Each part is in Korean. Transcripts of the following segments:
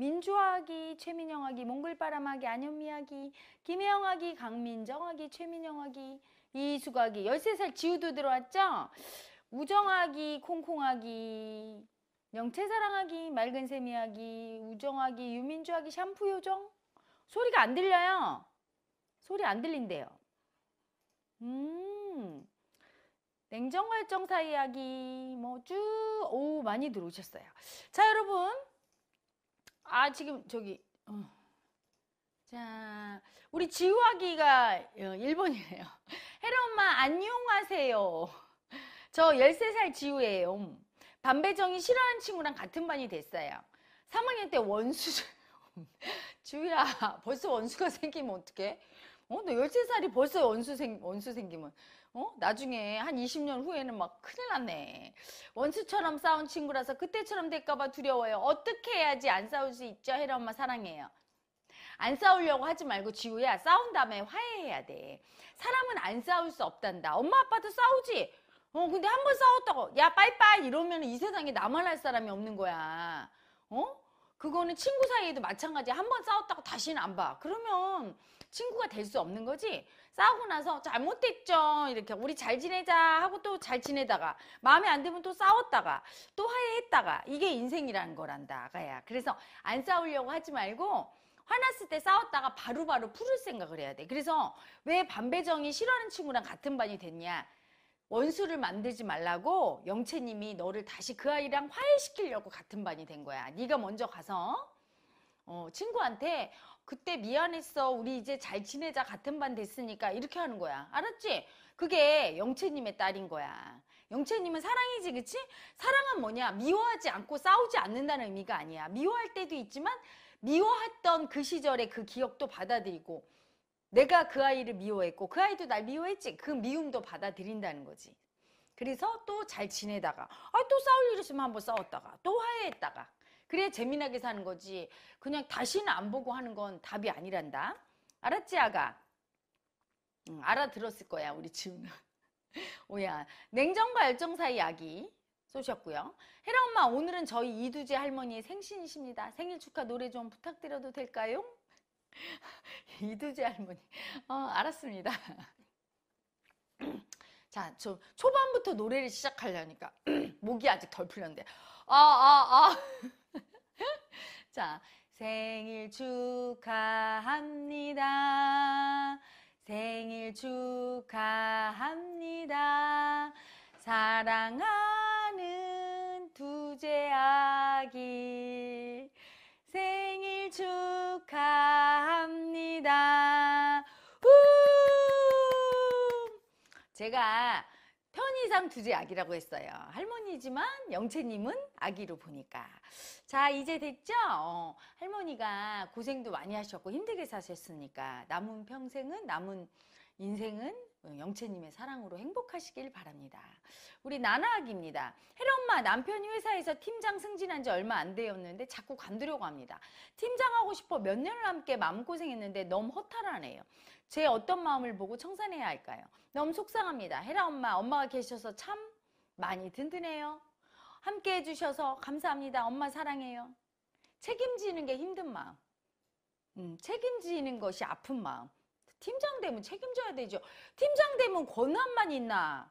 민주화하기, 최민영하기, 몽글바람하기, 안현미하기, 김혜영하기, 강민정하기, 최민영하기, 이수가이 13살 지우도 들어왔죠? 우정하기, 콩콩하기, 영채사랑하기, 맑은 세미하기, 우정하기, 유민주하기, 샴푸 요정? 소리가 안 들려요. 소리 안 들린대요. 음, 냉정활정사 이야기, 뭐 쭉, 오, 많이 들어오셨어요. 자, 여러분. 아 지금 저기 어. 자 우리 지우아기가 1번이에요 어, 헤라 엄마 안녕하세요 저 13살 지우예요 음. 반배정이 싫어하는 친구랑 같은 반이 됐어요 3학년 때 원수 지우야 벌써 원수가 생기면 어떡해 어, 너 13살이 벌써 원수, 생, 원수 생기면 어? 나중에 한 20년 후에는 막 큰일 났네. 원수처럼 싸운 친구라서 그때처럼 될까봐 두려워요. 어떻게 해야지 안 싸울 수 있죠? 혜라 엄마 사랑해요. 안 싸우려고 하지 말고 지우야 싸운 다음에 화해해야 돼. 사람은 안 싸울 수 없단다. 엄마 아빠도 싸우지. 어 근데 한 번 싸웠다고 야 빠이빠이 이러면 이 세상에 나만 할 사람이 없는 거야. 어? 그거는 친구 사이에도 마찬가지. 야한 번 싸웠다고 다시는 안 봐. 그러면 친구가 될 수 없는 거지. 싸우고 나서 잘못됐죠. 이렇게 우리 잘 지내자 하고 또 잘 지내다가 마음에 안 들면 또 싸웠다가 또 화해했다가 이게 인생이라는 거란다. 가야 그래서 안 싸우려고 하지 말고 화났을 때 싸웠다가 바로바로 바로 풀을 생각을 해야 돼. 그래서 왜 반배정이 싫어하는 친구랑 같은 반이 됐냐? 원수를 만들지 말라고 영채님이 너를 다시 그 아이랑 화해시키려고 같은 반이 된 거야. 네가 먼저 가서 어, 친구한테 그때 미안했어. 우리 이제 잘 지내자. 같은 반 됐으니까 이렇게 하는 거야. 알았지? 그게 영채님의 딸인 거야. 영채님은 사랑이지, 그치? 사랑은 뭐냐? 미워하지 않고 싸우지 않는다는 의미가 아니야. 미워할 때도 있지만 미워했던 그 시절의 그 기억도 받아들이고 내가 그 아이를 미워했고 그 아이도 날 미워했지. 그 미움도 받아들인다는 거지. 그래서 또 잘 지내다가 아, 또 싸울 일 있으면 한번 싸웠다가 또 화해했다가 그래 재미나게 사는 거지. 그냥 다시는 안 보고 하는 건 답이 아니란다. 알았지 아가? 응, 알아들었을 거야 우리 지훈아. 오야 냉정과 열정 사이 약이 쏘셨고요. 헤라 엄마 오늘은 저희 이두재 할머니의 생신이십니다. 생일 축하 노래 좀 부탁드려도 될까요? 이두지 할머니. 어, 알았습니다. 자, 저 초반부터 노래를 시작하려니까 목이 아직 덜 풀렸는데. 아, 아, 아. 자, 생일 축하합니다. 생일 축하합니다. 사랑하는 두제 아기 생일 축하합니다. 제가 편의상 두제 아기라고 했어요. 할머니지만 영채님은 아기로 보니까. 자, 이제 됐죠? 어, 할머니가 고생도 많이 하셨고 힘들게 사셨으니까 남은 평생은 남은 인생은 어, 영채님의 사랑으로 행복하시길 바랍니다. 우리 나나학입니다. 혜엄마 남편이 회사에서 팀장 승진한 지 얼마 안 되었는데 자꾸 관두려고 합니다. 팀장하고 싶어 몇 년을 함께 마음고생했는데 너무 허탈하네요. 제 어떤 마음을 보고 청산해야 할까요? 너무 속상합니다. 혜라 엄마, 엄마가 계셔서 참 많이 든든해요. 함께 해주셔서 감사합니다. 엄마 사랑해요. 책임지는 게 힘든 마음. 음, 책임지는 것이 아픈 마음. 팀장 되면 책임져야 되죠. 팀장 되면 권한만 있나?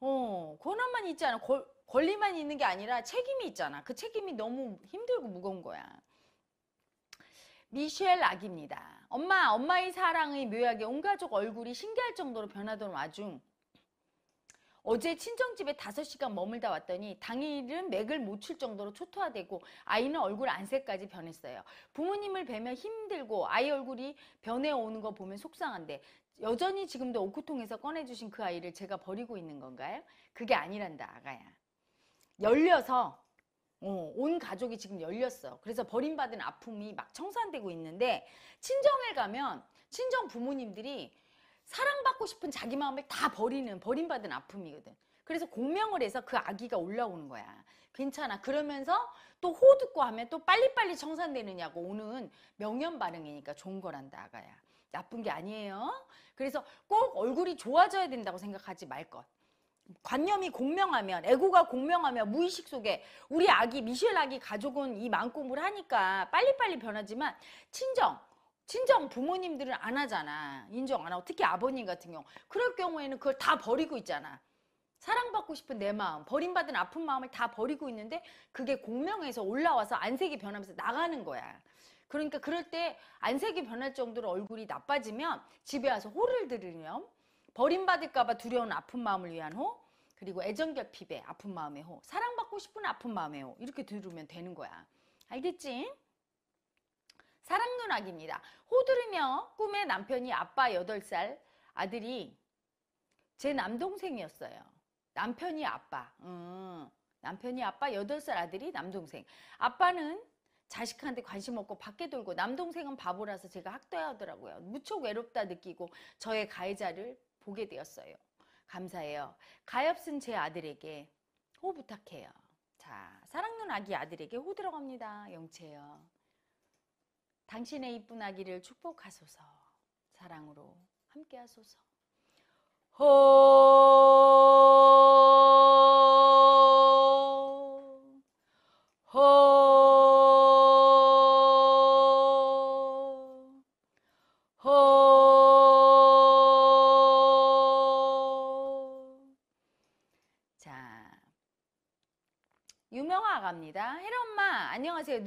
어, 권한만 있잖아. 걸, 권리만 있는 게 아니라 책임이 있잖아. 그 책임이 너무 힘들고 무거운 거야. 미셸 악입니다. 엄마, 엄마의 사랑의 묘약에온 가족 얼굴이 신기할 정도로 변하던 와중 어제 친정집에 5시간 머물다 왔더니 당일은 맥을 못 칠 정도로 초토화되고 아이는 얼굴 안색까지 변했어요. 부모님을 뵈면 힘들고 아이 얼굴이 변해오는 거 보면 속상한데 여전히 지금도 오크통에서 꺼내주신 그 아이를 제가 버리고 있는 건가요? 그게 아니란다 아가야. 열려서 어, 온 가족이 지금 열렸어. 그래서 버림받은 아픔이 막 청산되고 있는데 친정을 가면 친정 부모님들이 사랑받고 싶은 자기 마음을 다 버리는 버림받은 아픔이거든. 그래서 공명을 해서 그 아기가 올라오는 거야. 괜찮아. 그러면서 또 호듣고 하면 또 빨리빨리 청산되느냐고 오는 명연 반응이니까 좋은 거란다, 아가야. 나쁜 게 아니에요. 그래서 꼭 얼굴이 좋아져야 된다고 생각하지 말 것. 관념이 공명하면 에고가 공명하면 무의식 속에 우리 아기 미셸 아기 가족은 이마음공 하니까 빨리빨리 변하지만 친정 친정 부모님들은 안 하잖아. 인정 안 하고 특히 아버님 같은 경우. 그럴 경우에는 그걸 다 버리고 있잖아. 사랑받고 싶은 내 마음, 버림받은 아픈 마음을 다 버리고 있는데 그게 공명에서 올라와서 안색이 변하면서 나가는 거야. 그러니까 그럴 때 안색이 변할 정도로 얼굴이 나빠지면 집에 와서 호를 들으렴. 버림받을까봐 두려운 아픈 마음을 위한 호, 그리고 애정결 피배, 아픈 마음의 호, 사랑받고 싶은 아픈 마음의 호. 이렇게 들으면 되는 거야. 알겠지? 사랑누기입니다 호들으며 꿈에 남편이 아빠 8살, 아들이 제 남동생이었어요. 남편이 아빠. 음, 남편이 아빠 8살 아들이 남동생. 아빠는 자식한테 관심 없고 밖에 돌고 남동생은 바보라서 제가 학대하더라고요. 무척 외롭다 느끼고 저의 가해자를 보게 되었어요. 감사해요. 가엾은 제 아들에게 호 부탁해요. 자, 사랑눈 아기 아들에게 호 들어갑니다. 영채요. 당신의 이쁜 아기를 축복하소서. 사랑으로 함께 하소서. 호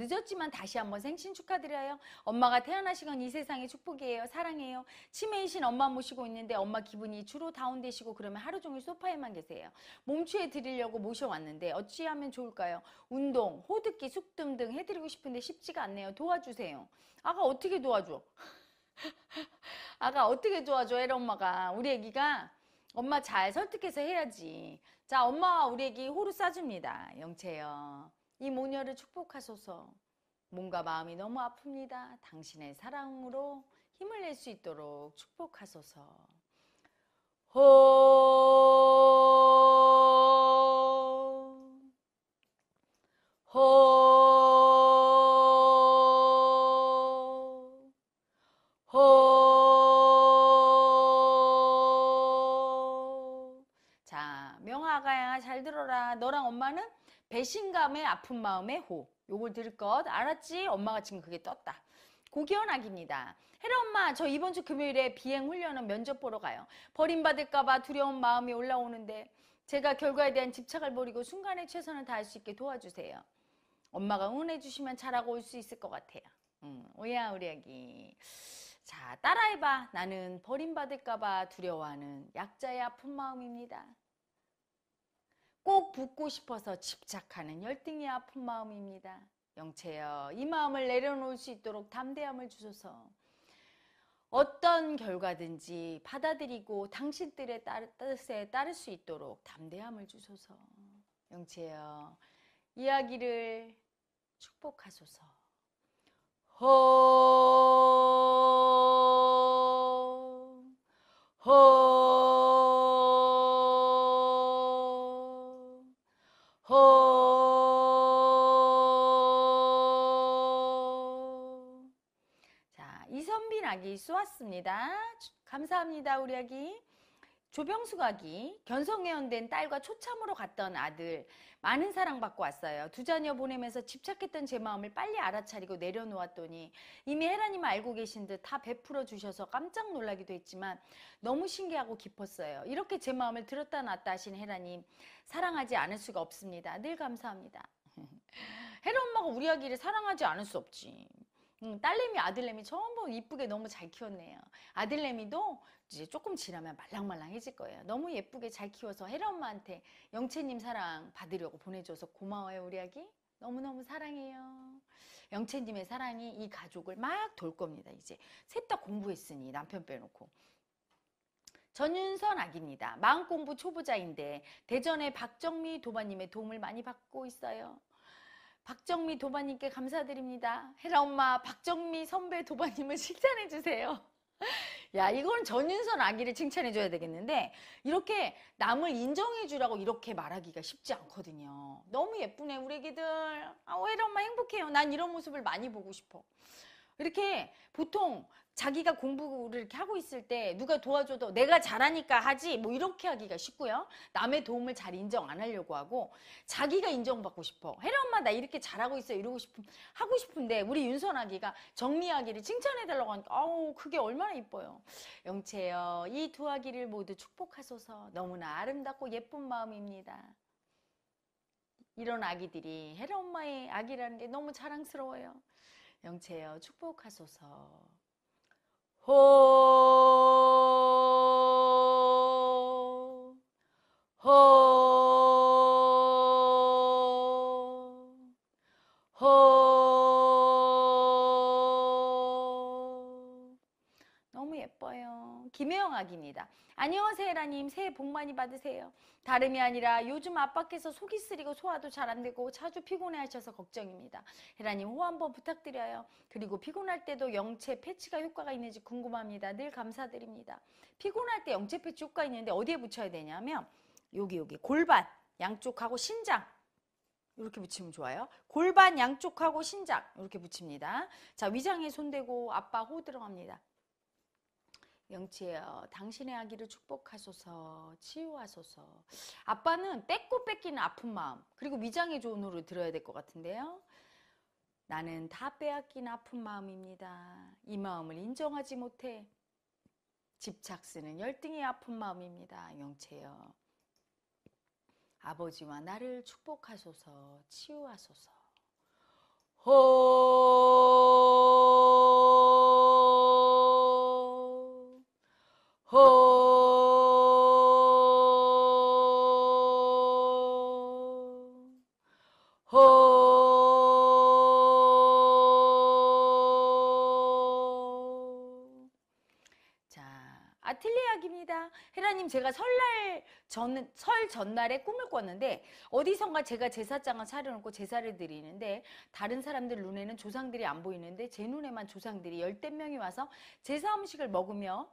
늦었지만 다시 한번 생신 축하드려요. 엄마가 태어나신 건이 세상의 축복이에요. 사랑해요. 치매이신 엄마 모시고 있는데 엄마 기분이 주로 다운되시고 그러면 하루 종일 소파에만 계세요. 몸취해 드리려고 모셔왔는데 어찌하면 좋을까요? 운동, 호흡기 숙등등 해드리고 싶은데 쉽지가 않네요. 도와주세요. 아가 어떻게 도와줘? 아가 어떻게 도와줘? 이런 엄마가. 우리 애기가 엄마 잘 설득해서 해야지. 자, 엄마와 우리 애기 호루 싸줍니다. 영채요. 이 모녀를 축복하소서. 몸과 마음이 너무 아픕니다. 당신의 사랑으로 힘을 낼 수 있도록 축복하소서. 호 배신감의 아픈 마음의 호. 요걸 들을 것 알았지? 엄마가 지금 그게 떴다. 고견학입니다. 헤라 엄마, 저 이번 주 금요일에 비행 훈련은 면접 보러 가요. 버림받을까봐 두려운 마음이 올라오는데 제가 결과에 대한 집착을 버리고 순간에 최선을 다할 수 있게 도와주세요. 엄마가 응원해주시면 잘하고 올 수 있을 것 같아요. 음, 오야 우리 아기. 자, 따라해봐. 나는 버림받을까봐 두려워하는 약자의 아픈 마음입니다. 꼭 붙고 싶어서 집착하는 열등이 아픈 마음입니다. 영채여이 마음을 내려놓을 수 있도록 담대함을 주소서. 어떤 결과든지 받아들이고 당신들의 따 뜻에 따를 수 있도록 담대함을 주소서. 영채여 이야기를 축복하소서. 호, 호. 아기 쏘았습니다. 감사합니다, 우리 아기. 조병숙 아기, 견성회원된 딸과 초참으로 갔던 아들, 많은 사랑받고 왔어요. 두 자녀 보내면서 집착했던 제 마음을 빨리 알아차리고 내려놓았더니 이미 헤라님 알고 계신 듯 다 베풀어 주셔서 깜짝 놀라기도 했지만 너무 신기하고 깊었어요. 이렇게 제 마음을 들었다 놨다 하신 헤라님, 사랑하지 않을 수가 없습니다. 늘 감사합니다. 헤라 엄마가 우리 아기를 사랑하지 않을 수 없지. 음, 딸내미 아들내미 전부 이쁘게 너무 잘 키웠네요. 아들내미도 이제 조금 지나면 말랑말랑해질 거예요. 너무 예쁘게 잘 키워서 헤라 엄마한테 영채님 사랑 받으려고 보내줘서 고마워요 우리 아기. 너무너무 사랑해요. 영채님의 사랑이 이 가족을 막 돌 겁니다. 이제 셋 다 공부했으니 남편 빼놓고. 전윤선 아기입니다. 마음공부 초보자인데 대전의 박정미 도마님의 도움을 많이 받고 있어요. 박정미 도반님께 감사드립니다. 헤라 엄마, 박정미 선배 도반님을 칭찬해주세요. 야, 이건 전윤선 아기를 칭찬해줘야 되겠는데, 이렇게 남을 인정해주라고 이렇게 말하기가 쉽지 않거든요. 너무 예쁘네, 우리 애기들. 아, 헤라 엄마 행복해요. 난 이런 모습을 많이 보고 싶어. 이렇게 보통 자기가 공부를 이렇게 하고 있을 때 누가 도와줘도 내가 잘하니까 하지 뭐 이렇게 하기가 쉽고요. 남의 도움을 잘 인정 안 하려고 하고 자기가 인정받고 싶어. 혜라 엄마 나 이렇게 잘하고 있어 이러고 싶은 하고 싶은데 우리 윤선아기가 정미아기를 칭찬해달라고 하니까 어우 그게 얼마나 이뻐요. 영채여 이 두 아기를 모두 축복하소서 너무나 아름답고 예쁜 마음입니다. 이런 아기들이 혜라 엄마의 아기라는 게 너무 자랑스러워요. 영채여 축복하소서. ho ho 성황학입니다. 안녕하세요, 에라님. 새해 복 많이 받으세요. 다름이 아니라 요즘 아빠께서 속이 쓰리고 소화도 잘 안 되고 자주 피곤해 하셔서 걱정입니다. 에라님, 호 한번 부탁드려요. 그리고 피곤할 때도 영체 패치가 효과가 있는지 궁금합니다. 늘 감사드립니다. 피곤할 때 영체 패치 효과 있는데 어디에 붙여야 되냐면 여기 여기 골반 양쪽하고 신장 이렇게 붙이면 좋아요. 골반 양쪽하고 신장 이렇게 붙입니다. 자 위장에 손대고 아빠 호 들어갑니다. 영치여 당신의 아기를 축복하소서 치유하소서 아빠는 뺏고 뺏기는 아픈 마음 그리고 위장의 존으로 들어야 될 것 같은데요 나는 다 빼앗긴 아픈 마음입니다 이 마음을 인정하지 못해 집착스는 열등의 아픈 마음입니다 영체여 아버지와 나를 축복하소서 치유하소서 호 사모 제가 설날 전, 설 전날에 꿈을 꿨는데 어디선가 제가 제사장을 차려놓고 제사를 드리는데 다른 사람들 눈에는 조상들이 안 보이는데 제 눈에만 조상들이 열댓 명이 와서 제사 음식을 먹으며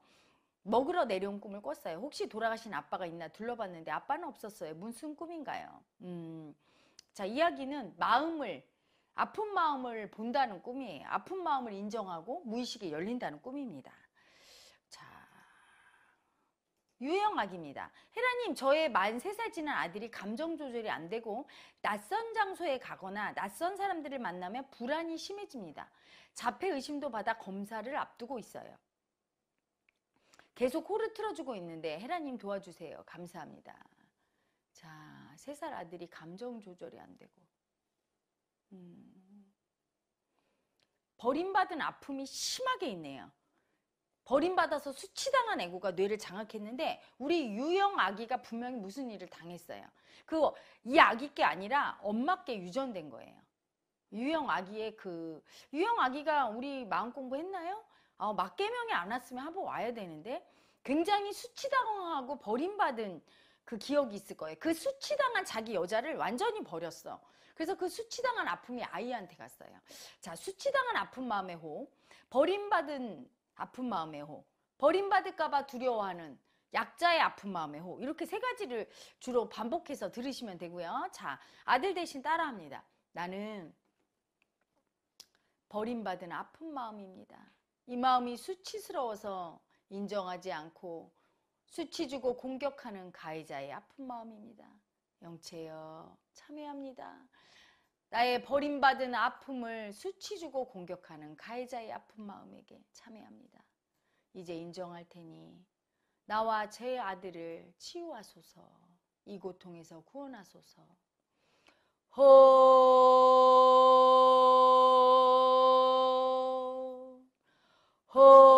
먹으러 내려온 꿈을 꿨어요. 혹시 돌아가신 아빠가 있나 둘러봤는데 아빠는 없었어요. 무슨 꿈인가요? 음. 자, 이야기는 마음을 아픈 마음을 본다는 꿈이에요. 아픈 마음을 인정하고 무의식에 열린다는 꿈입니다. 유형악입니다. 헤라님, 저의 만 세 살 지난 아들이 감정 조절이 안 되고 낯선 장소에 가거나 낯선 사람들을 만나면 불안이 심해집니다. 자폐 의심도 받아 검사를 앞두고 있어요. 계속 코를 틀어주고 있는데 헤라님 도와주세요. 감사합니다. 자, 세 살 아들이 감정 조절이 안 되고 음, 버림받은 아픔이 심하게 있네요. 버림받아서 수치당한 애구가 뇌를 장악했는데 우리 유형 아기가 분명히 무슨 일을 당했어요. 그 이 아기 게 아니라 엄마께 유전된 거예요. 유형 아기의 그 유형 아기가 우리 마음 공부했나요? 아, 어, 막개명이 안 왔으면 한번 와야 되는데 굉장히 수치당하고 버림받은 그 기억이 있을 거예요. 그 수치당한 자기 여자를 완전히 버렸어. 그래서 그 수치당한 아픔이 아이한테 갔어요. 자, 수치당한 아픈 마음의 호, 버림받은 아픈 마음의 호. 버림받을까봐 두려워하는 약자의 아픈 마음의 호. 이렇게 세 가지를 주로 반복해서 들으시면 되고요. 자, 아들 대신 따라합니다. 나는 버림받은 아픈 마음입니다. 이 마음이 수치스러워서 인정하지 않고 수치 주고 공격하는 가해자의 아픈 마음입니다. 영채여 참여합니다. 나의 버림받은 아픔을 수치 주고 공격하는 가해자의 아픈 마음에게 참회합니다. 이제 인정할 테니 나와 제 아들을 치유하소서 이 고통에서 구원하소서 호 호.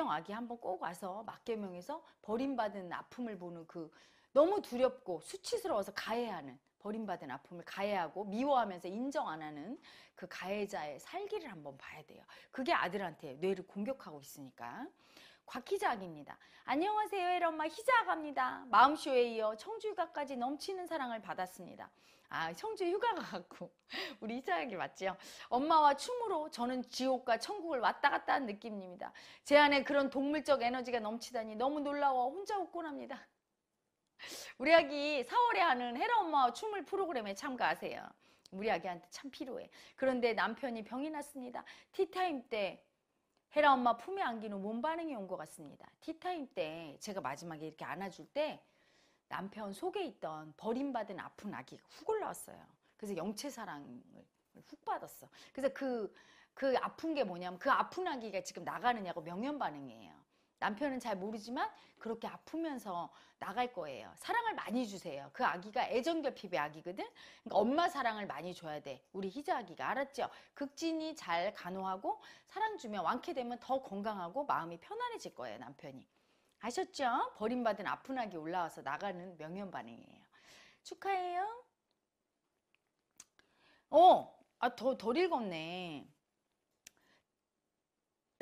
유령 아기 한번 꼭 와서 막개명해서 버림받은 아픔을 보는 그 너무 두렵고 수치스러워서 가해하는 버림받은 아픔을 가해하고 미워하면서 인정 안 하는 그 가해자의 살기를 한번 봐야 돼요. 그게 아들한테 뇌를 공격하고 있으니까. 곽희작입니다. 안녕하세요. 에런마 희작합니다. 마음쇼에 이어 청주휴가까지 넘치는 사랑을 받았습니다. 아 청주휴가 가갖고 우리 희작이 맞지요? 엄마와 춤으로 저는 지옥과 천국을 왔다 갔다 한 느낌입니다. 제 안에 그런 동물적 에너지가 넘치다니 너무 놀라워 혼자 웃곤 합니다. 우리 아기 4월에 하는 헤라 엄마와 춤을 프로그램에 참가하세요. 우리 아기한테 참 필요해. 그런데 남편이 병이 났습니다. 티타임 때 헤라 엄마 품에 안기는몸 반응이 온 것 같습니다. 티타임 때 제가 마지막에 이렇게 안아줄 때 남편 속에 있던 버림받은 아픈 아기가 훅 올라왔어요. 그래서 영체 사랑을 훅 받았어. 그래서 그, 그 아픈 게 뭐냐면 그 아픈 아기가 지금 나가느냐고 명현 반응이에요. 남편은 잘 모르지만 그렇게 아프면서 나갈 거예요. 사랑을 많이 주세요. 그 아기가 애정결핍의 아기거든. 그러니까 엄마 사랑을 많이 줘야 돼. 우리 희자 아기가 알았죠? 극진히 잘 간호하고 사랑 주면 완쾌되면 더 건강하고 마음이 편안해질 거예요. 남편이. 아셨죠? 버림받은 아픈 아기 올라와서 나가는 명연 반응이에요. 축하해요. 어, 아, 더, 덜 읽었네.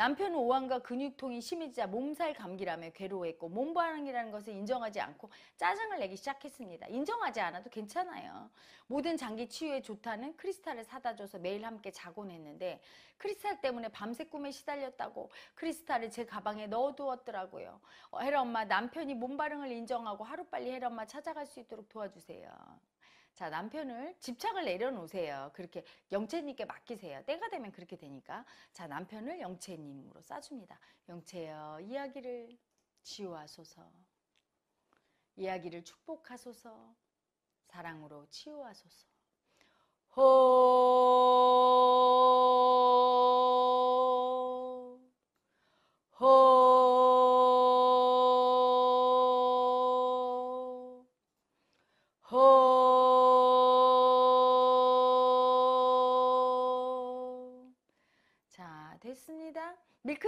남편은 오한과 근육통이 심해지자 몸살 감기라며 괴로워했고 몸반응이라는 것을 인정하지 않고 짜증을 내기 시작했습니다. 인정하지 않아도 괜찮아요. 모든 장기 치유에 좋다는 크리스탈을 사다 줘서 매일 함께 자곤 했는데 크리스탈 때문에 밤새 꿈에 시달렸다고 크리스탈을 제 가방에 넣어두었더라고요. 헤라 어, 엄마 남편이 몸 반응을 인정하고 하루빨리 헤라 엄마 찾아갈 수 있도록 도와주세요. 자 남편을 집착을 내려놓으세요. 그렇게 영채님께 맡기세요. 때가 되면 그렇게 되니까 자 남편을 영채님으로 싸줍니다. 영채여 이야기를 치유하소서 이야기를 축복하소서 사랑으로 치유하소서 호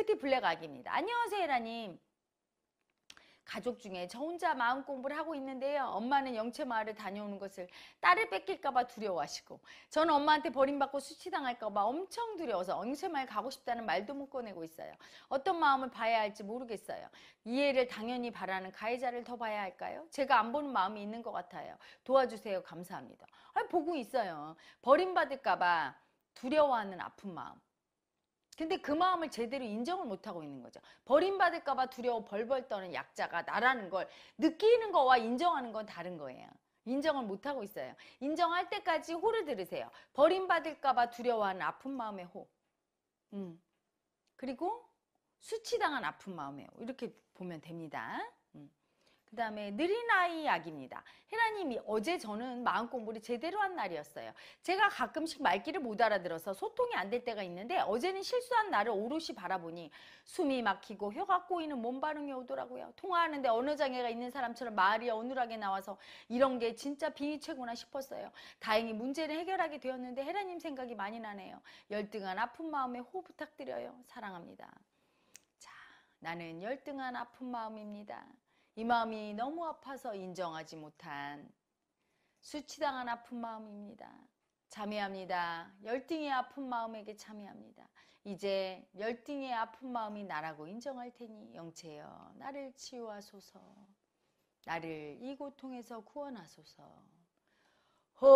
크티 블랙 아기입니다. 안녕하세요 에라님. 가족 중에 저 혼자 마음 공부를 하고 있는데요. 엄마는 영체 마을을 다녀오는 것을 딸을 뺏길까봐 두려워하시고 저는 엄마한테 버림받고 수치당할까봐 엄청 두려워서 영체 마을 가고 싶다는 말도 못 꺼내고 있어요. 어떤 마음을 봐야 할지 모르겠어요. 이해를 당연히 바라는 가해자를 더 봐야 할까요? 제가 안 보는 마음이 있는 것 같아요. 도와주세요. 감사합니다. 아니, 보고 있어요. 버림받을까봐 두려워하는 아픈 마음. 근데 그 마음을 제대로 인정을 못하고 있는 거죠. 버림받을까봐 두려워 벌벌 떠는 약자가 나라는 걸 느끼는 거와 인정하는 건 다른 거예요. 인정을 못하고 있어요. 인정할 때까지 호를 들으세요. 버림받을까봐 두려워하는 아픈 마음의 호. 음. 그리고 수치당한 아픈 마음의 호. 이렇게 보면 됩니다. 그 다음에 느린 아이 약입니다. 헤라님이 어제 저는 마음 공부를 제대로 한 날이었어요. 제가 가끔씩 말귀를 못 알아들어서 소통이 안 될 때가 있는데 어제는 실수한 나를 오롯이 바라보니 숨이 막히고 혀가 꼬이는 몸 반응이 오더라고요. 통화하는데 어느 장애가 있는 사람처럼 말이 어눌하게 나와서 이런 게 진짜 비위최고나 싶었어요. 다행히 문제를 해결하게 되었는데 헤라님 생각이 많이 나네요. 열등한 아픈 마음에 호 부탁드려요. 사랑합니다. 자, 나는 열등한 아픈 마음입니다. 이 마음이 너무 아파서 인정하지 못한 수치당한 아픈 마음입니다. 참여합니다. 열등의 아픈 마음에게 참여합니다. 이제 열등의 아픈 마음이 나라고 인정할 테니 영체여 나를 치유하소서. 나를 이 고통에서 구원하소서. 호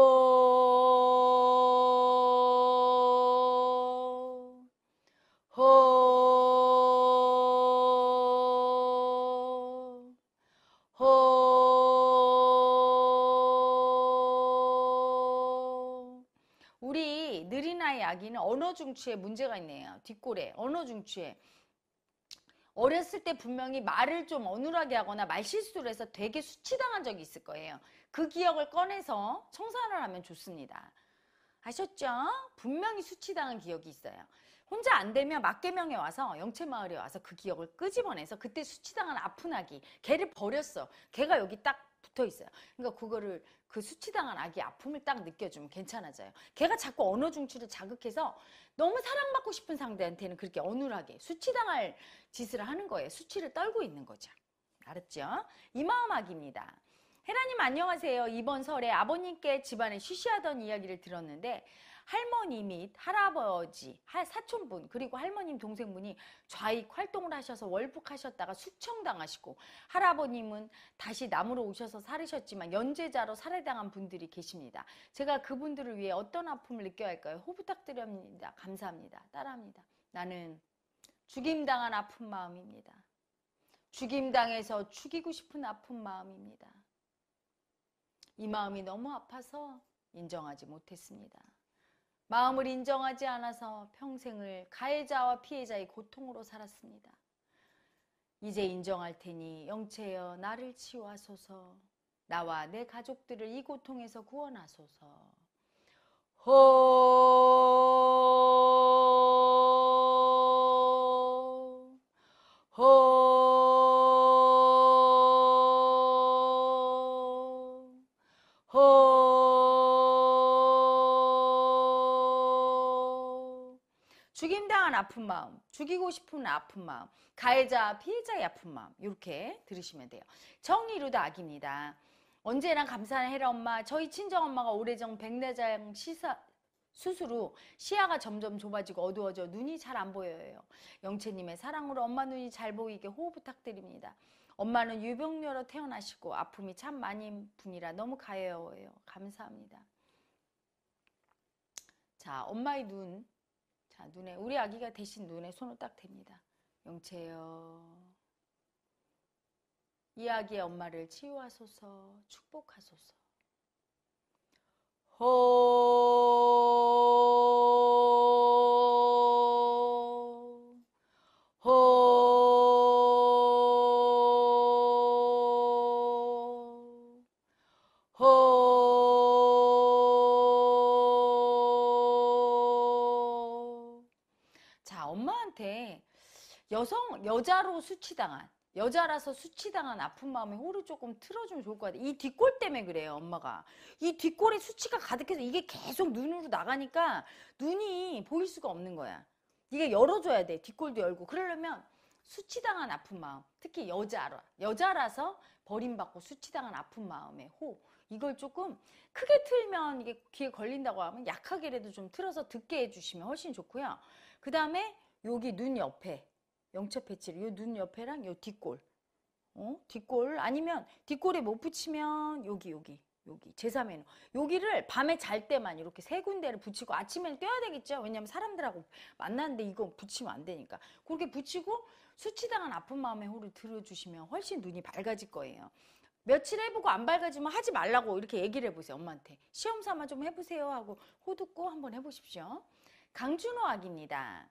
아기는 언어 중추에 문제가 있네요. 뒷골에 언어 중추에 어렸을 때 분명히 말을 좀 어눌하게 하거나 말실수를 해서 되게 수치당한 적이 있을 거예요. 그 기억을 꺼내서 청산을 하면 좋습니다. 아셨죠? 분명히 수치당한 기억이 있어요. 혼자 안 되면 막개명에 와서 영채마을에 와서 그 기억을 끄집어내서 그때 수치당한 아픈 아기 걔를 버렸어. 걔가 여기 딱 붙어 있어요. 그러니까 그거를 그 수치당한 아기 아픔을 딱 느껴주면 괜찮아져요. 걔가 자꾸 언어 중추를 자극해서 너무 사랑받고 싶은 상대한테는 그렇게 어눌하게 수치당할 짓을 하는 거예요. 수치를 떨고 있는 거죠. 알았죠? 이마음아기입니다 헤라님 안녕하세요. 이번 설에 아버님께 집안에 쉬쉬하던 이야기를 들었는데 할머니 및 할아버지, 사촌분 그리고 할머님 동생분이 좌익 활동을 하셔서 월북하셨다가 숙청당하시고 할아버님은 다시 남으로 오셔서 살으셨지만 연재자로 살해당한 분들이 계십니다. 제가 그분들을 위해 어떤 아픔을 느껴야 할까요? 호 부탁드립니다. 감사합니다. 따라합니다. 나는 죽임당한 아픈 마음입니다. 죽임당해서 죽이고 싶은 아픈 마음입니다. 이 마음이 너무 아파서 인정하지 못했습니다. 마음을 인정하지 않아서 평생을 가해자와 피해자의 고통으로 살았습니다. 이제 인정할 테니 영체여 나를 치유하소서. 나와 내 가족들을 이 고통에서 구원하소서. 호 속상한 아픈 마음, 죽이고 싶은 아픈 마음, 가해자, 피해자의 아픈 마음 이렇게 들으시면 돼요. 정의로다 악입니다. 언제나 감사해라 엄마. 저희 친정엄마가 오래전 백내장 시사 수술 후 시야가 점점 좁아지고 어두워져 눈이 잘 안 보여요. 영채님의 사랑으로 엄마 눈이 잘 보이게 호흡 부탁드립니다. 엄마는 유병녀로 태어나시고 아픔이 참 많은 분이라 너무 가여워요. 감사합니다. 자, 엄마의 눈 아, 눈에 우리 아기가 대신 눈에 손을 딱 댑니다. 영채여. 이 아기의 엄마를 치유하소서, 축복하소서. 호 여성 여자로 수치당한 여자라서 수치당한 아픈 마음에 호를 조금 틀어주면 좋을 것 같아. 이 뒷골 때문에 그래요, 엄마가. 이 뒷골에 수치가 가득해서 이게 계속 눈으로 나가니까 눈이 보일 수가 없는 거야. 이게 열어줘야 돼. 뒷골도 열고. 그러려면 수치당한 아픈 마음. 특히 여자라. 여자라서 버림받고 수치당한 아픈 마음에 호. 이걸 조금 크게 틀면 이게 귀에 걸린다고 하면 약하게라도 좀 틀어서 듣게 해주시면 훨씬 좋고요. 그 다음에 여기 눈 옆에 영첩 패치를 요 눈 옆에랑 요 뒷골 어? 뒷골 아니면 뒷골에 못 뭐 붙이면 여기 여기 여기 제3의 여기를 밤에 잘 때만 이렇게 세 군데를 붙이고 아침에는 떼야 되겠죠 왜냐면 사람들하고 만났는데 이거 붙이면 안 되니까 그렇게 붙이고 수치당한 아픈 마음의 호를 들어주시면 훨씬 눈이 밝아질 거예요 며칠 해보고 안 밝아지면 하지 말라고 이렇게 얘기를 해보세요 엄마한테 시험 삼아 좀 해보세요 하고 호 듣고 한번 해보십시오 강준호 악입니다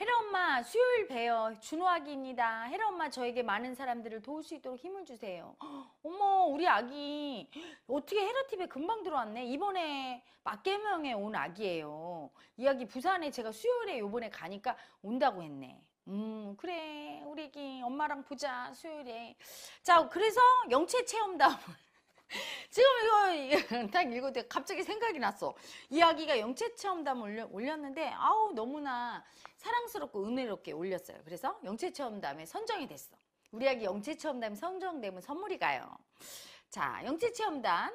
헤라 엄마 수요일 봬요. 준호아기입니다. 헤라 엄마 저에게 많은 사람들을 도울 수 있도록 힘을 주세요. 어머 우리 아기 어떻게 헤라 TV에 금방 들어왔네. 이번에 맞개명에 온 아기예요. 이 아기 부산에 제가 수요일에 요번에 가니까 온다고 했네. 음 그래 우리 아기 엄마랑 보자 수요일에. 자 그래서 영체 체험담. 지금 이거 딱 읽어도 갑자기 생각이 났어. 이야기가 영체 체험담 올려, 올렸는데 아우 너무나 사랑스럽고 은혜롭게 올렸어요. 그래서 영체 체험담에 선정이 됐어. 우리 아기 영체 체험담 선정되면 선물이 가요. 자, 영체 체험담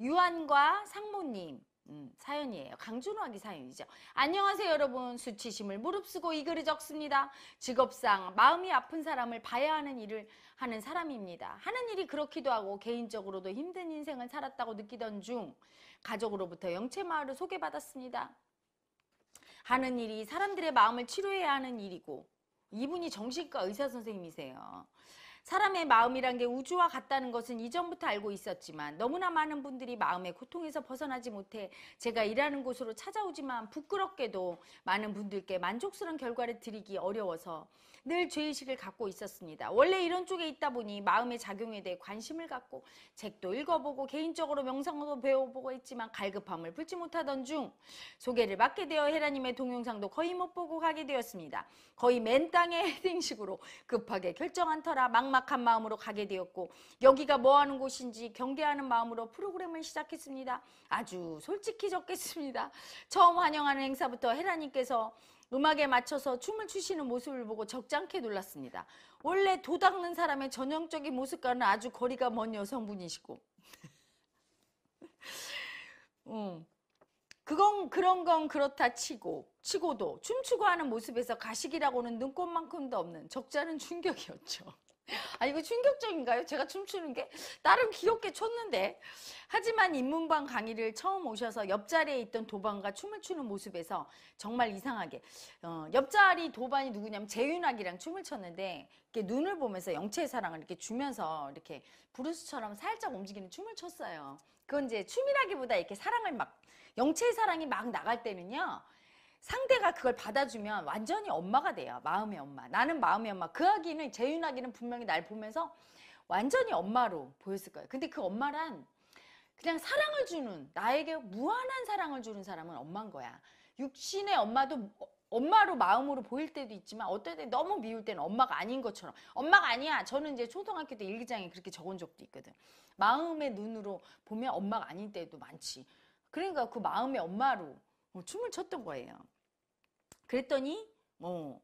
유한과 상모님 음, 사연이에요. 강준원이 호 사연이죠. 안녕하세요 여러분. 수치심을 무릅쓰고 이 글을 적습니다. 직업상 마음이 아픈 사람을 봐야 하는 일을 하는 사람입니다. 하는 일이 그렇기도 하고 개인적으로도 힘든 인생을 살았다고 느끼던 중 가족으로부터 영채마을을 소개받았습니다. 하는 일이 사람들의 마음을 치료해야 하는 일이고 이분이 정신과 의사 선생님이세요. 사람의 마음이란 게 우주와 같다는 것은 이전부터 알고 있었지만 너무나 많은 분들이 마음의 고통에서 벗어나지 못해 제가 일하는 곳으로 찾아오지만 부끄럽게도 많은 분들께 만족스러운 결과를 드리기 어려워서 늘 죄의식을 갖고 있었습니다. 원래 이런 쪽에 있다 보니 마음의 작용에 대해 관심을 갖고 책도 읽어보고 개인적으로 명상도 배워보고 했지만 갈급함을 풀지 못하던 중 소개를 받게 되어 헤라님의 동영상도 거의 못 보고 가게 되었습니다. 거의 맨 땅에 헤딩식으로 급하게 결정한 터라 막막한 마음으로 가게 되었고 여기가 뭐하는 곳인지 경계하는 마음으로 프로그램을 시작했습니다. 아주 솔직히 적겠습니다. 처음 환영하는 행사부터 헤라님께서 음악에 맞춰서 춤을 추시는 모습을 보고 적잖게 놀랐습니다. 원래 도닦는 사람의 전형적인 모습과는 아주 거리가 먼 여성분이시고. 음. 그건 그런 건 그렇다 치고 치고도 춤추고 하는 모습에서 가식이라고는 눈꽃만큼도 없는 적잖은 충격이었죠. 아, 이거 충격적인가요? 제가 춤추는 게? 나름 귀엽게 췄는데. 하지만 인문방 강의를 처음 오셔서 옆자리에 있던 도반과 춤을 추는 모습에서 정말 이상하게. 어, 옆자리 도반이 누구냐면 재윤학이랑 춤을 췄는데, 이렇게 눈을 보면서 영체의 사랑을 이렇게 주면서 이렇게 브루스처럼 살짝 움직이는 춤을 췄어요. 그건 이제 춤이라기보다 이렇게 사랑을 막, 영체의 사랑이 막 나갈 때는요. 상대가 그걸 받아주면 완전히 엄마가 돼요. 마음의 엄마. 나는 마음의 엄마. 그 아기는 재윤 아기는 분명히 날 보면서 완전히 엄마로 보였을 거예요. 근데 그 엄마란 그냥 사랑을 주는 나에게 무한한 사랑을 주는 사람은 엄마인 거야. 육신의 엄마도 엄마로 마음으로 보일 때도 있지만 어떨 때 너무 미울 때는 엄마가 아닌 것처럼 엄마가 아니야 저는 이제 초등학교 때 일기장에 그렇게 적은 적도 있거든 마음의 눈으로 보면 엄마가 아닌 때도 많지 그러니까 그 마음의 엄마로 어, 춤을 췄던 거예요. 그랬더니 어,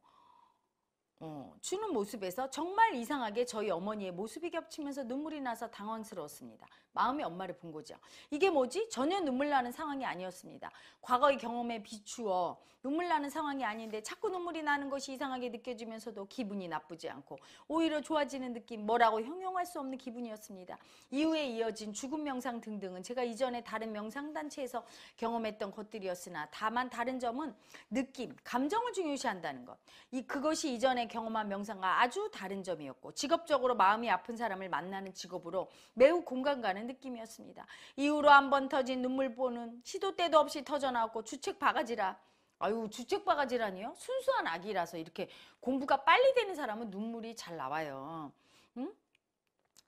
어, 추는 모습에서 정말 이상하게 저희 어머니의 모습이 겹치면서 눈물이 나서 당황스러웠습니다. 마음의 엄마를 본 거죠. 이게 뭐지? 전혀 눈물 나는 상황이 아니었습니다. 과거의 경험에 비추어 눈물 나는 상황이 아닌데 자꾸 눈물이 나는 것이 이상하게 느껴지면서도 기분이 나쁘지 않고 오히려 좋아지는 느낌 뭐라고 형용할 수 없는 기분이었습니다. 이후에 이어진 죽음 명상 등등은 제가 이전에 다른 명상단체에서 경험했던 것들이었으나 다만 다른 점은 느낌, 감정을 중요시한다는 것. 이 그것이 이전에 경험한 명상과 아주 다른 점이었고 직업적으로 마음이 아픈 사람을 만나는 직업으로 매우 공감 가는 있는 느낌이었습니다. 이후로 한 번 터진 눈물보는 시도 때도 없이 터져나왔고 주책 바가지라 아유 주책 바가지라니요? 순수한 아기라서 이렇게 공부가 빨리 되는 사람은 눈물이 잘 나와요. 응?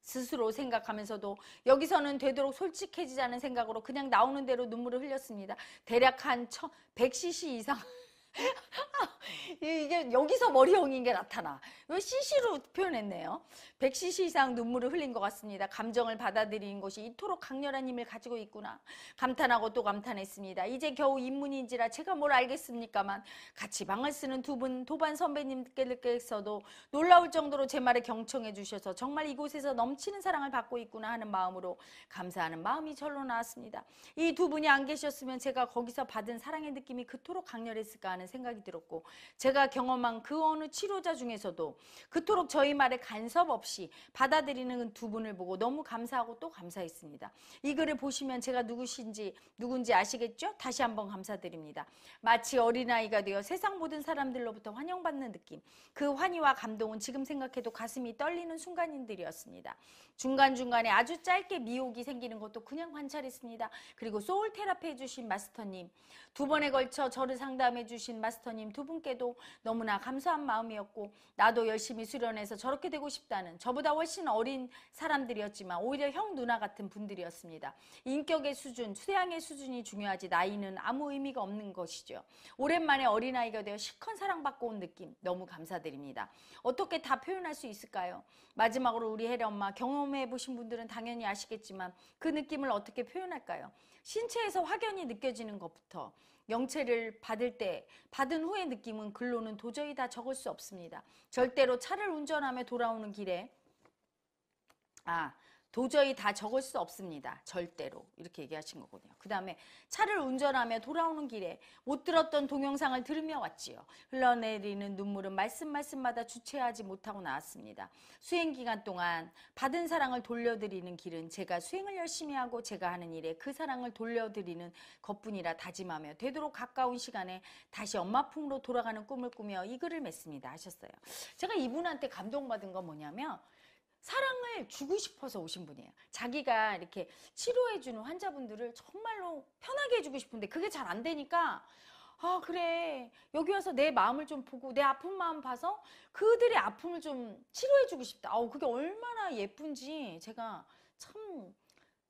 스스로 생각하면서도 여기서는 되도록 솔직해지자는 생각으로 그냥 나오는 대로 눈물을 흘렸습니다. 대략 한 100cc 이상 이게 여기서 머리형인 게 나타나. 왜 CC로 표현했네요. 100cc 이상 눈물을 흘린 것 같습니다. 감정을 받아들인 것이 이토록 강렬한 힘을 가지고 있구나. 감탄하고 또 감탄했습니다. 이제 겨우 입문인지라 제가 뭘 알겠습니까만 같이 방을 쓰는 두 분 도반 선배님께서도 놀라울 정도로 제 말에 경청해 주셔서 정말 이곳에서 넘치는 사랑을 받고 있구나 하는 마음으로 감사하는 마음이 절로 나왔습니다. 이 두 분이 안 계셨으면 제가 거기서 받은 사랑의 느낌이 그토록 강렬했을까 하는 않을까라는 생각이 들었고 제가 경험한 그 어느 치료자 중에서도 그토록 저희 말에 간섭 없이 받아들이는 두 분을 보고 너무 감사하고 또 감사했습니다. 이 글을 보시면 제가 누구신지 누군지 아시겠죠? 다시 한번 감사드립니다. 마치 어린아이가 되어 세상 모든 사람들로부터 환영받는 느낌. 그 환희와 감동은 지금 생각해도 가슴이 떨리는 순간인들이었습니다. 중간중간에 아주 짧게 미혹이 생기는 것도 그냥 관찰했습니다. 그리고 소울 테라피 해주신 마스터님, 두 번에 걸쳐 저를 상담해주신 주신 마스터님 두 분께도 너무나 감사한 마음이었고 나도 열심히 수련해서 저렇게 되고 싶다는 저보다 훨씬 어린 사람들이었지만 오히려 형 누나 같은 분들이었습니다. 인격의 수준, 수양의 수준이 중요하지 나이는 아무 의미가 없는 것이죠. 오랜만에 어린아이가 되어 실컷 사랑받고 온 느낌 너무 감사드립니다. 어떻게 다 표현할 수 있을까요? 마지막으로 우리 혜리 엄마 경험해 보신 분들은 당연히 아시겠지만 그 느낌을 어떻게 표현할까요? 신체에서 확연히 느껴지는 것부터 영체를 받을 때 받은 후의 느낌은 글로는 도저히 다 적을 수 없습니다. 절대로 차를 운전하며 돌아오는 길에 아 도저히 다 적을 수 없습니다. 절대로 이렇게 얘기하신 거거든요. 그 다음에 차를 운전하며 돌아오는 길에 못 들었던 동영상을 들으며 왔지요. 흘러내리는 눈물은 말씀 말씀마다 주체하지 못하고 나왔습니다. 수행 기간 동안 받은 사랑을 돌려드리는 길은 제가 수행을 열심히 하고 제가 하는 일에 그 사랑을 돌려드리는 것뿐이라 다짐하며 되도록 가까운 시간에 다시 엄마 품으로 돌아가는 꿈을 꾸며 이 글을 맺습니다. 하셨어요. 제가 이분한테 감동받은 건 뭐냐면 사랑을 주고 싶어서 오신 분이에요. 자기가 이렇게 치료해주는 환자분들을 정말로 편하게 해주고 싶은데 그게 잘 안 되니까 아 그래 여기 와서 내 마음을 좀 보고 내 아픈 마음 봐서 그들의 아픔을 좀 치료해주고 싶다. 아우 그게 얼마나 예쁜지 제가 참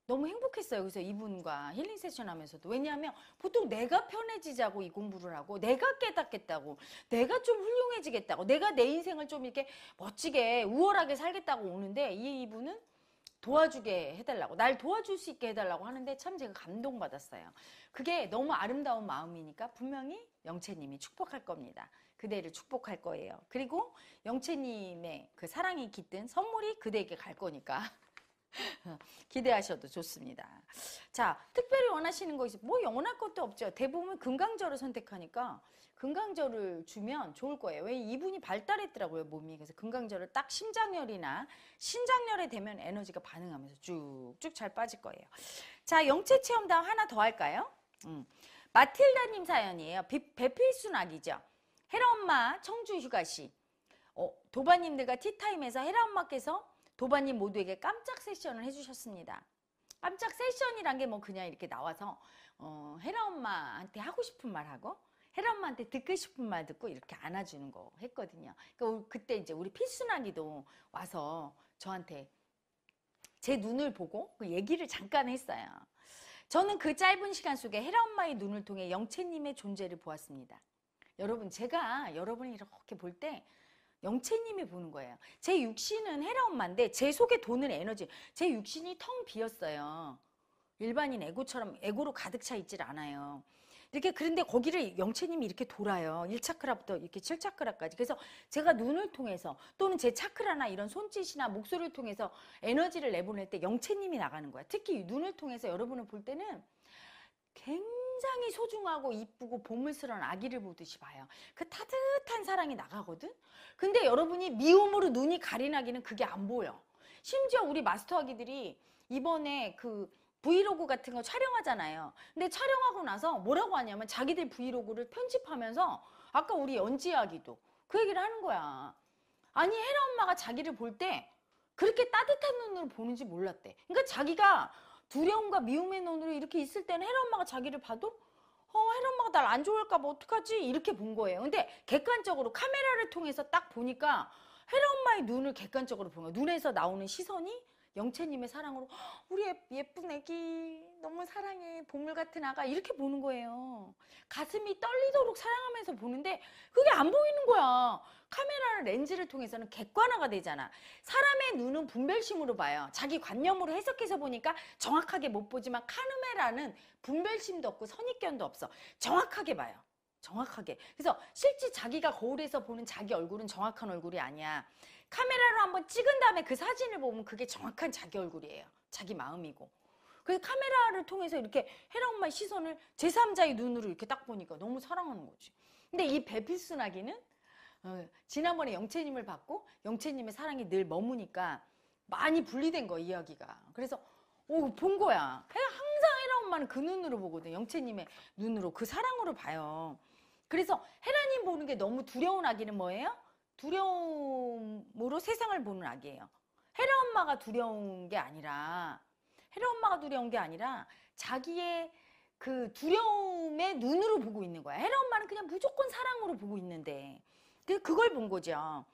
너무 행복했어요. 그래서 이분과 힐링 세션 하면서도. 왜냐하면 보통 내가 편해지자고 이 공부를 하고, 내가 깨닫겠다고, 내가 좀 훌륭해지겠다고, 내가 내 인생을 좀 이렇게 멋지게, 우월하게 살겠다고 오는데, 이 이분은 도와주게 해달라고, 날 도와줄 수 있게 해달라고 하는데 참 제가 감동받았어요. 그게 너무 아름다운 마음이니까 분명히 영채님이 축복할 겁니다. 그대를 축복할 거예요. 그리고 영채님의 그 사랑이 깃든 선물이 그대에게 갈 거니까. 기대하셔도 좋습니다. 자, 특별히 원하시는 것이 뭐영 원할 것도 없죠. 대부분 금강절을 선택하니까 금강절을 주면 좋을 거예요. 왜 이분이 발달했더라고요, 몸이. 그래서 금강절을 딱 심장열이나 신장열에 되면 에너지가 반응하면서 쭉쭉 잘 빠질 거예요. 자, 영체 체험 다 하나 더 할까요? 음. 마틸다님 사연이에요. 배필순악이죠. 헤라 엄마 청주 휴가시. 어, 도바님들과 티타임에서 헤라 엄마께서 도반님 모두에게 깜짝 세션을 해주셨습니다. 깜짝 세션이란 게 뭐 그냥 이렇게 나와서 어, 헤라 엄마한테 하고 싶은 말 하고 헤라 엄마한테 듣고 싶은 말 듣고 이렇게 안아주는 거 했거든요. 그러니까 그때 이제 우리 필순아기도 와서 저한테 제 눈을 보고 그 얘기를 잠깐 했어요. 저는 그 짧은 시간 속에 헤라 엄마의 눈을 통해 영채님의 존재를 보았습니다. 여러분 제가 여러분을 이렇게 볼때 영채님이 보는 거예요. 제 육신은 헤라 엄마인데 제 속에 도는 에너지, 제 육신이 텅 비었어요. 일반인 에고처럼 에고로 가득 차 있질 않아요. 이렇게 그런데 거기를 영채님이 이렇게 돌아요. 1차크라부터 이렇게 7차크라까지. 그래서 제가 눈을 통해서 또는 제 차크라나 이런 손짓이나 목소리를 통해서 에너지를 내보낼 때 영채님이 나가는 거야. 특히 눈을 통해서 여러분을 볼 때는 굉장히 굉장히 소중하고 이쁘고 보물스러운 아기를 보듯이 봐요. 그 따뜻한 사랑이 나가거든? 근데 여러분이 미움으로 눈이 가리나기는 그게 안 보여. 심지어 우리 마스터 아기들이 이번에 그 브이로그 같은 거 촬영하잖아요. 근데 촬영하고 나서 뭐라고 하냐면 자기들 브이로그를 편집하면서 아까 우리 연지 이기도그 얘기를 하는 거야. 아니 헤라 엄마가 자기를 볼 때 그렇게 따뜻한 눈으로 보는지 몰랐대. 그러니까 자기가 두려움과 미움의 눈으로 이렇게 있을 때는 헤라 엄마가 자기를 봐도 어, 헤라 엄마가 날 안좋을까봐 어떡하지? 이렇게 본 거예요. 근데 객관적으로 카메라를 통해서 딱 보니까 헤라 엄마의 눈을 객관적으로 보면 눈에서 나오는 시선이 영채님의 사랑으로 우리 예쁜 애기 너무 사랑해 보물 같은 아가 이렇게 보는 거예요 가슴이 떨리도록 사랑하면서 보는데 그게 안 보이는 거야 카메라를 렌즈를 통해서는 객관화가 되잖아 사람의 눈은 분별심으로 봐요 자기 관념으로 해석해서 보니까 정확하게 못 보지만 카메라는 누 분별심도 없고 선입견도 없어 정확하게 봐요 정확하게 그래서 실제 자기가 거울에서 보는 자기 얼굴은 정확한 얼굴이 아니야 카메라로 한번 찍은 다음에 그 사진을 보면 그게 정확한 자기 얼굴이에요. 자기 마음이고. 그래서 카메라를 통해서 이렇게 헤라 엄마의 시선을 제3자의 눈으로 이렇게 딱 보니까 너무 사랑하는 거지. 근데 이 배필순아기는 어, 지난번에 영채님을 봤고 영채님의 사랑이 늘 머무니까 많이 분리된 거 이야기가. 그래서 오, 본 거야. 항상 헤라 엄마는 그 눈으로 보거든. 영채님의 눈으로 그 사랑으로 봐요. 그래서 헤라님 보는 게 너무 두려운 아기는 뭐예요? 두려움으로 세상을 보는 악이에요. 헤라 엄마가 두려운 게 아니라 헤라 엄마가 두려운 게 아니라 자기의 그 두려움의 눈으로 보고 있는 거야. 헤라 엄마는 그냥 무조건 사랑으로 보고 있는데 그걸 본 거죠.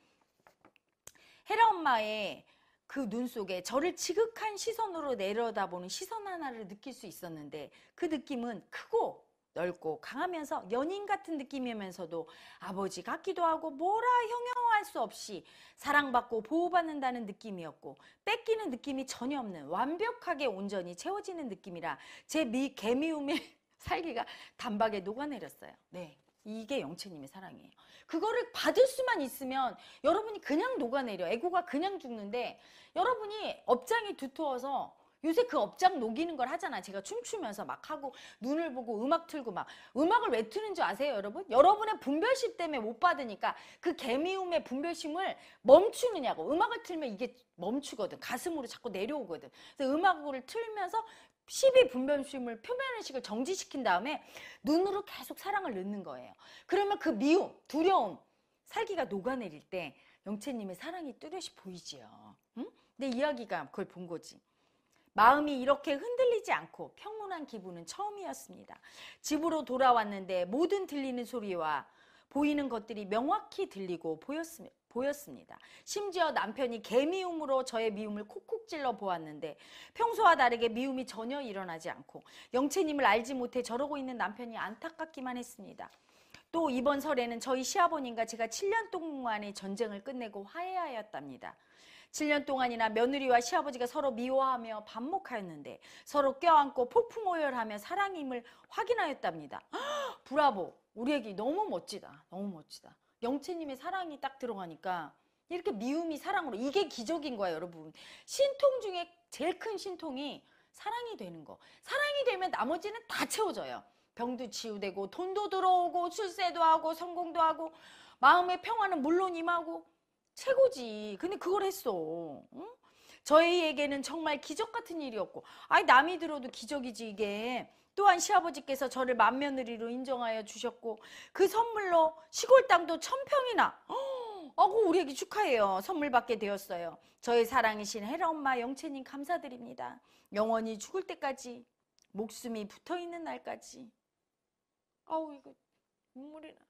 헤라 엄마의 그 눈 속에 저를 지극한 시선으로 내려다보는 시선 하나를 느낄 수 있었는데 그 느낌은 크고 넓고 강하면서 연인 같은 느낌이면서도 아버지 같기도 하고 뭐라 형용할 수 없이 사랑받고 보호받는다는 느낌이었고 뺏기는 느낌이 전혀 없는 완벽하게 온전히 채워지는 느낌이라 제 미 개미움의 살기가 단박에 녹아내렸어요. 네. 이게 영채님의 사랑이에요. 그거를 받을 수만 있으면 여러분이 그냥 녹아내려. 애고가 그냥 죽는데 여러분이 업장이 두터워서 요새 그 업장 녹이는 걸 하잖아. 제가 춤추면서 막 하고 눈을 보고 음악 틀고 막 음악을 왜 트는 줄 아세요, 여러분? 여러분의 분별심 때문에 못 받으니까 그 개미움의 분별심을 멈추느냐고. 음악을 틀면 이게 멈추거든. 가슴으로 자꾸 내려오거든. 그래서 음악을 틀면서 12 분별심을 표면의식을 정지시킨 다음에 눈으로 계속 사랑을 넣는 거예요. 그러면 그 미움, 두려움, 살기가 녹아내릴 때 영채님의 사랑이 뚜렷이 보이지요. 응? 내 이야기가 그걸 본 거지. 마음이 이렇게 흔들리지 않고 평온한 기분은 처음이었습니다. 집으로 돌아왔는데 모든 들리는 소리와 보이는 것들이 명확히 들리고 보였습니다. 보였습니다. 심지어 남편이 개미움으로 저의 미움을 콕콕 찔러 보았는데 평소와 다르게 미움이 전혀 일어나지 않고 영채님을 알지 못해 저러고 있는 남편이 안타깝기만 했습니다. 또 이번 설에는 저희 시아버님과 제가 7년 동안의 전쟁을 끝내고 화해하였답니다. 7년 동안이나 며느리와 시아버지가 서로 미워하며 반목하였는데 서로 껴안고 폭풍오열하며 사랑임을 확인하였답니다. 헉, 브라보. 우리 애기 너무 멋지다. 너무 멋지다. 영채님의 사랑이 딱 들어가니까 이렇게 미움이 사랑으로 이게 기적인 거야 여러분. 신통 중에 제일 큰 신통이 사랑이 되는 거. 사랑이 되면 나머지는 다 채워져요. 병도 치유되고 돈도 들어오고 출세도 하고 성공도 하고 마음의 평화는 물론 임하고 최고지. 근데 그걸 했어. 응? 저희에게는 정말 기적 같은 일이었고, 아니 남이 들어도 기적이지 이게. 또한 시아버지께서 저를 맏며느리로 인정하여 주셨고 그 선물로 시골 땅도 천평이나 어구 우리 에게 축하해요. 선물 받게 되었어요. 저의 사랑이신 헤라 엄마 영채님 감사드립니다. 영원히 죽을 때까지 목숨이 붙어있는 날까지 아우 이거 눈물이 나.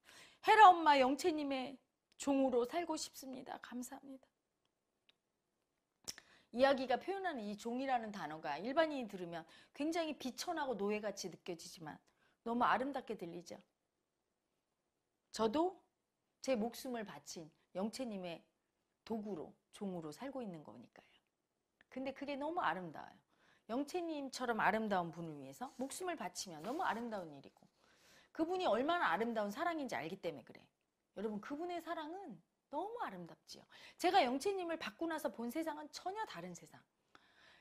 헤라 엄마 영채님의 종으로 살고 싶습니다. 감사합니다. 이야기가 표현하는 이 종이라는 단어가 일반인이 들으면 굉장히 비천하고 노예같이 느껴지지만 너무 아름답게 들리죠. 저도 제 목숨을 바친 영채님의 도구로 종으로 살고 있는 거니까요. 근데 그게 너무 아름다워요. 영채님처럼 아름다운 분을 위해서 목숨을 바치면 너무 아름다운 일이고 그분이 얼마나 아름다운 사랑인지 알기 때문에 그래. 여러분 그분의 사랑은 너무 아름답지요. 제가 영채님을 받고 나서 본 세상은 전혀 다른 세상.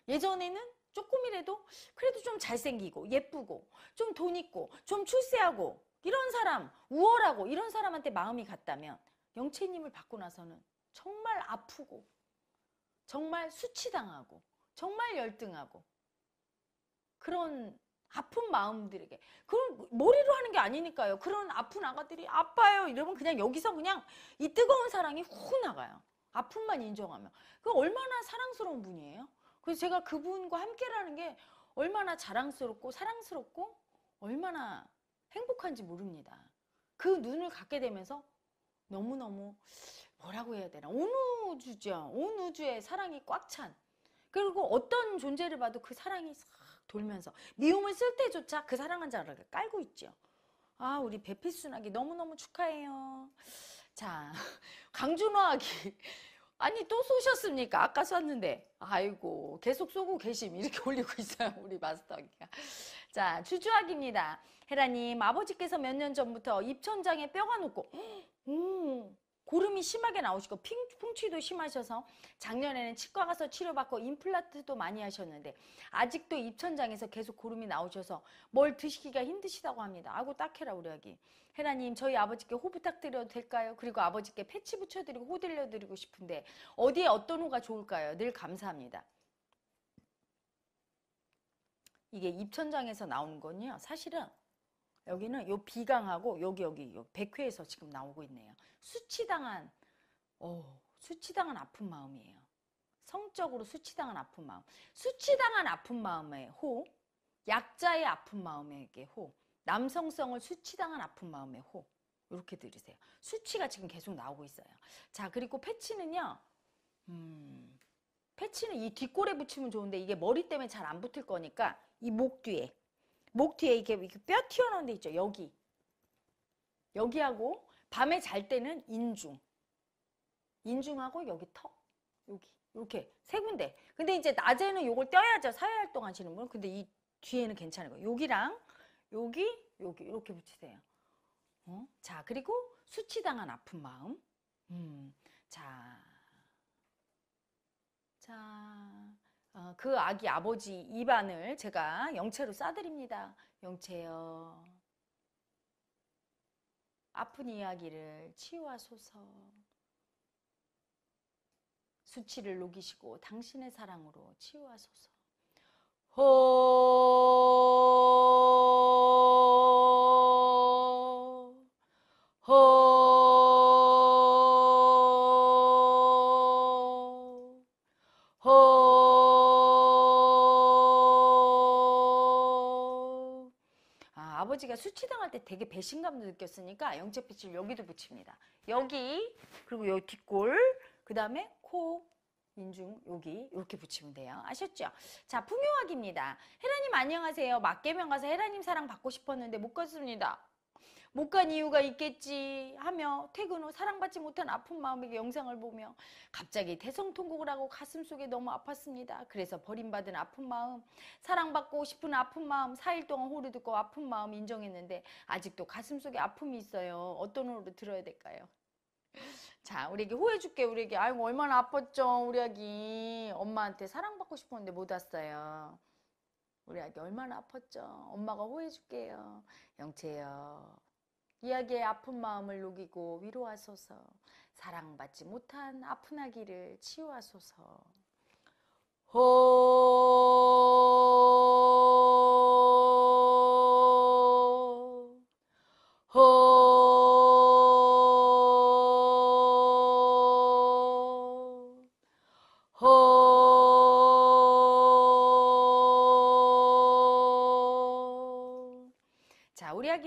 예전에는 조금이라도 그래도 좀 잘생기고 예쁘고 좀 돈 있고 좀 출세하고 이런 사람 우월하고 이런 사람한테 마음이 갔다면 영채님을 받고 나서는 정말 아프고 정말 수치당하고 정말 열등하고 그런 아픈 마음들에게 그럼 머리로 하는 게 아니니까요 그런 아픈 아가들이 아파요 이러면 그냥 여기서 그냥 이 뜨거운 사랑이 훅 나가요 아픔만 인정하면 그 얼마나 사랑스러운 분이에요 그래서 제가 그분과 함께라는 게 얼마나 자랑스럽고 사랑스럽고 얼마나 행복한지 모릅니다 그 눈을 갖게 되면서 너무너무 뭐라고 해야 되나 온 우주죠 온우주의 사랑이 꽉 찬 그리고 어떤 존재를 봐도 그 사랑이 싹 돌면서 미움을쓸 때조차 그 사랑한 자를 깔고 있죠. 아 우리 배필순하기 너무너무 축하해요. 자 강준호하기 아니 또 쏘셨습니까? 아까 쐈는데 아이고 계속 쏘고 계심 이렇게 올리고 있어요 우리 마스터기가. 자 주주학입니다. 헤라님 아버지께서 몇 년 전부터 입천장에 뼈가 놓고 음 고름이 심하게 나오시고 핑, 풍치도 심하셔서 작년에는 치과 가서 치료받고 임플란트도 많이 하셨는데 아직도 입천장에서 계속 고름이 나오셔서 뭘 드시기가 힘드시다고 합니다. 아고 딱해라 우리 아기. 해라님 저희 아버지께 호 부탁드려도 될까요? 그리고 아버지께 패치 붙여드리고 호 들려드리고 싶은데 어디에 어떤 호가 좋을까요? 늘 감사합니다. 이게 입천장에서 나온는 건요. 사실은 여기는 요 비강하고 여기 여기 요 백회에서 지금 나오고 있네요. 수치당한 오, 어, 수치당한 아픈 마음이에요. 성적으로 수치당한 아픈 마음. 수치당한 아픈 마음에 호, 약자의 아픈 마음에게 호, 남성성을 수치당한 아픈 마음에 호. 이렇게 들으세요. 수치가 지금 계속 나오고 있어요. 자, 그리고 패치는요. 음. 패치는 이 뒷골에 붙이면 좋은데 이게 머리 때문에 잘 안 붙을 거니까 이 목 뒤에 목 뒤에 이게 뼈 튀어나온 데 있죠. 여기. 여기하고 밤에 잘 때는 인중. 인중하고 여기 턱. 여기. 이렇게 세 군데. 근데 이제 낮에는 요걸 떼야죠. 사회활동 하시는 분은. 근데 이 뒤에는 괜찮은 거예요. 여기랑 여기, 여기 이렇게 붙이세요. 어? 자, 그리고 수치당한 아픈 마음. 음. 자. 자. 어, 그 아기 아버지 입안을 제가 영체로 싸드립니다. 영체여 아픈 이야기를 치유하소서 수치를 녹이시고 당신의 사랑으로 치유하소서 호때 되게 배신감도 느꼈으니까 영채빛을 여기도 붙입니다. 여기 그리고 여기 뒷골 그 다음에 코 인중 여기 이렇게 붙이면 돼요. 아셨죠? 자, 품묘학입니다. 헤라님 안녕하세요. 맞개명 가서 헤라님 사랑 받고 싶었는데 못 갔습니다. 못간 이유가 있겠지 하며 퇴근 후 사랑받지 못한 아픈 마음에게 영상을 보며 갑자기 대성통곡을 하고 가슴속에 너무 아팠습니다. 그래서 버림받은 아픈 마음, 사랑받고 싶은 아픈 마음, 4일 동안 호루 듣고 아픈 마음 인정했는데 아직도 가슴속에 아픔이 있어요. 어떤 호루 들어야 될까요? 자, 우리에게 호해줄게, 우리에게. 아이고, 얼마나 아팠죠, 우리 아기. 엄마한테 사랑받고 싶었는데 못 왔어요. 우리 아기 얼마나 아팠죠. 엄마가 호해줄게요. 영채요. 이야기의 아픈 마음을 녹이고 위로하소서. 사랑받지 못한 아픈 아기를 치유하소서. 호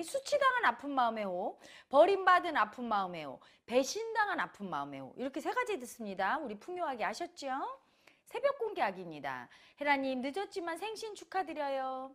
이 수치당한 아픈 마음의 호, 버림받은 아픈 마음의 호, 배신당한 아픈 마음의 호 이렇게 세 가지 듣습니다. 우리 풍요하게 아셨죠? 새벽 공개학입니다. 헤라님 늦었지만 생신 축하드려요.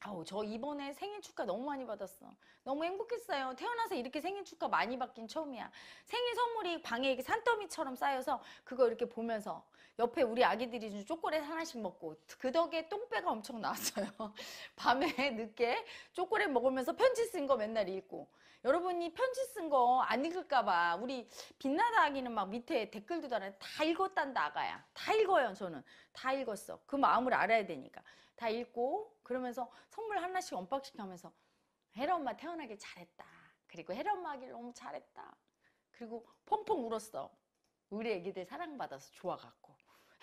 아우 저 이번에 생일 축하 너무 많이 받았어. 너무 행복했어요. 태어나서 이렇게 생일 축하 많이 받긴 처음이야. 생일 선물이 방에 이렇게 산더미처럼 쌓여서 그거 이렇게 보면서 옆에 우리 아기들이 좀 초콜릿 하나씩 먹고 그 덕에 똥배가 엄청 나왔어요. 밤에 늦게 초콜릿 먹으면서 편지 쓴 거 맨날 읽고 여러분이 편지 쓴 거 안 읽을까봐 우리 빛나다 아기는 막 밑에 댓글도 달아 다 읽었단다 아가야. 다 읽어요 저는 다 읽었어. 그 마음을 알아야 되니까 다 읽고 그러면서 선물 하나씩 언박싱 하면서 헤라 엄마 태어나길 잘했다. 그리고 헤라 엄마 하길 너무 잘했다. 그리고 펑펑 울었어. 우리 애기들 사랑받아서 좋아갖고.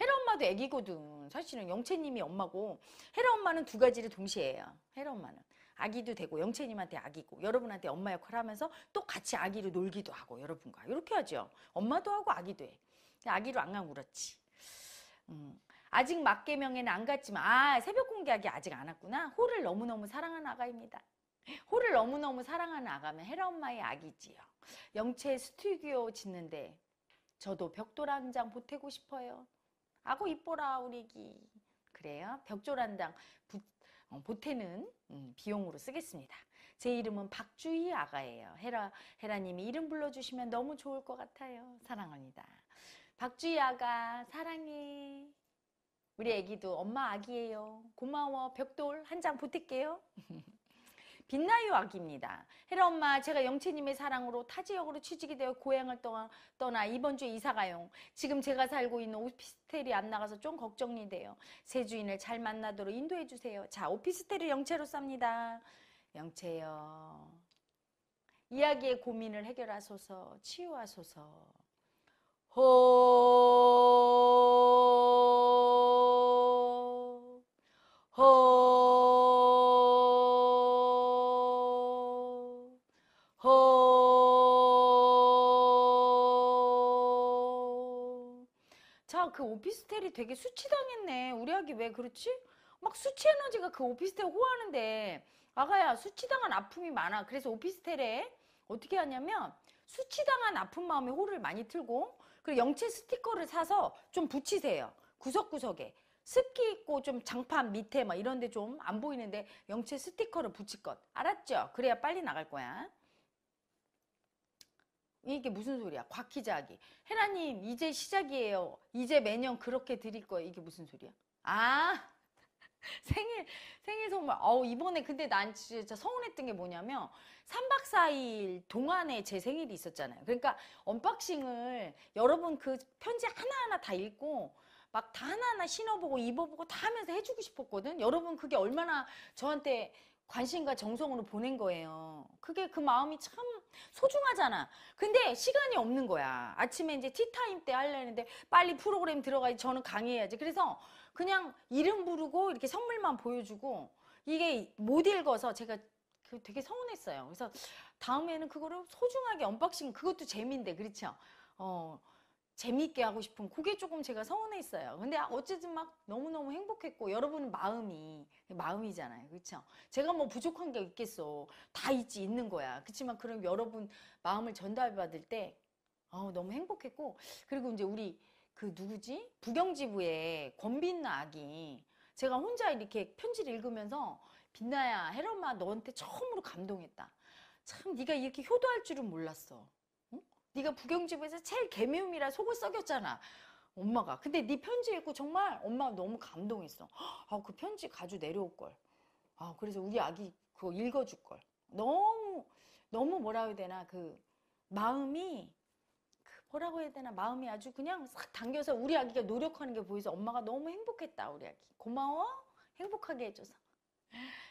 헤라 엄마도 애기거든. 사실은 영채님이 엄마고 헤라 엄마는 두 가지를 동시에 해요. 헤라 엄마는 아기도 되고 영채님한테 아기고 여러분한테 엄마 역할을 하면서 또 같이 아기로 놀기도 하고 여러분과 이렇게 하죠. 엄마도 하고 아기도 해. 아기로 안강 울었지. 음. 아직 막개명에는 안 갔지만 아 새벽 공개하기 아직 안 왔구나. 호를 너무너무 사랑하는 아가입니다. 호를 너무너무 사랑하는 아가면 헤라 엄마의 아기지요. 영채 스튜디오 짓는데 저도 벽돌 한 장 보태고 싶어요. 아고 이뻐라 우리기 그래요 벽조란당 부, 어, 보태는 음, 비용으로 쓰겠습니다 제 이름은 박주희 아가예요 헤라, 헤라님이 이름 불러주시면 너무 좋을 것 같아요 사랑합니다 박주희 아가 사랑해 우리 아기도 엄마 아기예요 고마워 벽돌 한 장 보탤게요 빛나요 아기입니다. 헤라 엄마 제가 영채님의 사랑으로 타 지역으로 취직이 되어 고향을 떠나, 이번 주에 이사가요. 지금 제가 살고 있는 오피스텔이 안 나가서 좀 걱정이 돼요. 새 주인을 잘 만나도록 인도해 주세요. 자 오피스텔을 영채로 쌉니다. 영채요. 이야기의 고민을 해결하소서 치유하소서 호 호. 오피스텔이 되게 수치당했네. 우리 아기 왜 그렇지? 막 수치 에너지가 그 오피스텔 호하는데 아가야 수치당한 아픔이 많아. 그래서 오피스텔에 어떻게 하냐면 수치당한 아픈 마음에 호를 많이 틀고 그리고 영체 스티커를 사서 좀 붙이세요. 구석구석에. 습기 있고 좀 장판 밑에 막 이런데 좀 안 보이는데 영체 스티커를 붙일 것. 알았죠? 그래야 빨리 나갈 거야. 이게 무슨 소리야? 곽희자기. 혜라님, 이제 시작이에요. 이제 매년 그렇게 드릴 거예요. 이게 무슨 소리야? 아! 생일, 생일 선물. 어우, 이번에 근데 난 진짜 서운했던 게 뭐냐면, 3박 4일 동안에 제 생일이 있었잖아요. 그러니까 언박싱을 여러분 그 편지 하나하나 다 읽고, 막 다 하나하나 신어보고 입어보고 다 하면서 해주고 싶었거든. 여러분 그게 얼마나 저한테 관심과 정성으로 보낸 거예요. 그게 그 마음이 참 소중하잖아. 근데 시간이 없는 거야. 아침에 이제 티타임 때 하려 했는데 빨리 프로그램 들어가야지 저는 강의해야지. 그래서 그냥 이름 부르고 이렇게 선물만 보여주고 이게 못 읽어서 제가 그 되게 서운했어요. 그래서 다음에는 그거를 소중하게 언박싱 그것도 재미인데 그렇죠. 어 재미있게 하고 싶은 그게 조금 제가 서운했어요. 근데 아, 어쨌든 막 너무너무 행복했고 여러분 마음이 마음이잖아요. 그렇죠? 제가 뭐 부족한 게 있겠어. 다 있지 있는 거야. 그렇지만 그럼 여러분 마음을 전달받을 때 어, 너무 행복했고 그리고 이제 우리 그 누구지? 부경지부의 권빈나 아기 제가 혼자 이렇게 편지를 읽으면서 빛나야 헤엄마 너한테 처음으로 감동했다. 참 네가 이렇게 효도할 줄은 몰랐어. 네가 부경집에서 제일 개미음이라 속을 썩였잖아. 엄마가. 근데 네 편지 읽고 정말 엄마가 너무 감동했어. 아, 그 편지 가져 내려올걸. 아, 그래서 우리 아기 그거 읽어줄걸. 너무, 너무 뭐라 고 해야 되나, 그, 마음이, 그 뭐라고 해야 되나, 마음이 아주 그냥 싹 당겨서 우리 아기가 노력하는 게 보여서 엄마가 너무 행복했다, 우리 아기. 고마워. 행복하게 해줘서.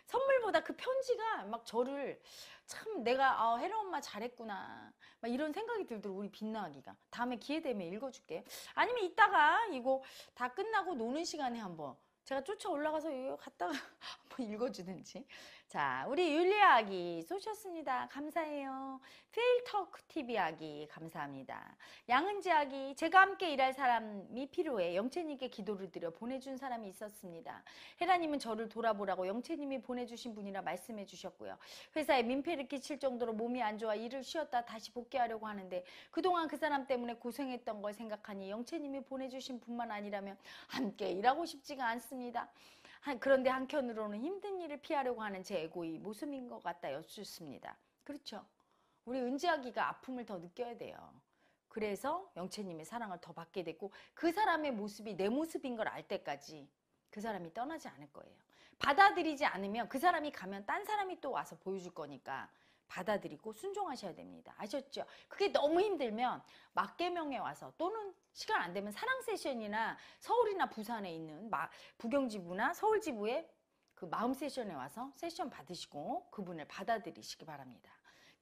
선물보다 그 편지가 막 저를 참 내가 아, 헤라 엄마 잘했구나 막 이런 생각이 들도록 더 우리 빛나기가 다음에 기회 되면 읽어줄게 아니면 이따가 이거 다 끝나고 노는 시간에 한번 제가 쫓아 올라가서 이거 갔다가 한번 읽어주든지 자, 우리 윤리학이 쏘셨습니다. 감사해요. 필터크 TV 아기 감사합니다. 양은지 아기 제가 함께 일할 사람이 필요해 영채님께 기도를 드려 보내준 사람이 있었습니다. 헤라님은 저를 돌아보라고 영채님이 보내주신 분이라 말씀해 주셨고요. 회사에 민폐를 끼칠 정도로 몸이 안 좋아 일을 쉬었다 다시 복귀하려고 하는데 그동안 그 사람 때문에 고생했던 걸 생각하니 영채님이 보내주신 분만 아니라면 함께 일하고 싶지가 않습니다. 한, 그런데 한켠으로는 힘든 일을 피하려고 하는 제 에고의 모습인 것 같다 여쭙습니다. 그렇죠. 우리 은지아기가 아픔을 더 느껴야 돼요. 그래서 영채님의 사랑을 더 받게 됐고그 사람의 모습이 내 모습인 걸 알 때까지 그 사람이 떠나지 않을 거예요. 받아들이지 않으면 그 사람이 가면 딴 사람이 또 와서 보여줄 거니까 받아들이고 순종하셔야 됩니다. 아셨죠? 그게 너무 힘들면 막계명에 와서 또는 시간 안 되면 사랑 세션이나 서울이나 부산에 있는 마, 부경지부나 서울지부에 그 마음 세션에 와서 세션 받으시고 그분을 받아들이시기 바랍니다.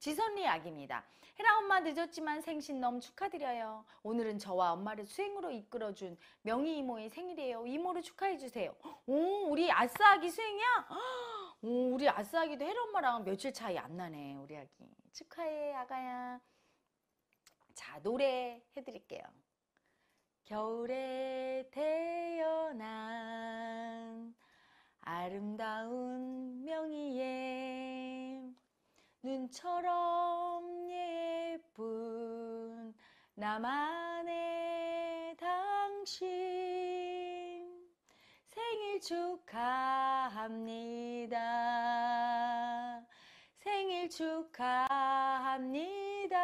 지선리 약입니다. 헤라 엄마 늦었지만 생신 너무 축하드려요. 오늘은 저와 엄마를 수행으로 이끌어준 명희 이모의 생일이에요. 이모를 축하해주세요. 오 우리 아싸하기 수행이야? 오, 음, 우리 아싸 아기도 혜리 엄마랑 며칠 차이 안 나네, 우리 아기. 축하해, 아가야. 자, 노래 해드릴게요. 겨울에 태어난 아름다운 명이의 눈처럼 예쁜 나만의 당신 생일 축하합니다. 생일 축하합니다.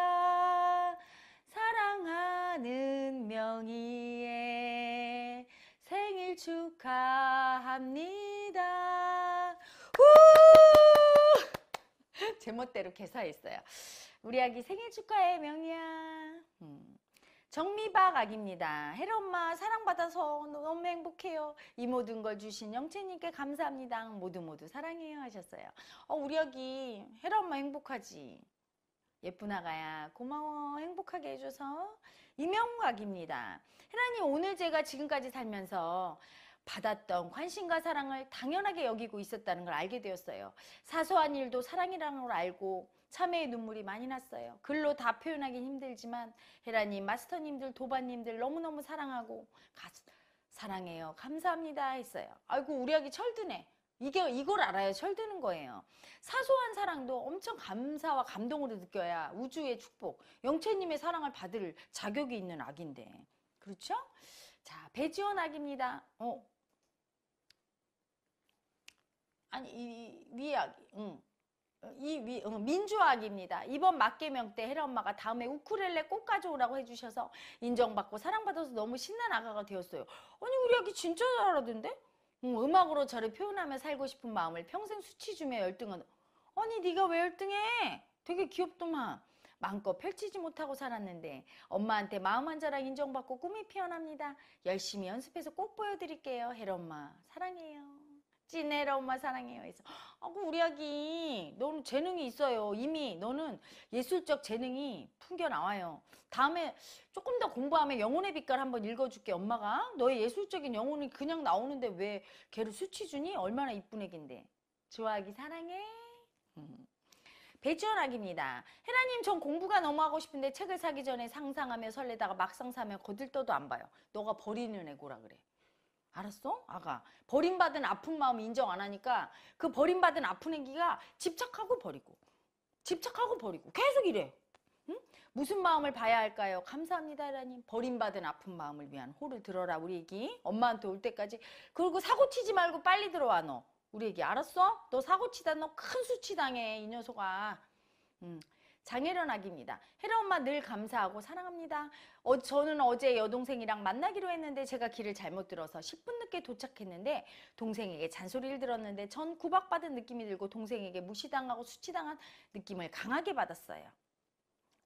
사랑하는 명희의 생일 축하합니다. 우! 제멋대로 개사했어요. 우리 아기 생일 축하해, 명희야. 음. 정미박 악입니다. 헤엄마 사랑받아서 너무 행복해요. 이 모든 걸 주신 영채님께 감사합니다. 모두 모두 사랑해요 하셨어요. 어, 우리 여기 헤엄마 행복하지. 예쁜 아가야 고마워 행복하게 해줘서 이명곽입니다. 헤라님 오늘 제가 지금까지 살면서 받았던 관심과 사랑을 당연하게 여기고 있었다는 걸 알게 되었어요. 사소한 일도 사랑이라는 걸 알고 참회의 눈물이 많이 났어요. 글로 다표현하기 힘들지만 헤라님, 마스터님들, 도반님들 너무너무 사랑하고 가, 사랑해요. 감사합니다 했어요. 아이고 우리 아기 철드네. 이게 이걸 알아야 철드는 거예요. 사소한 사랑도 엄청 감사와 감동으로 느껴야 우주의 축복, 영채님의 사랑을 받을 자격이 있는 악인데. 그렇죠? 자, 배지원 악입니다. 어. 아니, 이, 위 악이. 응. 이 위, 어, 민주화학입니다. 이번 맞개명 때 헤라 엄마가 다음에 우쿨렐레 꼭 가져오라고 해주셔서 인정받고 사랑받아서 너무 신난 아가가 되었어요. 아니 우리 아기 진짜 잘하던데? 음, 음악으로 저를 표현하며 살고 싶은 마음을 평생 수치 주며 열등한 아니 네가 왜 열등해? 되게 귀엽더만. 마음껏 펼치지 못하고 살았는데 엄마한테 마음 한 자락 인정받고 꿈이 피어납니다. 열심히 연습해서 꼭 보여드릴게요. 헤라 엄마 사랑해요. 찐해라 엄마 사랑해요 해서 아, 우리 아기 너는 재능이 있어요 이미 너는 예술적 재능이 풍겨 나와요 다음에 조금 더 공부하면 영혼의 빛깔 한번 읽어줄게 엄마가 너의 예술적인 영혼이 그냥 나오는데 왜 걔를 수치 주니 얼마나 이쁜 애긴데 좋아하기 사랑해 음. 배지원학입니다. 헤라님 전 공부가 너무 하고 싶은데 책을 사기 전에 상상하며 설레다가 막상 사면 거들떠도 안 봐요. 너가 버리는 애고라 그래. 알았어? 아가. 버림받은 아픈 마음 인정 안 하니까 그 버림받은 아픈 애기가 집착하고 버리고. 집착하고 버리고. 계속 이래. 응? 무슨 마음을 봐야 할까요? 감사합니다, 라님. 버림받은 아픈 마음을 위한 호를 들어라, 우리 애기. 엄마한테 올 때까지. 그리고 사고 치지 말고 빨리 들어와, 너. 우리 애기. 알았어? 너 사고 치다, 너 큰 수치 당해, 이 녀석아. 응. 장혜련 아기입니다. 혜련 엄마 늘 감사하고 사랑합니다. 어, 저는 어제 여동생이랑 만나기로 했는데 제가 길을 잘못 들어서 10분 늦게 도착했는데 동생에게 잔소리를 들었는데 전 구박받은 느낌이 들고 동생에게 무시당하고 수치당한 느낌을 강하게 받았어요.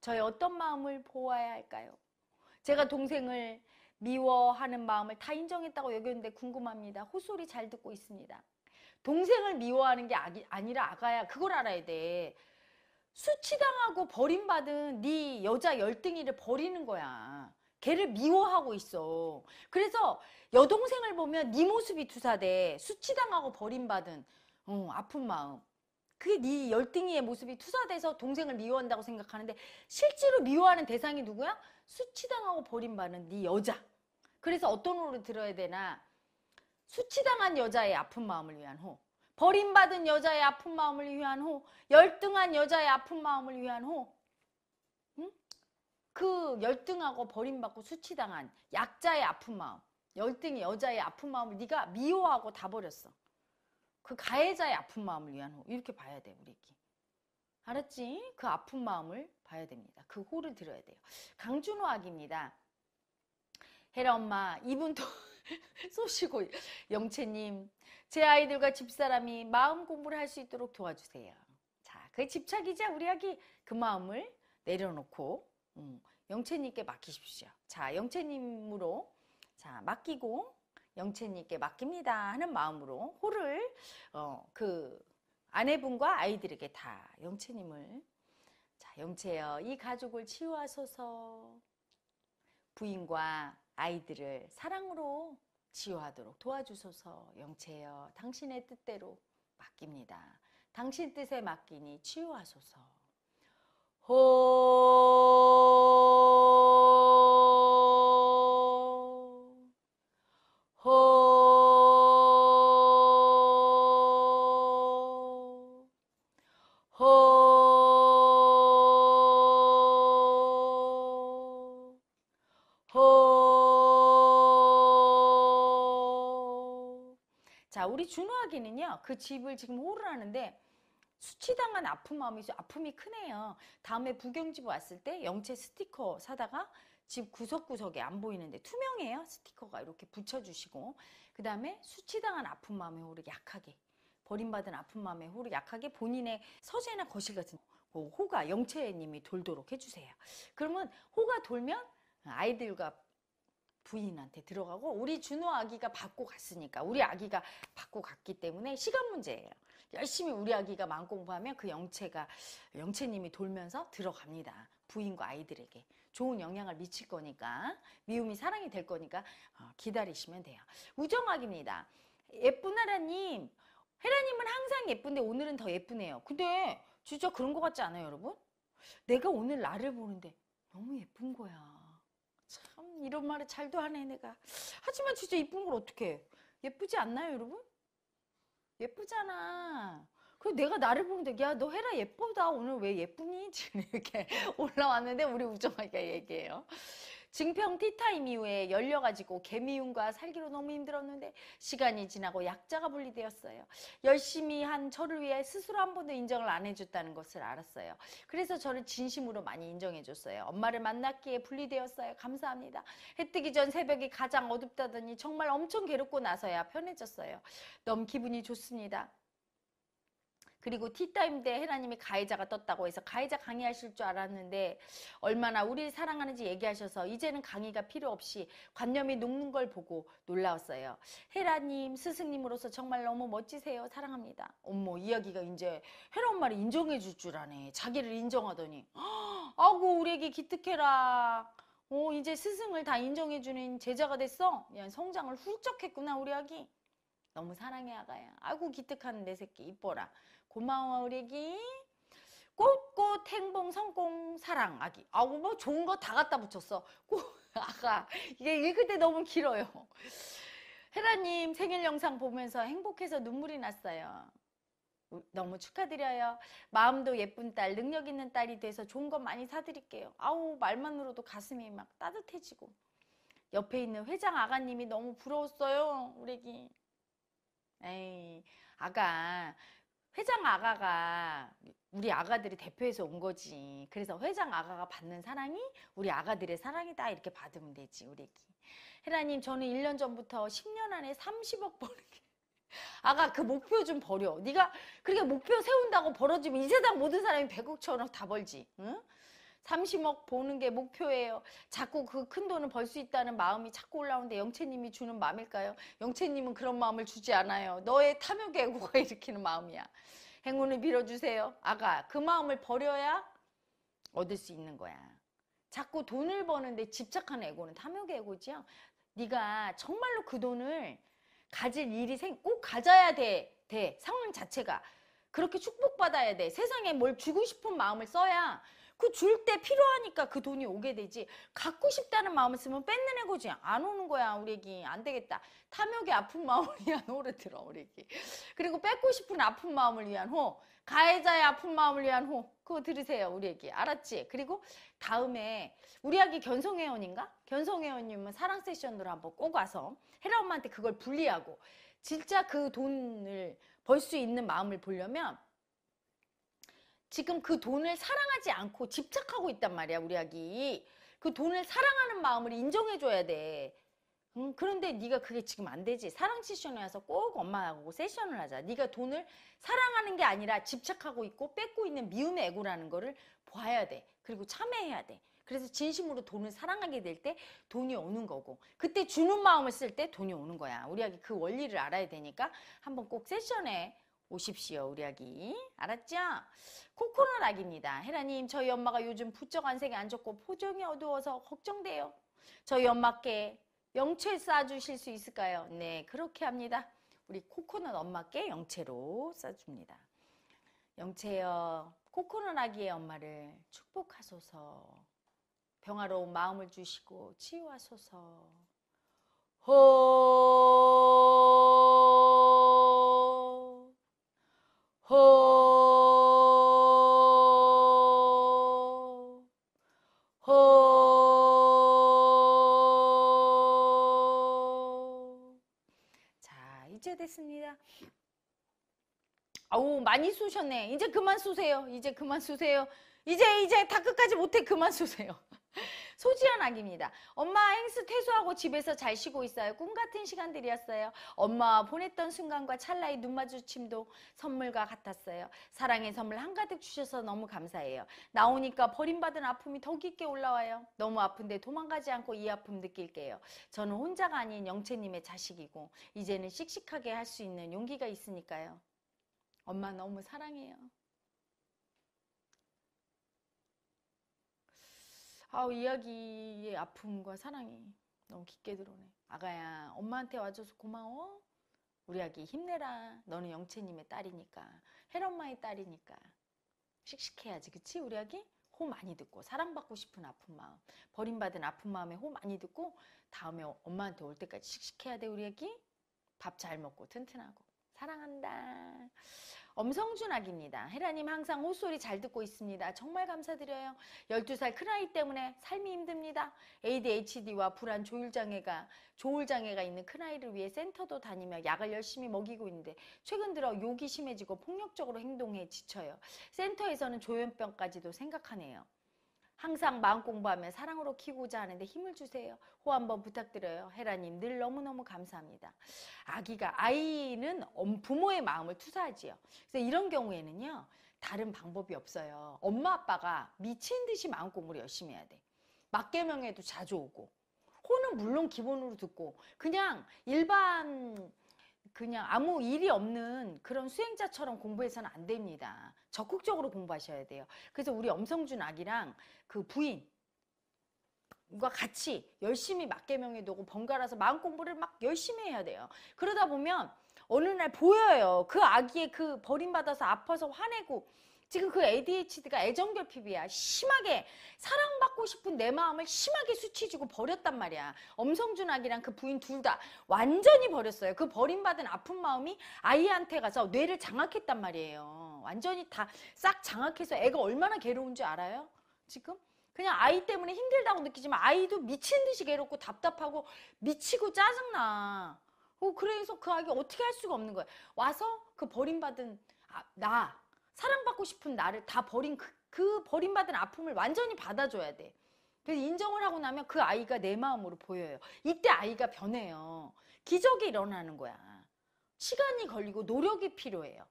저의 어떤 마음을 보아야 할까요? 제가 동생을 미워하는 마음을 다 인정했다고 여겼는데 궁금합니다. 호소리 잘 듣고 있습니다. 동생을 미워하는 게 아기, 아니라 아가야 그걸 알아야 돼. 수치당하고 버림받은 네 여자 열등이를 버리는 거야. 걔를 미워하고 있어. 그래서 여동생을 보면 네 모습이 투사돼. 수치당하고 버림받은 어, 아픈 마음. 그게 네 열등이의 모습이 투사돼서 동생을 미워한다고 생각하는데 실제로 미워하는 대상이 누구야? 수치당하고 버림받은 네 여자. 그래서 어떤 호를 들어야 되나? 수치당한 여자의 아픈 마음을 위한 호. 버림받은 여자의 아픈 마음을 위한 호, 열등한 여자의 아픈 마음을 위한 호, 그 열등하고 버림받고 수치당한 약자의 아픈 마음, 열등의 여자의 아픈 마음을 네가 미워하고 다 버렸어. 그 가해자의 아픈 마음을 위한 호 이렇게 봐야 돼 우리 기 알았지? 그 아픈 마음을 봐야 됩니다. 그 호를 들어야 돼요. 강준호 학입니다 헤라 엄마 이분 도 쏘시고 영채님 제 아이들과 집사람이 마음 공부를 할 수 있도록 도와주세요. 자, 그 집착이자 우리 아기 그 마음을 내려놓고 음, 영채님께 맡기십시오. 자, 영채님으로 자 맡기고 영채님께 맡깁니다 하는 마음으로 호를 어, 그 아내분과 아이들에게 다 영채님을 자 영채여 이 가족을 치유하소서 부인과 아이들을 사랑으로 치유하도록 도와주소서 영체여 당신의 뜻대로 맡깁니다. 당신 뜻에 맡기니 치유하소서. 호 우리 준호하기는요, 그 집을 지금 호를 하는데 수치당한 아픈 마음이 아픔이 크네요. 다음에 부경집 왔을 때영채 스티커 사다가 집 구석구석에 안 보이는데 투명해요. 스티커가 이렇게 붙여주시고 그 다음에 수치당한 아픈 마음에 호를 약하게 버림받은 아픈 마음에 호를 약하게 본인의 서재나 거실 같은 그 호가 영채님이 돌도록 해주세요. 그러면 호가 돌면 아이들과 부인한테 들어가고 우리 준호 아기가 받고 갔으니까 우리 아기가 받고 갔기 때문에 시간 문제예요. 열심히 우리 아기가 마음 공부하면 그 영체가 영체님이 돌면서 들어갑니다. 부인과 아이들에게 좋은 영향을 미칠 거니까 미움이 사랑이 될 거니까 어, 기다리시면 돼요. 우정학입니다. 예쁜 하라님 헤라님은 항상 예쁜데 오늘은 더 예쁘네요. 근데 진짜 그런 것 같지 않아요 여러분? 내가 오늘 나를 보는데 너무 예쁜 거야. 참 이런 말을 잘도 하네 내가. 하지만 진짜 이쁜 걸 어떻게 해? 예쁘지 않나요 여러분? 예쁘잖아. 그리고 내가 나를 보면 야너해라 예쁘다 오늘 왜 예쁘니? 지금 이렇게 올라왔는데 우리 우정아가 얘기해요. 증평 티타임 이후에 열려가지고 개미운과 살기로 너무 힘들었는데 시간이 지나고 약자가 분리되었어요. 열심히 한 저를 위해 스스로 한 번도 인정을 안 해줬다는 것을 알았어요. 그래서 저를 진심으로 많이 인정해줬어요. 엄마를 만났기에 분리되었어요. 감사합니다. 해 뜨기 전 새벽이 가장 어둡다더니 정말 엄청 괴롭고 나서야 편해졌어요. 너무 기분이 좋습니다. 그리고 티타임 때 헤라님이 가해자가 떴다고 해서 가해자 강의하실 줄 알았는데 얼마나 우리 사랑하는지 얘기하셔서 이제는 강의가 필요 없이 관념이 녹는 걸 보고 놀라웠어요. 헤라님 스승님으로서 정말 너무 멋지세요. 사랑합니다. 어머 이야기가 이제 헤라 엄마를 인정해 줄 줄 아네. 자기를 인정하더니 아고 우리에게 기특해라. 오 어, 이제 스승을 다 인정해주는 제자가 됐어. 그냥 성장을 훌쩍 했구나 우리 아기. 너무 사랑해 아가야. 아이고 기특한 내 새끼 이뻐라. 고마워 우리 애기 꽃꽃 행복 성공 사랑 아기 아우 뭐 좋은 거 다 갖다 붙였어 꽃 아가 이게 읽을 때 너무 길어요 헤라님 생일 영상 보면서 행복해서 눈물이 났어요 너무 축하드려요. 마음도 예쁜 딸, 능력 있는 딸이 돼서 좋은 거 많이 사드릴게요. 아우, 말만으로도 가슴이 막 따뜻해지고. 옆에 있는 회장 아가님이 너무 부러웠어요, 우리 애기. 에이, 아가, 회장 아가가 우리 아가들이 대표해서 온 거지. 그래서 회장 아가가 받는 사랑이 우리 아가들의 사랑이다 이렇게 받으면 되지 우리 애기. 혜라님 저는 1년 전부터 10년 안에 30억 버는 게 아가 그 목표 좀 버려. 네가 그렇게 목표 세운다고 벌어지면 이 세상 모든 사람이 100억처럼 다 벌지. 응? 30억 보는 게 목표예요. 자꾸 그 큰 돈을 벌 수 있다는 마음이 자꾸 올라오는데 영채님이 주는 마음일까요? 영채님은 그런 마음을 주지 않아요. 너의 탐욕의 애고가 일으키는 마음이야. 행운을 빌어주세요. 아가, 그 마음을 버려야 얻을 수 있는 거야. 자꾸 돈을 버는데 집착하는 애고는 탐욕의 애고지요. 네가 정말로 그 돈을 가질 일이 생, 꼭 가져야 돼. 돼. 상황 자체가. 그렇게 축복받아야 돼. 세상에 뭘 주고 싶은 마음을 써야 그줄때 필요하니까 그 돈이 오게 되지 갖고 싶다는 마음을 쓰면 뺏는 애고지 안 오는 거야 우리 애기 안 되겠다 탐욕의 아픈 마음을 위한 호를 들어 우리 애기 그리고 뺏고 싶은 아픈 마음을 위한 호 가해자의 아픈 마음을 위한 호 그거 들으세요 우리 애기 알았지 그리고 다음에 우리 아기 견성회원인가 견성회원님은 사랑 세션으로 한번 꼭 와서 헤라 엄마한테 그걸 분리하고 진짜 그 돈을 벌 수 있는 마음을 보려면 지금 그 돈을 사랑하지 않고 집착하고 있단 말이야 우리 아기 그 돈을 사랑하는 마음을 인정해줘야 돼 음, 그런데 네가 그게 지금 안 되지 사랑 세션에 와서 꼭 엄마하고 세션을 하자 네가 돈을 사랑하는 게 아니라 집착하고 있고 뺏고 있는 미움의 애고라는 거를 봐야 돼 그리고 참회해야 돼 그래서 진심으로 돈을 사랑하게 될 때 돈이 오는 거고 그때 주는 마음을 쓸 때 돈이 오는 거야 우리 아기 그 원리를 알아야 되니까 한번 꼭 세션에 오십시오 우리 아기 알았죠? 코코넛 아기입니다 헤라님 저희 엄마가 요즘 부쩍 안색이 안 좋고 포정이 어두워서 걱정돼요 저희 엄마께 영채 싸주실 수 있을까요? 네 그렇게 합니다 우리 코코넛 엄마께 영채로 싸줍니다 영채여 코코넛 아기의 엄마를 축복하소서 평화로운 마음을 주시고 치유하소서 호 호, 호. 자, 이제 됐습니다. 아우, 많이 쑤셨네. 이제 그만 쑤세요. 이제 그만 쑤세요. 이제, 이제 다 끝까지 못해. 그만 쑤세요. 소지연 아기입니다. 엄마 행스 퇴소하고 집에서 잘 쉬고 있어요. 꿈같은 시간들이었어요. 엄마 보냈던 순간과 찰나의 눈마주침도 선물과 같았어요. 사랑의 선물 한가득 주셔서 너무 감사해요. 나오니까 버림받은 아픔이 더 깊게 올라와요. 너무 아픈데 도망가지 않고 이 아픔 느낄게요. 저는 혼자가 아닌 영채님의 자식이고 이제는 씩씩하게 할 수 있는 용기가 있으니까요. 엄마 너무 사랑해요. 아우 이야기의 아픔과 사랑이 너무 깊게 들어오네. 아가야 엄마한테 와줘서 고마워. 우리 아기 힘내라. 너는 영채님의 딸이니까 혜엄마의 딸이니까 씩씩해야지 그치 우리 아기? 호 많이 듣고 사랑받고 싶은 아픈 마음 버림받은 아픈 마음에 호 많이 듣고 다음에 엄마한테 올 때까지 씩씩해야 돼 우리 아기 밥 잘 먹고 튼튼하고 사랑한다 엄성준아기입니다 헤라님 항상 호소리 잘 듣고 있습니다. 정말 감사드려요. 12살 큰아이 때문에 삶이 힘듭니다. ADHD와 불안 조율장애가, 조울장애가 있는 큰아이를 위해 센터도 다니며 약을 열심히 먹이고 있는데 최근 들어 욕이 심해지고 폭력적으로 행동해 지쳐요. 센터에서는 조현병까지도 생각하네요. 항상 마음 공부하면 사랑으로 키우고자 하는데 힘을 주세요. 호 한번 부탁드려요. 헤라님 늘 너무너무 감사합니다. 아기가 아이는 부모의 마음을 투사하지요. 그래서 이런 경우에는요. 다른 방법이 없어요. 엄마 아빠가 미친 듯이 마음 공부를 열심히 해야 돼. 맞개명에도 자주 오고 호는 물론 기본으로 듣고 그냥 일반 그냥 아무 일이 없는 그런 수행자처럼 공부해서는 안 됩니다. 적극적으로 공부하셔야 돼요. 그래서 우리 엄성준 아기랑 그 부인 과 같이 열심히 맞개명에두고 번갈아서 마음 공부를 막 열심히 해야 돼요. 그러다 보면 어느 날 보여요. 그 아기의 그 버림받아서 아파서 화내고 지금 그 ADHD가 애정결핍이야. 심하게 사랑받고 싶은 내 마음을 심하게 수치주고 버렸단 말이야. 엄성준아기랑그 부인 둘 다 완전히 버렸어요. 그 버림받은 아픈 마음이 아이한테 가서 뇌를 장악했단 말이에요. 완전히 다 싹 장악해서 애가 얼마나 괴로운지 알아요? 지금? 그냥 아이 때문에 힘들다고 느끼지만 아이도 미친 듯이 괴롭고 답답하고 미치고 짜증나. 어, 그래서 그아기 어떻게 할 수가 없는 거야. 와서 그 버림받은 아, 나 사랑받고 싶은 나를 다 버린 그, 그 버림받은 아픔을 완전히 받아줘야 돼. 그래서 인정을 하고 나면 그 아이가 내 마음으로 보여요. 이때 아이가 변해요. 기적이 일어나는 거야. 시간이 걸리고 노력이 필요해요.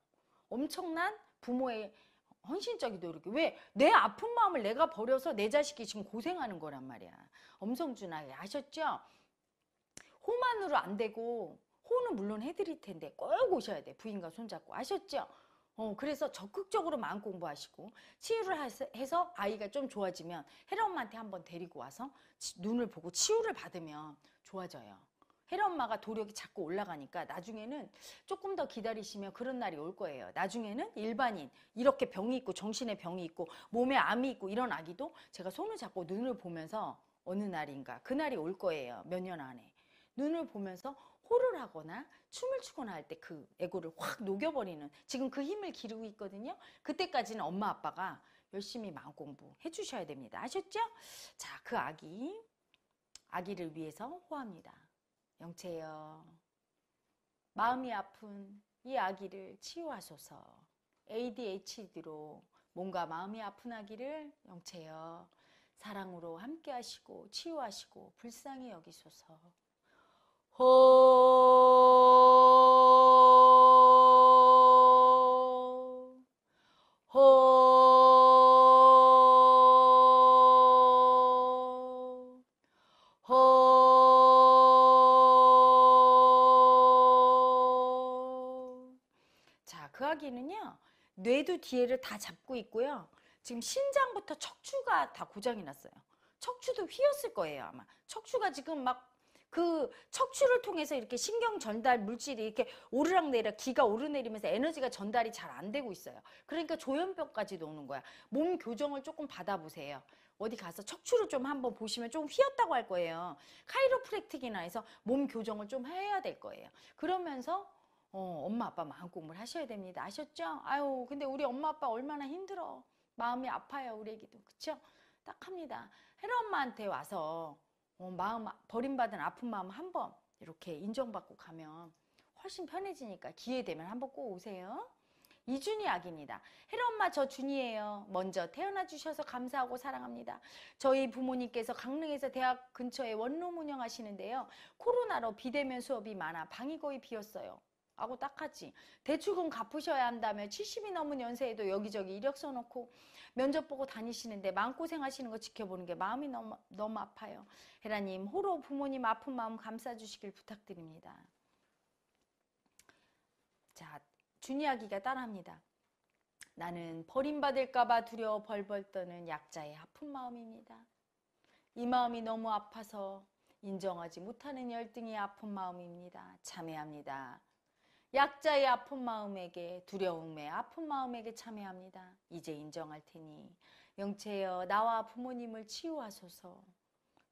엄청난 부모의 헌신적인 노력이. 왜? 내 아픈 마음을 내가 버려서 내 자식이 지금 고생하는 거란 말이야. 엄성준아, 아셨죠? 호만으로 안 되고, 호는 물론 해드릴 텐데 꼭 오셔야 돼. 부인과 손잡고. 아셨죠? 어, 그래서 적극적으로 마음 공부하시고 치유를 해서 아이가 좀 좋아지면 헤라 엄마한테 한번 데리고 와서 치, 눈을 보고 치유를 받으면 좋아져요. 헤라 엄마가 도력이 자꾸 올라가니까 나중에는 조금 더 기다리시면 그런 날이 올 거예요. 나중에는 일반인 이렇게 병이 있고 정신에 병이 있고 몸에 암이 있고 이런 아기도 제가 손을 잡고 눈을 보면서 어느 날인가 그날이 올 거예요. 몇 년 안에. 눈을 보면서 호를 하거나 춤을 추거나 할 때 그 에고를 확 녹여버리는 지금 그 힘을 기르고 있거든요. 그때까지는 엄마 아빠가 열심히 마음 공부해 주셔야 됩니다. 아셨죠? 자, 그 아기 아기를 위해서 호합니다. 영채여 마음이 아픈 이 아기를 치유하소서 ADHD로 뭔가 마음이 아픈 아기를 영채여 사랑으로 함께 하시고 치유하시고 불쌍히 여기소서 자, 그 아기는요, 뇌도 뒤에를 다 잡고 있고요. 지금 신장부터 척추가 다 고장이 났어요. 척추도 휘었을 거예요, 아마. 척추가 지금 막그 척추를 통해서 이렇게 신경 전달 물질이 이렇게 오르락내리락 기가 오르내리면서 에너지가 전달이 잘 안 되고 있어요. 그러니까 조현병까지도 오는 거야. 몸 교정을 조금 받아보세요. 어디 가서 척추를 좀 한번 보시면 좀 휘었다고 할 거예요. 카이로프랙틱이나 해서 몸 교정을 좀 해야 될 거예요. 그러면서 어, 엄마 아빠 마음 공부를 하셔야 됩니다. 아셨죠? 아유 근데 우리 엄마 아빠 얼마나 힘들어. 마음이 아파요 우리 애기도. 그쵸? 딱 합니다. 헤라 엄마한테 와서 어, 마음 버림받은 아픈 마음 한 번 이렇게 인정받고 가면 훨씬 편해지니까 기회 되면 한번 꼭 오세요. 이준희 아기입니다헤라 엄마 저 준이에요. 먼저 태어나 주셔서 감사하고 사랑합니다. 저희 부모님께서 강릉에서 대학 근처에 원룸 운영하시는데요. 코로나로 비대면 수업이 많아 방이 거의 비었어요. 하고 딱하지 대출금 갚으셔야 한다며 70이 넘은 연세에도 여기저기 이력서 놓고 면접 보고 다니시는데 마음고생 하시는 거 지켜보는 게 마음이 너무, 너무 아파요. 헤라님 호로 부모님 아픈 마음 감싸주시길 부탁드립니다. 자 준이야기가 따라합니다. 나는 버림받을까봐 두려워 벌벌 떠는 약자의 아픈 마음입니다. 이 마음이 너무 아파서 인정하지 못하는 열등의 아픈 마음입니다. 참회합니다. 약자의 아픈 마음에게 두려움에 아픈 마음에게 참회합니다. 이제 인정할 테니 영체여 나와 부모님을 치유하소서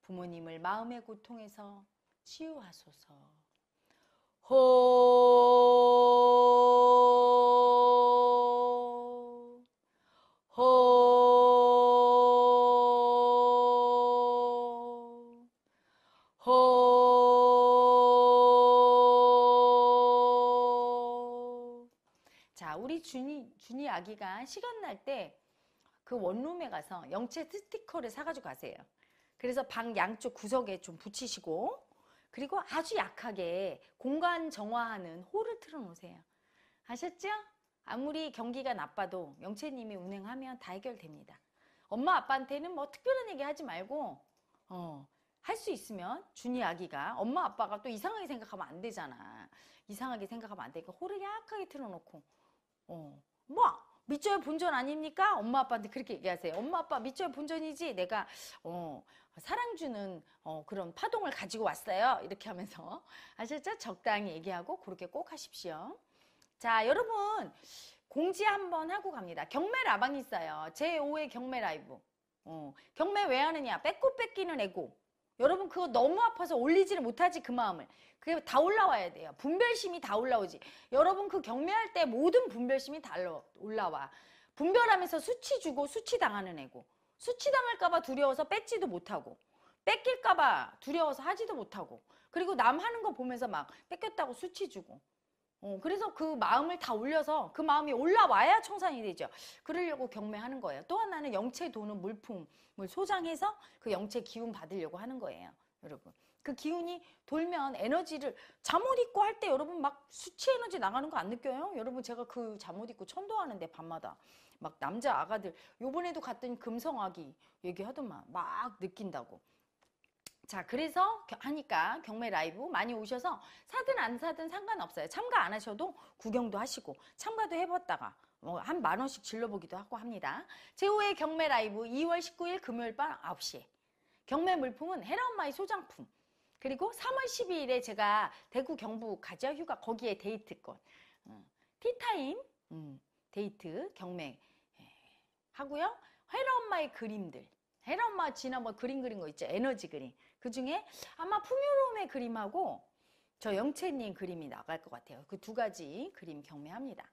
부모님을 마음의 고통에서 치유하소서 호 준이, 준이 아기가 시간 날 때 그 원룸에 가서 영채 스티커를 사가지고 가세요. 그래서 방 양쪽 구석에 좀 붙이시고 그리고 아주 약하게 공간 정화하는 홀을 틀어놓으세요. 아셨죠? 아무리 경기가 나빠도 영채님이 운행하면 다 해결됩니다. 엄마 아빠한테는 뭐 특별한 얘기 하지 말고 어, 할 수 있으면 준이 아기가 엄마 아빠가 또 이상하게 생각하면 안 되잖아. 이상하게 생각하면 안 되니까 홀을 약하게 틀어놓고 어. 뭐 밑조의 본전 아닙니까? 엄마 아빠한테 그렇게 얘기하세요. 엄마 아빠 밑조의 본전이지 내가 어, 사랑 주는 어, 그런 파동을 가지고 왔어요. 이렇게 하면서 아셨죠? 적당히 얘기하고 그렇게 꼭 하십시오. 자 여러분 공지 한번 하고 갑니다. 경매 라방이 있어요. 제5의 경매 라이브. 어, 경매 왜 하느냐? 뺏고 뺏기는 애고. 여러분 그거 너무 아파서 올리지를 못하지 그 마음을 그게 다 올라와야 돼요 분별심이 다 올라오지 여러분 그 경매할 때 모든 분별심이 다 올라와 분별하면서 수치 주고 수치 당하는 애고 수치 당할까봐 두려워서 뺏지도 못하고 뺏길까봐 두려워서 하지도 못하고 그리고 남 하는 거 보면서 막 뺏겼다고 수치 주고 어, 그래서 그 마음을 다 올려서 그 마음이 올라와야 청산이 되죠. 그러려고 경매하는 거예요. 또 하나는 영체 도는 물품을 소장해서 그 영체 기운 받으려고 하는 거예요. 여러분. 그 기운이 돌면 에너지를 잠옷 입고 할 때 여러분 막 수치 에너지 나가는 거 안 느껴요? 여러분 제가 그 잠옷 입고 천도하는데 밤마다 막 남자 아가들 요번에도 갔더니 금성아기 얘기하더만 막 느낀다고 자 그래서 하니까 경매 라이브 많이 오셔서 사든 안 사든 상관없어요 참가 안 하셔도 구경도 하시고 참가도 해봤다가 뭐 한 만원씩 질러보기도 하고 합니다 최후의 경매 라이브 2월 19일 금요일 밤 9시 경매 물품은 헤라엄마의 소장품 그리고 3월 12일에 제가 대구 경북 가자 휴가 거기에 데이트권 어, 티타임 음, 데이트 경매 예, 하고요 헤라엄마의 그림들 헤라 엄마 지난번 그림 그린 거 있죠 에너지 그림 그 중에 아마 풍요로움의 그림하고 저 영채님 그림이 나갈 것 같아요. 그 두 가지 그림 경매합니다.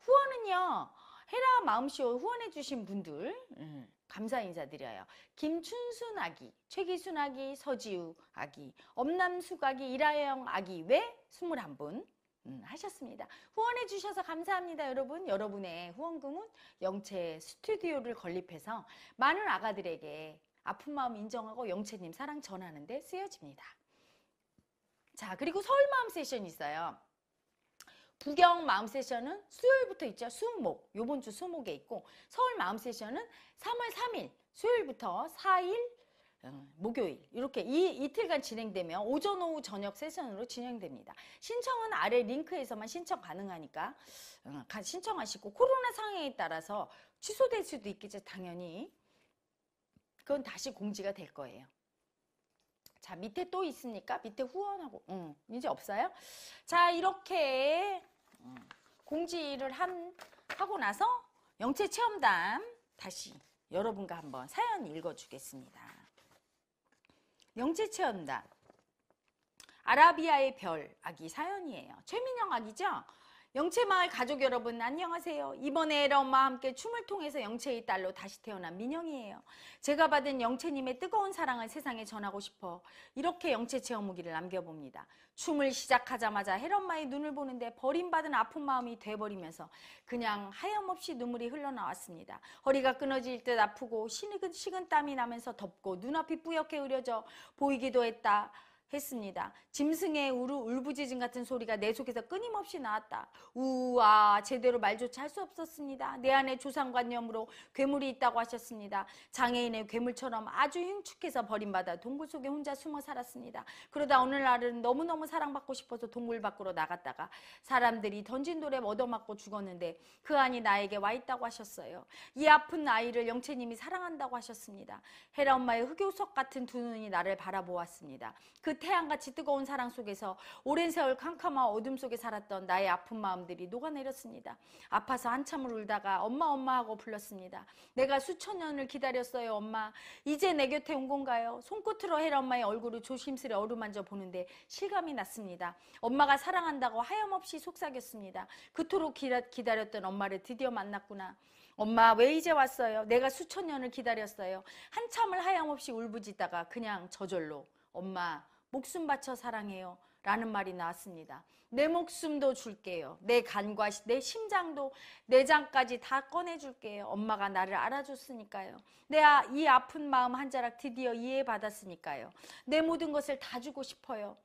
후원은요. 헤라 마음쇼 후원해 주신 분들 음, 감사 인사드려요. 김춘순 아기, 최기순 아기, 서지우 아기, 엄남숙 아기, 이라영 아기 왜? 21분 음, 하셨습니다. 후원해 주셔서 감사합니다 여러분. 여러분의 후원금은 영채 스튜디오를 건립해서 많은 아가들에게 아픈 마음 인정하고 영채님 사랑 전하는데 쓰여집니다. 자 그리고 서울 마음 세션이 있어요. 부경 마음 세션은 수요일부터 있죠. 수목 요번 주 수목에 있고 서울 마음 세션은 3월 3일 수요일부터 4일 음, 목요일 이렇게 이, 이틀간 진행되면 오전 오후 저녁 세션으로 진행됩니다. 신청은 아래 링크에서만 신청 가능하니까 음, 신청하시고 코로나 상황에 따라서 취소될 수도 있겠죠 당연히 그건 다시 공지가 될 거예요. 자, 밑에 또 있습니까? 밑에 후원하고, 음, 이제 없어요? 자, 이렇게 음, 공지를 한, 하고 나서 영체 체험담 다시 여러분과 한번 사연 읽어주겠습니다. 영체 체험담. 아라비아의 별 아기 사연이에요. 최민영 아기죠? 영채마을 가족 여러분 안녕하세요. 이번에 에라엄마와 함께 춤을 통해서 영채의 딸로 다시 태어난 민영이에요. 제가 받은 영채님의 뜨거운 사랑을 세상에 전하고 싶어 이렇게 영채 체험무기를 남겨봅니다. 춤을 시작하자마자 헤엄마의 눈을 보는데 버림받은 아픈 마음이 돼버리면서 그냥 하염없이 눈물이 흘러나왔습니다. 허리가 끊어질 듯 아프고 시근, 시근 땀이 나면서 덥고 눈앞이 뿌옇게 흐려져 보이기도 했다. 했습니다. 짐승의 우르 울부짖음 같은 소리가 내 속에서 끊임없이 나왔다. 우와 제대로 말조차 할 수 없었습니다. 내 안에 조상관념으로 괴물이 있다고 하셨습니다. 장애인의 괴물처럼 아주 흉측해서 버림받아 동굴 속에 혼자 숨어 살았습니다. 그러다 어느 날은 너무너무 사랑받고 싶어서 동굴 밖으로 나갔다가 사람들이 던진 돌에 얻어맞고 죽었는데 그 안이 나에게 와 있다고 하셨어요. 이 아픈 아이를 영채님이 사랑한다고 하셨습니다. 헤라 엄마의 흑요석 같은 두 눈이 나를 바라보았습니다. 그 태양같이 뜨거운 사랑 속에서 오랜 세월 캄캄한 어둠 속에 살았던 나의 아픈 마음들이 녹아내렸습니다. 아파서 한참을 울다가 엄마 엄마 하고 불렀습니다. 내가 수천 년을 기다렸어요 엄마. 이제 내 곁에 온 건가요? 손끝으로 헤라 엄마의 얼굴을 조심스레 어루만져 보는데 실감이 났습니다. 엄마가 사랑한다고 하염없이 속삭였습니다. 그토록 기다렸던 엄마를 드디어 만났구나. 엄마 왜 이제 왔어요? 내가 수천 년을 기다렸어요. 한참을 하염없이 울부짖다가 그냥 저절로 엄마 목숨 바쳐 사랑해요. 라는 말이 나왔습니다. 내 목숨도 줄게요. 내 간과 내 심장도 내장까지 다 꺼내줄게요. 엄마가 나를 알아줬으니까요. 내 이 아, 아픈 마음 한 자락 드디어 이해받았으니까요. 내 모든 것을 다 주고 싶어요.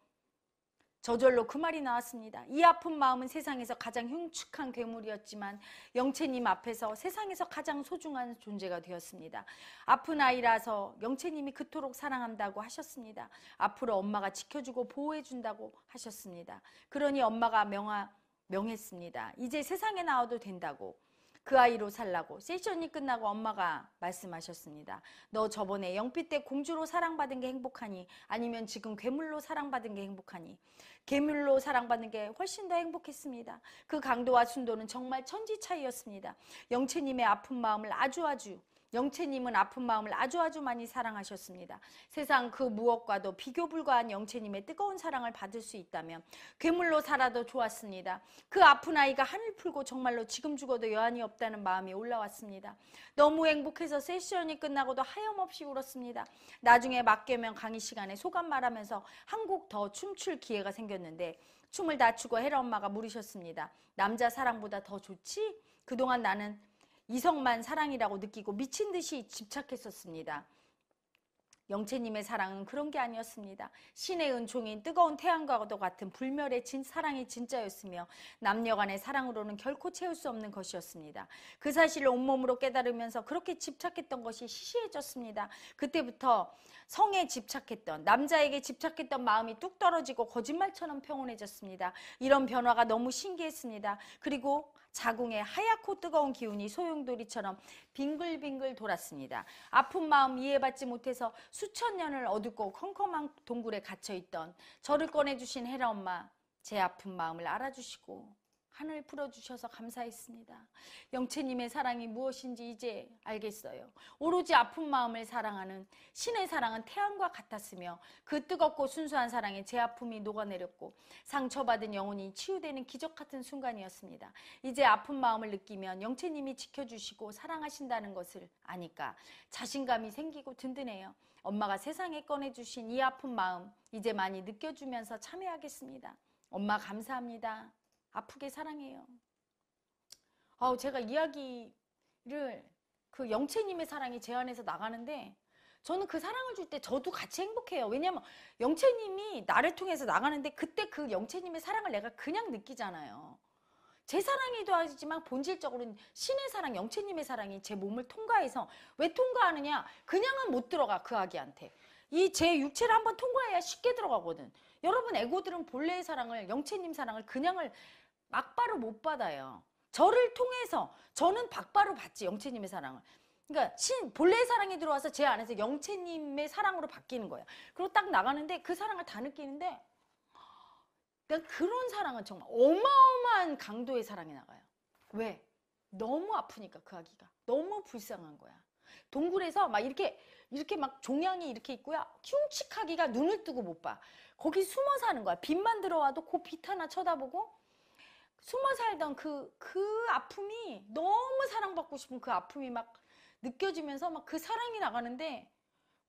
저절로 그 말이 나왔습니다. 이 아픈 마음은 세상에서 가장 흉측한 괴물이었지만 영채님 앞에서 세상에서 가장 소중한 존재가 되었습니다. 아픈 아이라서 영채님이 그토록 사랑한다고 하셨습니다. 앞으로 엄마가 지켜주고 보호해준다고 하셨습니다. 그러니 엄마가 명하, 명했습니다. 이제 세상에 나와도 된다고. 그 아이로 살라고 세션이 끝나고 엄마가 말씀하셨습니다. 너 저번에 영피 때 공주로 사랑받은 게 행복하니 아니면 지금 괴물로 사랑받은 게 행복하니 괴물로 사랑받는 게 훨씬 더 행복했습니다. 그 강도와 순도는 정말 천지 차이였습니다. 영채님의 아픈 마음을 아주 아주 영채님은 아픈 마음을 아주 아주 많이 사랑하셨습니다. 세상 그 무엇과도 비교 불가한 영채님의 뜨거운 사랑을 받을 수 있다면 괴물로 살아도 좋았습니다. 그 아픈 아이가 한을 풀고 정말로 지금 죽어도 여한이 없다는 마음이 올라왔습니다. 너무 행복해서 세션이 끝나고도 하염없이 울었습니다. 나중에 맞개면 강의 시간에 소감 말하면서 한 곡 더 춤출 기회가 생겼는데 춤을 다 추고 헤라 엄마가 물으셨습니다. 남자 사랑보다 더 좋지? 그동안 나는 이성만 사랑이라고 느끼고 미친 듯이 집착했었습니다. 영채님의 사랑은 그런 게 아니었습니다. 신의 은총인 뜨거운 태양과도 같은 불멸의 진 사랑이 진짜였으며 남녀간의 사랑으로는 결코 채울 수 없는 것이었습니다. 그 사실을 온몸으로 깨달으면서 그렇게 집착했던 것이 시시해졌습니다. 그때부터 성에 집착했던 남자에게 집착했던 마음이 뚝 떨어지고 거짓말처럼 평온해졌습니다. 이런 변화가 너무 신기했습니다. 그리고 자궁에 하얗고 뜨거운 기운이 소용돌이처럼 빙글빙글 돌았습니다. 아픈 마음 이해받지 못해서 수천 년을 어둡고 컴컴한 동굴에 갇혀있던 저를 꺼내주신 헤라 엄마 제 아픈 마음을 알아주시고 하늘 풀어주셔서 감사했습니다. 영채님의 사랑이 무엇인지 이제 알겠어요. 오로지 아픈 마음을 사랑하는 신의 사랑은 태양과 같았으며 그 뜨겁고 순수한 사랑에 제 아픔이 녹아내렸고 상처받은 영혼이 치유되는 기적 같은 순간이었습니다. 이제 아픈 마음을 느끼면 영채님이 지켜주시고 사랑하신다는 것을 아니까 자신감이 생기고 든든해요. 엄마가 세상에 꺼내주신 이 아픈 마음 이제 많이 느껴주면서 참여하겠습니다. 엄마 감사합니다. 아프게 사랑해요. 아우 제가 이야기를 그 영채님의 사랑이 제 안에서 나가는데 저는 그 사랑을 줄 때 저도 같이 행복해요. 왜냐면 영채님이 나를 통해서 나가는데 그때 그 영채님의 사랑을 내가 그냥 느끼잖아요. 제 사랑이도 하지만 본질적으로는 신의 사랑, 영채님의 사랑이 제 몸을 통과해서 왜 통과하느냐? 그냥은 못 들어가 그 아기한테. 이 제 육체를 한번 통과해야 쉽게 들어가거든. 여러분 에고들은 본래의 사랑을 영채님 사랑을 그냥을 막바로 못 받아요. 저를 통해서 저는 박바로 받지 영채님의 사랑을. 그러니까 신 본래의 사랑이 들어와서 제 안에서 영채님의 사랑으로 바뀌는 거예요. 그리고 딱 나가는데 그 사랑을 다 느끼는데 그냥 그런 사랑은 정말 어마어마한 강도의 사랑이 나가요. 왜? 너무 아프니까 그 아기가 너무 불쌍한 거야. 동굴에서 막 이렇게 이렇게 막 종양이 이렇게 있고요. 흉측하기가 눈을 뜨고 못 봐. 거기 숨어 사는 거야. 빛만 들어와도 그 빛 하나 쳐다보고 숨어 살던 그, 그 아픔이 너무 사랑받고 싶은 그 아픔이 막 느껴지면서 막 그 사랑이 나가는데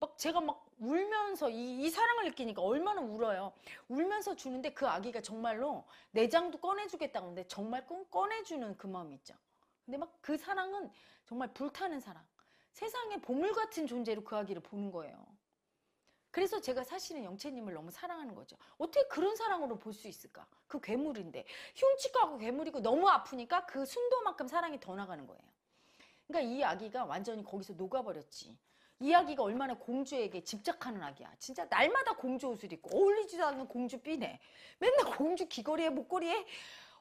막 제가 막 울면서 이, 이 사랑을 느끼니까 얼마나 울어요. 울면서 주는데 그 아기가 정말로 내장도 꺼내주겠다고 하는데 정말 꺼내주는 그 마음이 있죠. 근데 막 그 사랑은 정말 불타는 사랑. 세상에 보물 같은 존재로 그 아기를 보는 거예요. 그래서 제가 사실은 영채님을 너무 사랑하는 거죠. 어떻게 그런 사랑으로 볼 수 있을까? 그 괴물인데 흉측하고 괴물이고 너무 아프니까 그 순도만큼 사랑이 더 나가는 거예요. 그러니까 이 아기가 완전히 거기서 녹아버렸지. 이 아기가 얼마나 공주에게 집착하는 아기야. 진짜 날마다 공주 옷을 입고 어울리지도 않는 공주 삐네. 맨날 공주 귀걸이에 목걸이에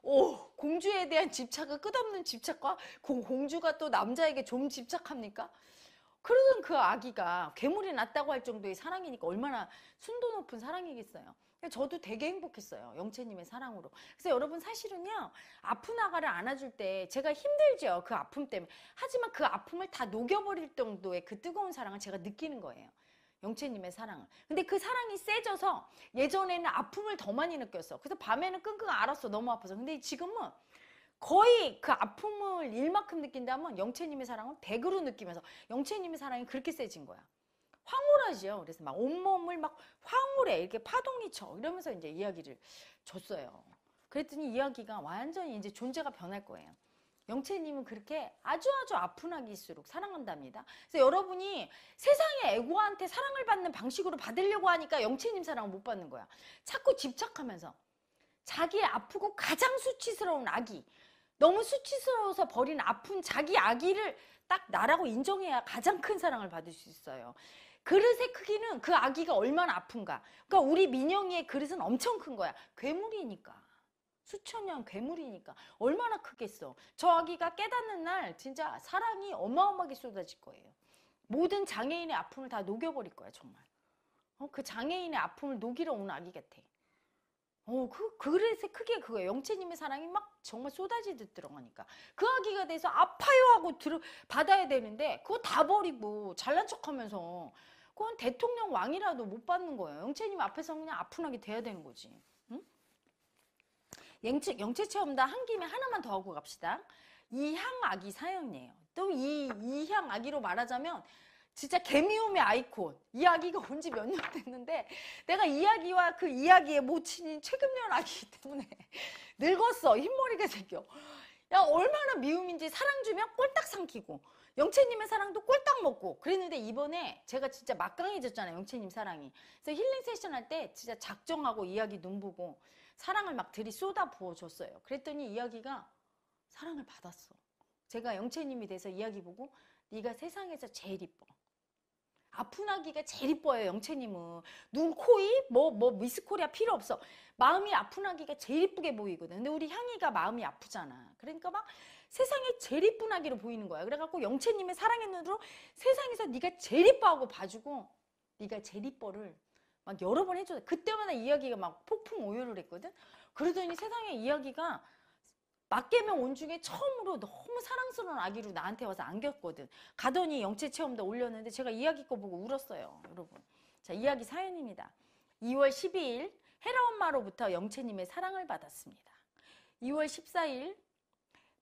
오 공주에 대한 집착은 끝없는 집착과 공주가 또 남자에게 좀 집착합니까? 그러던 그 아기가 괴물이 났다고 할 정도의 사랑이니까 얼마나 순도 높은 사랑이겠어요. 저도 되게 행복했어요. 영채님의 사랑으로. 그래서 여러분 사실은요. 아픈 아가를 안아줄 때 제가 힘들죠. 그 아픔 때문에. 하지만 그 아픔을 다 녹여버릴 정도의 그 뜨거운 사랑을 제가 느끼는 거예요. 영채님의 사랑을. 근데 그 사랑이 세져서 예전에는 아픔을 더 많이 느꼈어. 그래서 밤에는 끙끙 앓았어. 너무 아파서. 근데 지금은 거의 그 아픔을 일만큼 느낀다면 영채님의 사랑은 백으로 느끼면서 영채님의 사랑이 그렇게 세진 거야. 황홀하지요. 그래서 막 온몸을 막 황홀해. 이렇게 파동이 쳐. 이러면서 이제 이야기를 줬어요. 그랬더니 이야기가 완전히 이제 존재가 변할 거예요. 영채님은 그렇게 아주 아주 아픈 아기일수록 사랑한답니다. 그래서 여러분이 세상의 애고한테 사랑을 받는 방식으로 받으려고 하니까 영채님 사랑을 못 받는 거야. 자꾸 집착하면서 자기의 아프고 가장 수치스러운 아기 너무 수치스러워서 버린 아픈 자기 아기를 딱 나라고 인정해야 가장 큰 사랑을 받을 수 있어요. 그릇의 크기는 그 아기가 얼마나 아픈가. 그러니까 우리 민영이의 그릇은 엄청 큰 거야. 괴물이니까. 수천 년 괴물이니까 얼마나 크겠어. 저 아기가 깨닫는 날 진짜 사랑이 어마어마하게 쏟아질 거예요. 모든 장애인의 아픔을 다 녹여버릴 거야 정말. 어? 그 장애인의 아픔을 녹이러 온 아기 같아. 어, 그, 그래서 크게 그거예요. 영채님의 사랑이 막 정말 쏟아지듯 들어가니까. 그 아기가 돼서 아파요 하고 들어, 받아야 되는데, 그거 다 버리고, 잘난 척 하면서. 그건 대통령 왕이라도 못 받는 거예요. 영채님 앞에서 그냥 아픈하게 돼야 되는 거지. 응? 영채, 영채 체험단 한 김에 하나만 더 하고 갑시다. 이 향아기 사연이에요. 또 이 이 향아기로 말하자면 진짜 개미움의 아이콘 이야기가 온 지 몇 년 됐는데 내가 이야기와 그 이야기의 모친인 최금년 아기 때문에 늙었어 흰머리가 생겨 야 얼마나 미움인지 사랑 주면 꼴딱 삼키고 영채님의 사랑도 꼴딱 먹고 그랬는데 이번에 제가 진짜 막강해졌잖아요 영채님 사랑이 그래서 힐링 세션 할 때 진짜 작정하고 이야기 눈보고 사랑을 막 들이 쏟아 부어줬어요 그랬더니 이야기가 사랑을 받았어 제가 영채님이 돼서 이야기 보고 네가 세상에서 제일 이뻐 아픈 아기가 제일 이뻐요 영채님은 눈, 코, 입, 뭐, 뭐 미스코리아 필요 없어 마음이 아픈 아기가 제일 이쁘게 보이거든 근데 우리 향이가 마음이 아프잖아 그러니까 막 세상에 제일 이쁜 아기로 보이는 거야 그래갖고 영채님의 사랑의 눈으로 세상에서 네가 제일 이뻐하고 봐주고 네가 제일 이뻐를 막 여러 번해줘 그때마다 이야기가 막 폭풍 오열을 했거든 그러더니 세상에 이야기가 맞게명온 중에 처음으로 너무 사랑스러운 아기로 나한테 와서 안겼거든. 가더니 영체 체험도 올렸는데 제가 이야기 거 보고 울었어요, 여러분. 자, 이야기 사연입니다. 2월 12일 헤라 엄마로부터 영체님의 사랑을 받았습니다. 2월 14일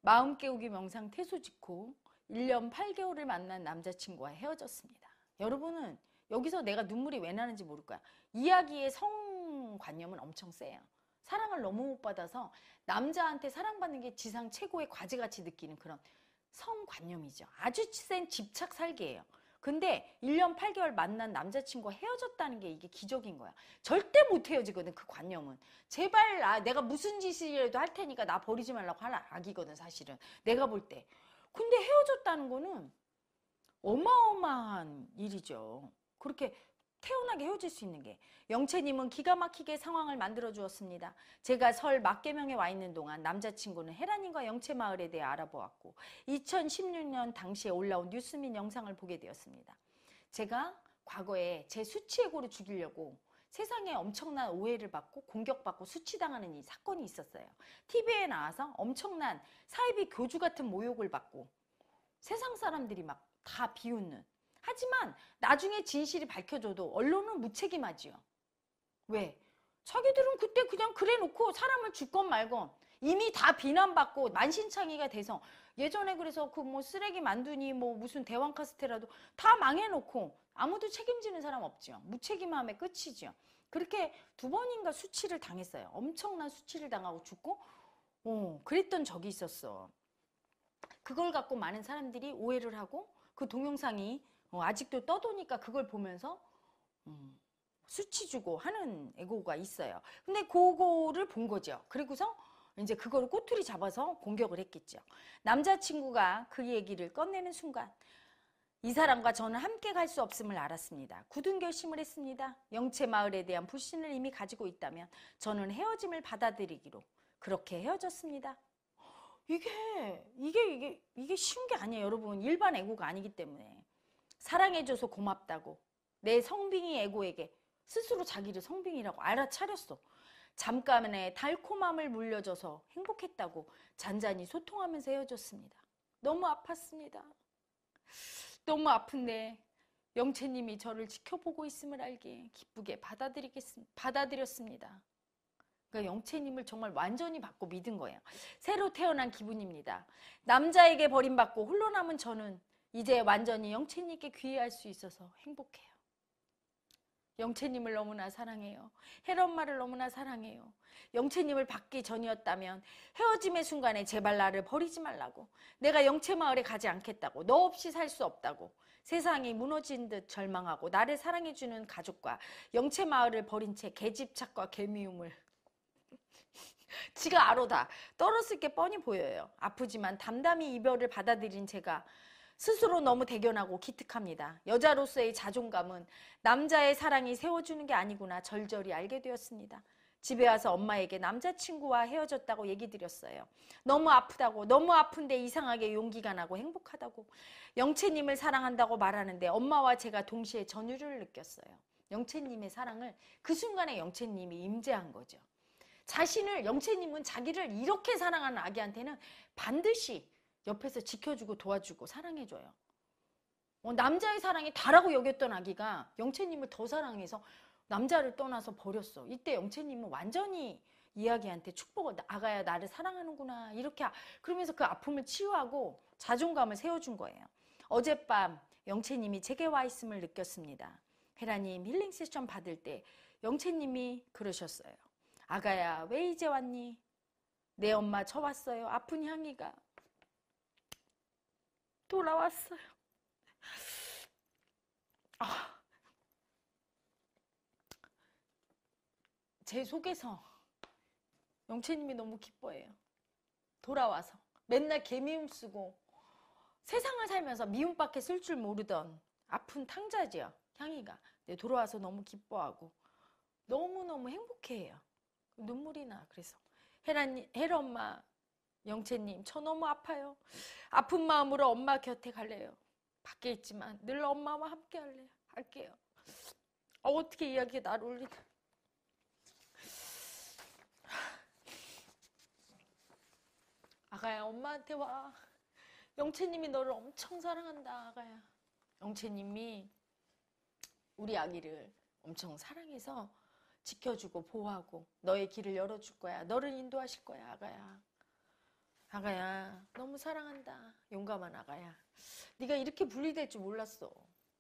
마음 깨우기 명상 퇴소 직후 1년 8개월을 만난 남자친구와 헤어졌습니다. 여러분은 여기서 내가 눈물이 왜 나는지 모를 거야. 이야기의 성관념은 엄청 세요. 사랑을 너무 못 받아서 남자한테 사랑받는 게 지상 최고의 과제같이 느끼는 그런 성관념이죠. 아주 센 집착 살기예요. 근데 1년 8개월 만난 남자친구와 헤어졌다는 게 이게 기적인 거야. 절대 못 헤어지거든, 그 관념은. 제발, 아, 내가 무슨 짓이라도 할 테니까 나 버리지 말라고 할 악이거든, 사실은. 내가 볼 때. 근데 헤어졌다는 거는 어마어마한 일이죠. 그렇게 태연하게 헤어질 수 있는 게 영채님은 기가 막히게 상황을 만들어 주었습니다. 제가 설막계명에와 있는 동안 남자친구는 혜란님과 영채마을에 대해 알아보았고 2016년 당시에 올라온 뉴스민 영상을 보게 되었습니다. 제가 과거에 제수치액으로 죽이려고 세상에 엄청난 오해를 받고 공격받고 수치당하는 이 사건이 있었어요. TV에 나와서 엄청난 사이비 교주 같은 모욕을 받고 세상 사람들이 막 다 비웃는 하지만 나중에 진실이 밝혀져도 언론은 무책임하지요. 왜? 자기들은 그때 그냥 그래 놓고 사람을 죽건 말건 이미 다 비난받고 만신창이가 돼서 예전에 그래서 그 뭐 쓰레기 만두니 뭐 무슨 대왕 카스테라도 다 망해놓고 아무도 책임지는 사람 없지요. 무책임함의 끝이지요. 그렇게 두 번인가 수치를 당했어요. 엄청난 수치를 당하고 죽고 어, 그랬던 적이 있었어. 그걸 갖고 많은 사람들이 오해를 하고 그 동영상이 어, 아직도 떠도니까 그걸 보면서 음, 수치 주고 하는 에고가 있어요. 근데 그거를 본 거죠. 그리고서 이제 그거를 꼬투리 잡아서 공격을 했겠죠. 남자친구가 그 얘기를 꺼내는 순간 이 사람과 저는 함께 갈 수 없음을 알았습니다. 굳은 결심을 했습니다. 영채 마을에 대한 불신을 이미 가지고 있다면 저는 헤어짐을 받아들이기로 그렇게 헤어졌습니다. 이게 이게 이게 이게 쉬운 게 아니에요, 여러분. 일반 애고가 아니기 때문에. 사랑해줘서 고맙다고 내 성빙이 에고에게 스스로 자기를 성빙이라고 알아차렸어. 잠깐의 달콤함을 물려줘서 행복했다고 잔잔히 소통하면서 헤어졌습니다. 너무 아팠습니다. 너무 아픈데 영채님이 저를 지켜보고 있음을 알기에 기쁘게 받아들이겠, 받아들였습니다. 그러니까 영채님을 정말 완전히 받고 믿은 거예요. 새로 태어난 기분입니다. 남자에게 버림받고 홀로 남은 저는 이제 완전히 영채님께 귀의할 수 있어서 행복해요. 영채님을 너무나 사랑해요. 헤엄마를 너무나 사랑해요. 영채님을 받기 전이었다면 헤어짐의 순간에 제발 나를 버리지 말라고 내가 영채 마을에 가지 않겠다고 너 없이 살 수 없다고 세상이 무너진 듯 절망하고 나를 사랑해주는 가족과 영채 마을을 버린 채 개집착과 개미움을 지가 아로다 떨었을 게 뻔히 보여요. 아프지만 담담히 이별을 받아들인 제가 스스로 너무 대견하고 기특합니다. 여자로서의 자존감은 남자의 사랑이 세워주는 게 아니구나 절절히 알게 되었습니다. 집에 와서 엄마에게 남자친구와 헤어졌다고 얘기 드렸어요. 너무 아프다고, 너무 아픈데 이상하게 용기가 나고 행복하다고. 영채님을 사랑한다고 말하는데 엄마와 제가 동시에 전율을 느꼈어요. 영채님의 사랑을 그 순간에 영채님이 임재한 거죠. 자신을, 영채님은 자기를 이렇게 사랑하는 아기한테는 반드시 옆에서 지켜주고 도와주고 사랑해줘요. 어, 남자의 사랑이 다라고 여겼던 아기가 영채님을 더 사랑해서 남자를 떠나서 버렸어. 이때 영채님은 완전히 이야기한테 축복을 아가야 나를 사랑하는구나 이렇게 아, 그러면서 그 아픔을 치유하고 자존감을 세워준 거예요. 어젯밤 영채님이 제게 와 있음을 느꼈습니다. 헤라님 힐링 세션 받을 때 영채님이 그러셨어요. 아가야 왜 이제 왔니? 내 엄마 저 왔어요. 아픈 향이가 돌아왔어요. 아, 제 속에서 영채님이 너무 기뻐해요. 돌아와서 맨날 개미움 쓰고 세상을 살면서 미움밖에 쓸 줄 모르던 아픈 탕자지요 향이가 네, 돌아와서 너무 기뻐하고 너무너무 행복해요 해 눈물이 나 그래서 헤라 헤라 엄마 영채님, 저 너무 아파요. 아픈 마음으로 엄마 곁에 갈래요. 밖에 있지만 늘 엄마와 함께 할래요. 할게요. 어, 어떻게 이야기에 날 올리나. 아가야, 엄마한테 와. 영채님이 너를 엄청 사랑한다, 아가야. 영채님이 우리 아기를 엄청 사랑해서 지켜주고 보호하고 너의 길을 열어줄 거야. 너를 인도하실 거야, 아가야. 아가야 너무 사랑한다 용감한 아가야 네가 이렇게 분리될 줄 몰랐어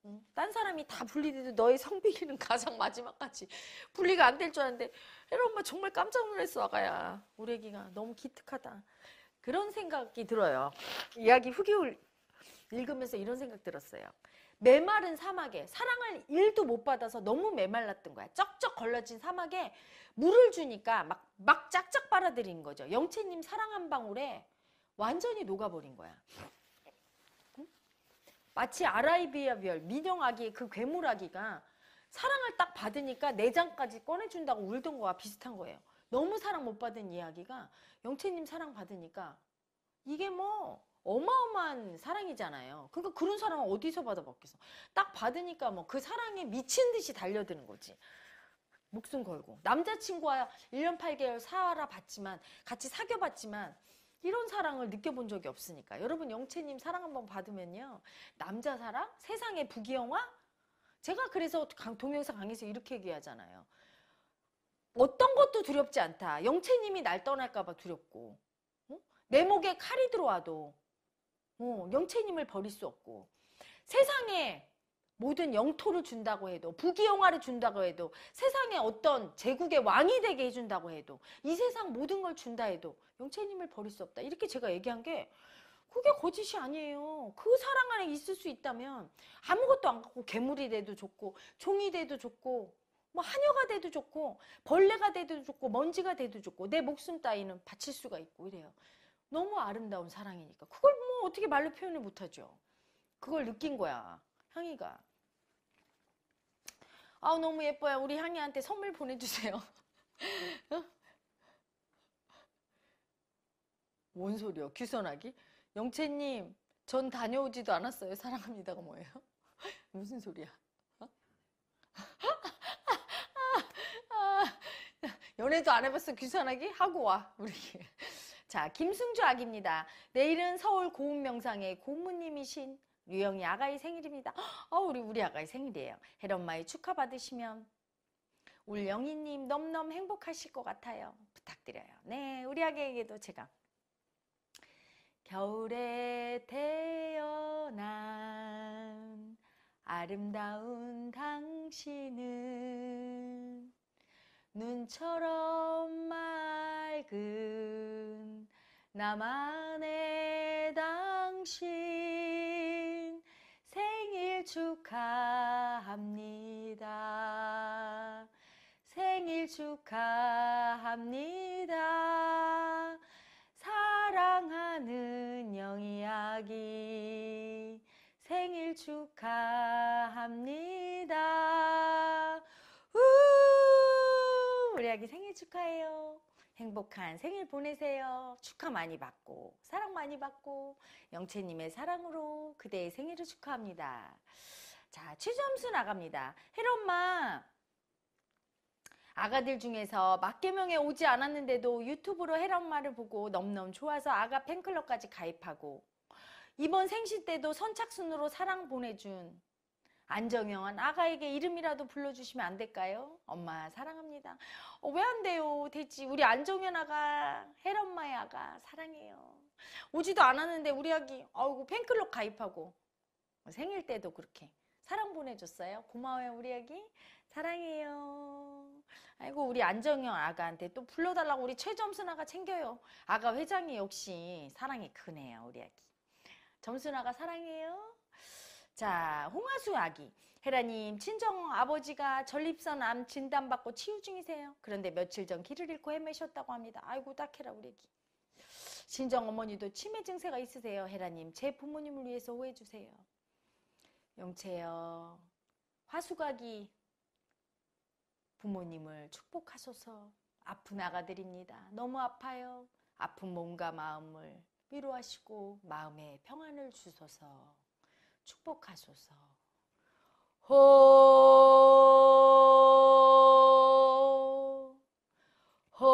응? 딴 사람이 다 분리돼도 너의 성비기는 가장 마지막까지 분리가 안 될 줄 알았는데 헤라 엄마 정말 깜짝 놀랐어 아가야 우리 애기가 너무 기특하다 그런 생각이 들어요 이야기 후기 읽으면서 이런 생각 들었어요 메마른 사막에 사랑을 일도못 받아서 너무 메말랐던 거야. 쩍쩍 걸러진 사막에 물을 주니까 막, 막 짝짝 빨아들인 거죠. 영채님 사랑 한 방울에 완전히 녹아버린 거야. 마치 아라이비아별 민영아기 그 괴물아기가 사랑을 딱 받으니까 내장까지 꺼내준다고 울던 거와 비슷한 거예요. 너무 사랑 못 받은 이야기가 영채님 사랑 받으니까 이게 뭐 어마어마한 사랑이잖아요. 그러니까 그런 사랑을 어디서 받아먹겠어. 딱 받으니까 뭐 그 사랑에 미친 듯이 달려드는 거지. 목숨 걸고. 남자친구와 1년 8개월 살아봤지만, 같이 사귀어봤지만, 이런 사랑을 느껴본 적이 없으니까. 여러분, 영채님 사랑 한번 받으면요. 남자 사랑? 세상의 부귀영화? 제가 그래서 동영상 강의에서 이렇게 얘기하잖아요. 어떤 것도 두렵지 않다. 영채님이 날 떠날까봐 두렵고. 내 목에 칼이 들어와도 어, 영채님을 버릴 수 없고 세상에 모든 영토를 준다고 해도 부귀영화를 준다고 해도 세상에 어떤 제국의 왕이 되게 해준다고 해도 이 세상 모든 걸 준다 해도 영채님을 버릴 수 없다 이렇게 제가 얘기한 게 그게 거짓이 아니에요. 그 사랑 안에 있을 수 있다면 아무것도 안 갖고 괴물이 돼도 좋고 종이 돼도 좋고 뭐 하녀가 돼도 좋고 벌레가 돼도 좋고 먼지가 돼도 좋고 내 목숨 따위는 바칠 수가 있고 이래요. 너무 아름다운 사랑이니까 그걸 뭐 어떻게 말로 표현을 못하죠. 그걸 느낀 거야 향이가. 아우 너무 예뻐요. 우리 향이한테 선물 보내주세요. 어? 뭔 소리요? 귀선하기? 영채님 전 다녀오지도 않았어요. 사랑합니다가 뭐예요? 무슨 소리야? 어? 아, 아, 아. 연애도 안 해봤어 귀선하기 하고 와 우리 자, 김승주 아기입니다 내일은 서울 고운명상의 고모님이신 유영이 아가의 생일입니다. 어, 우리 우리 아가의 생일이에요. 혜엄마의 축하 받으시면 우리 영희님 넘넘 행복하실 것 같아요. 부탁드려요. 네, 우리 아기에게도 제가 겨울에 태어난 아름다운 당신은 눈처럼 맑은 나만의 당신 생일 축하합니다. 생일 축하합니다. 사랑하는 영이야기 생일 축하합니다. 우! 리 아기 생일 축하해요. 행복한 생일 보내세요. 축하 많이 받고 사랑 많이 받고 영채님의 사랑으로 그대의 생일을 축하합니다. 자 취점수 나갑니다. 헤엄마 아가들 중에서 막개명에 오지 않았는데도 유튜브로 헤엄마를 보고 넘넘 좋아서 아가 팬클럽까지 가입하고 이번 생신 때도 선착순으로 사랑 보내준 안정영은 아가에게 이름이라도 불러주시면 안 될까요? 엄마 사랑합니다. 어, 왜 안 돼요? 됐지. 우리 안정현 아가, 혜리 엄마의 아가 사랑해요. 오지도 않았는데 우리 아기 아이고 팬클럽 가입하고 뭐 생일 때도 그렇게 사랑 보내줬어요. 고마워요 우리 아기 사랑해요. 아이고 우리 안정현 아가한테 또 불러달라고 우리 최점순 아가 챙겨요. 아가 회장이 역시 사랑이 크네요 우리 아기. 점순아가 사랑해요. 자, 홍화수 아기. 헤라님, 친정 아버지가 전립선 암 진단받고 치유 중이세요. 그런데 며칠 전 길을 잃고 헤매셨다고 합니다. 아이고, 딱해라, 우리 애기. 친정 어머니도 치매 증세가 있으세요. 헤라님, 제 부모님을 위해서 오해주세요 영채여, 화수각이 부모님을 축복하소서 아픈 아가들입니다. 너무 아파요. 아픈 몸과 마음을 위로하시고 마음에 평안을 주소서. 축복하소서. 호, 호,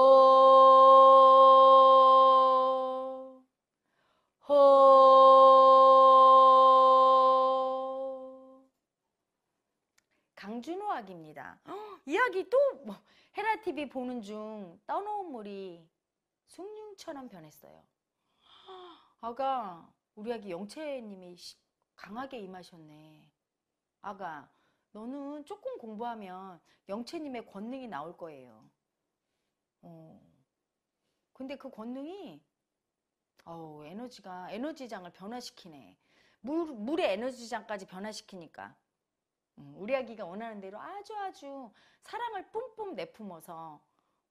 호. 강준호 악입니다. 이야기 또 뭐, 헤라 TV 보는 중 떠놓은 물이 숭늉처럼 변했어요. 아가 우리 아기 영채님이 강하게 임하셨네. 아가, 너는 조금 공부하면 영채님의 권능이 나올 거예요. 어. 근데 그 권능이 어우, 에너지가 에너지장을 변화시키네. 물 물의 에너지장까지 변화시키니까 음, 우리 아기가 원하는 대로 아주 아주 사랑을 뿜뿜 내뿜어서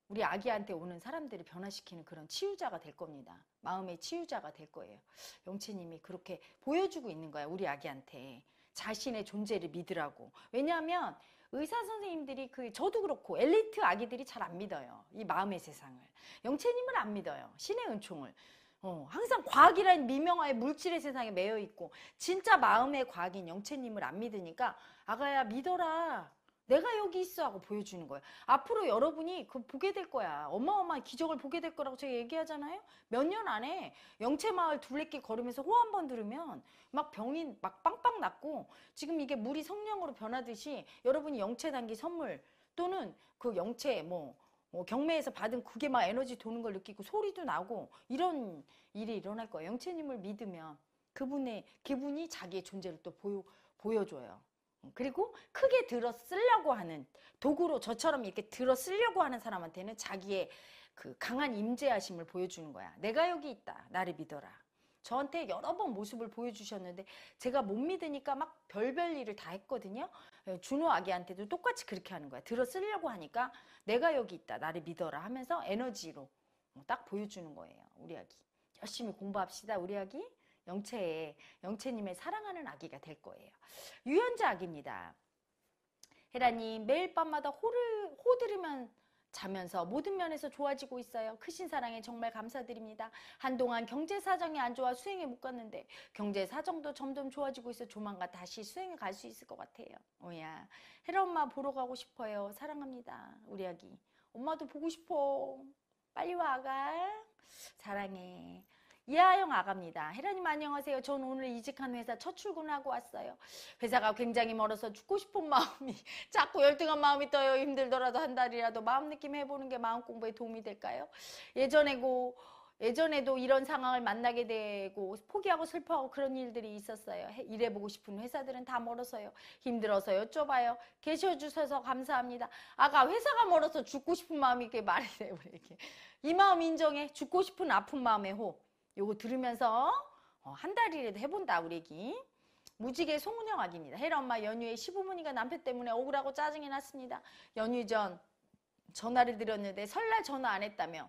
우리 아기한테 오는 사람들을 변화시키는 그런 치유자가 될 겁니다. 마음의 치유자가 될 거예요. 영채님이 그렇게 보여주고 있는 거야, 우리 아기한테. 자신의 존재를 믿으라고. 왜냐하면 의사 선생님들이 그 저도 그렇고 엘리트 아기들이 잘 안 믿어요. 이 마음의 세상을. 영채님을 안 믿어요. 신의 은총을. 어, 항상 과학이라는 미명화의 물질의 세상에 매여 있고 진짜 마음의 과학인 영채님을 안 믿으니까 아가야 믿어라. 내가 여기 있어 하고 보여주는 거예요. 앞으로 여러분이 그 보게 될 거야. 어마어마한 기적을 보게 될 거라고 제가 얘기하잖아요. 몇 년 안에 영채마을 둘레길 걸으면서 호 한번 들으면 막 병이 막 빵빵 났고 지금 이게 물이 성령으로 변하듯이 여러분이 영채 단기 선물 또는 그 영채 뭐, 뭐 경매에서 받은 그게 막 에너지 도는 걸 느끼고 소리도 나고 이런 일이 일어날 거예요. 영채님을 믿으면 그분의 기분이 자기의 존재를 또 보여 보여줘요. 그리고 크게 들어 쓰려고 하는 도구로 저처럼 이렇게 들어 쓰려고 하는 사람한테는 자기의 그 강한 임재하심을 보여주는 거야. 내가 여기 있다. 나를 믿어라. 저한테 여러 번 모습을 보여주셨는데 제가 못 믿으니까 막 별별 일을 다 했거든요. 예, 준호 아기한테도 똑같이 그렇게 하는 거야. 들어 쓰려고 하니까 내가 여기 있다. 나를 믿어라 하면서 에너지로 딱 보여주는 거예요. 우리 아기. 열심히 공부합시다. 우리 아기. 영채의 영채님의 사랑하는 아기가 될 거예요. 유연자 아기입니다. 헤라님 매일 밤마다 호를 호들이면 자면서 모든 면에서 좋아지고 있어요. 크신 사랑에 정말 감사드립니다. 한동안 경제 사정이 안 좋아 수행에 못 갔는데 경제 사정도 점점 좋아지고 있어 조만간 다시 수행에 갈 수 있을 것 같아요. 오야 헤라 엄마 보러 가고 싶어요. 사랑합니다. 우리 아기. 엄마도 보고 싶어. 빨리 와가. 사랑해. 이하영 아갑니다. 혜라님 안녕하세요. 전 오늘 이직한 회사 첫 출근하고 왔어요. 회사가 굉장히 멀어서 죽고 싶은 마음이 자꾸 열등한 마음이 떠요. 힘들더라도 한 달이라도 마음 느낌 해보는 게 마음 공부에 도움이 될까요? 예전에고 예전에도 이런 상황을 만나게 되고 포기하고 슬퍼하고 그런 일들이 있었어요. 일해보고 싶은 회사들은 다 멀어서요. 힘들어서 여쭤봐요. 계셔주셔서 감사합니다. 아까 회사가 멀어서 죽고 싶은 마음이 이렇게 말이 돼요. 이렇게. 이 마음 인정해. 죽고 싶은 아픈 마음의 호. 요거 들으면서 어, 한 달이라도 해본다 우리 애기 무지개 송은영 아기입니다. 헬 엄마 연휴에 시부모니가 남편 때문에 억울하고 짜증이 났습니다. 연휴 전 전화를 드렸는데 설날 전화 안 했다며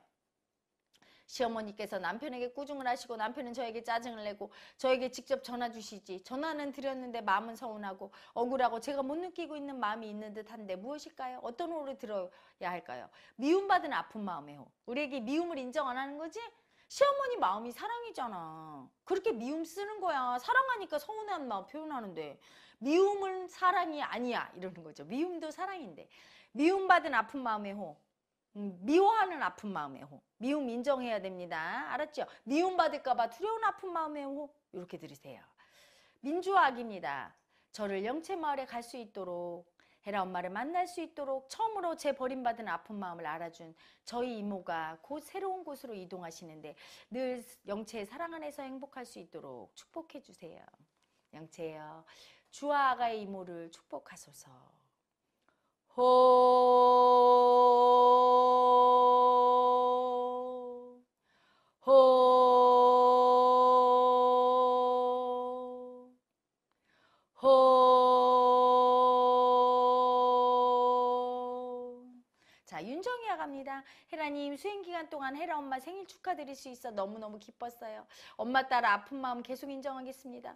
시어머니께서 남편에게 꾸중을 하시고 남편은 저에게 짜증을 내고 저에게 직접 전화 주시지 전화는 드렸는데 마음은 서운하고 억울하고 제가 못 느끼고 있는 마음이 있는 듯한데 무엇일까요? 어떤 호를 들어야 할까요? 미움받은 아픈 마음의 요 우리에게 미움을 인정 안 하는 거지? 시어머니 마음이 사랑이잖아. 그렇게 미움 쓰는 거야. 사랑하니까 서운한 마음 표현하는데 미움은 사랑이 아니야 이러는 거죠. 미움도 사랑인데 미움받은 아픈 마음의 호. 음, 미워하는 아픈 마음의 호. 미움 인정해야 됩니다. 알았죠? 미움받을까봐 두려운 아픈 마음의 호. 이렇게 들으세요. 민주화학입니다. 저를 영채마을에 갈 수 있도록 헤라 엄마를 만날 수 있도록 처음으로 제 버림받은 아픈 마음을 알아준 저희 이모가 곧 새로운 곳으로 이동하시는데 늘 영채의 사랑 안에서 행복할 수 있도록 축복해 주세요. 영채여 주와 아가의 이모를 축복하소서. 호사 헤라님 수행 기간 동안 헤라 엄마 생일 축하드릴 수 있어 너무너무 기뻤어요. 엄마 따라 아픈 마음 계속 인정하겠습니다.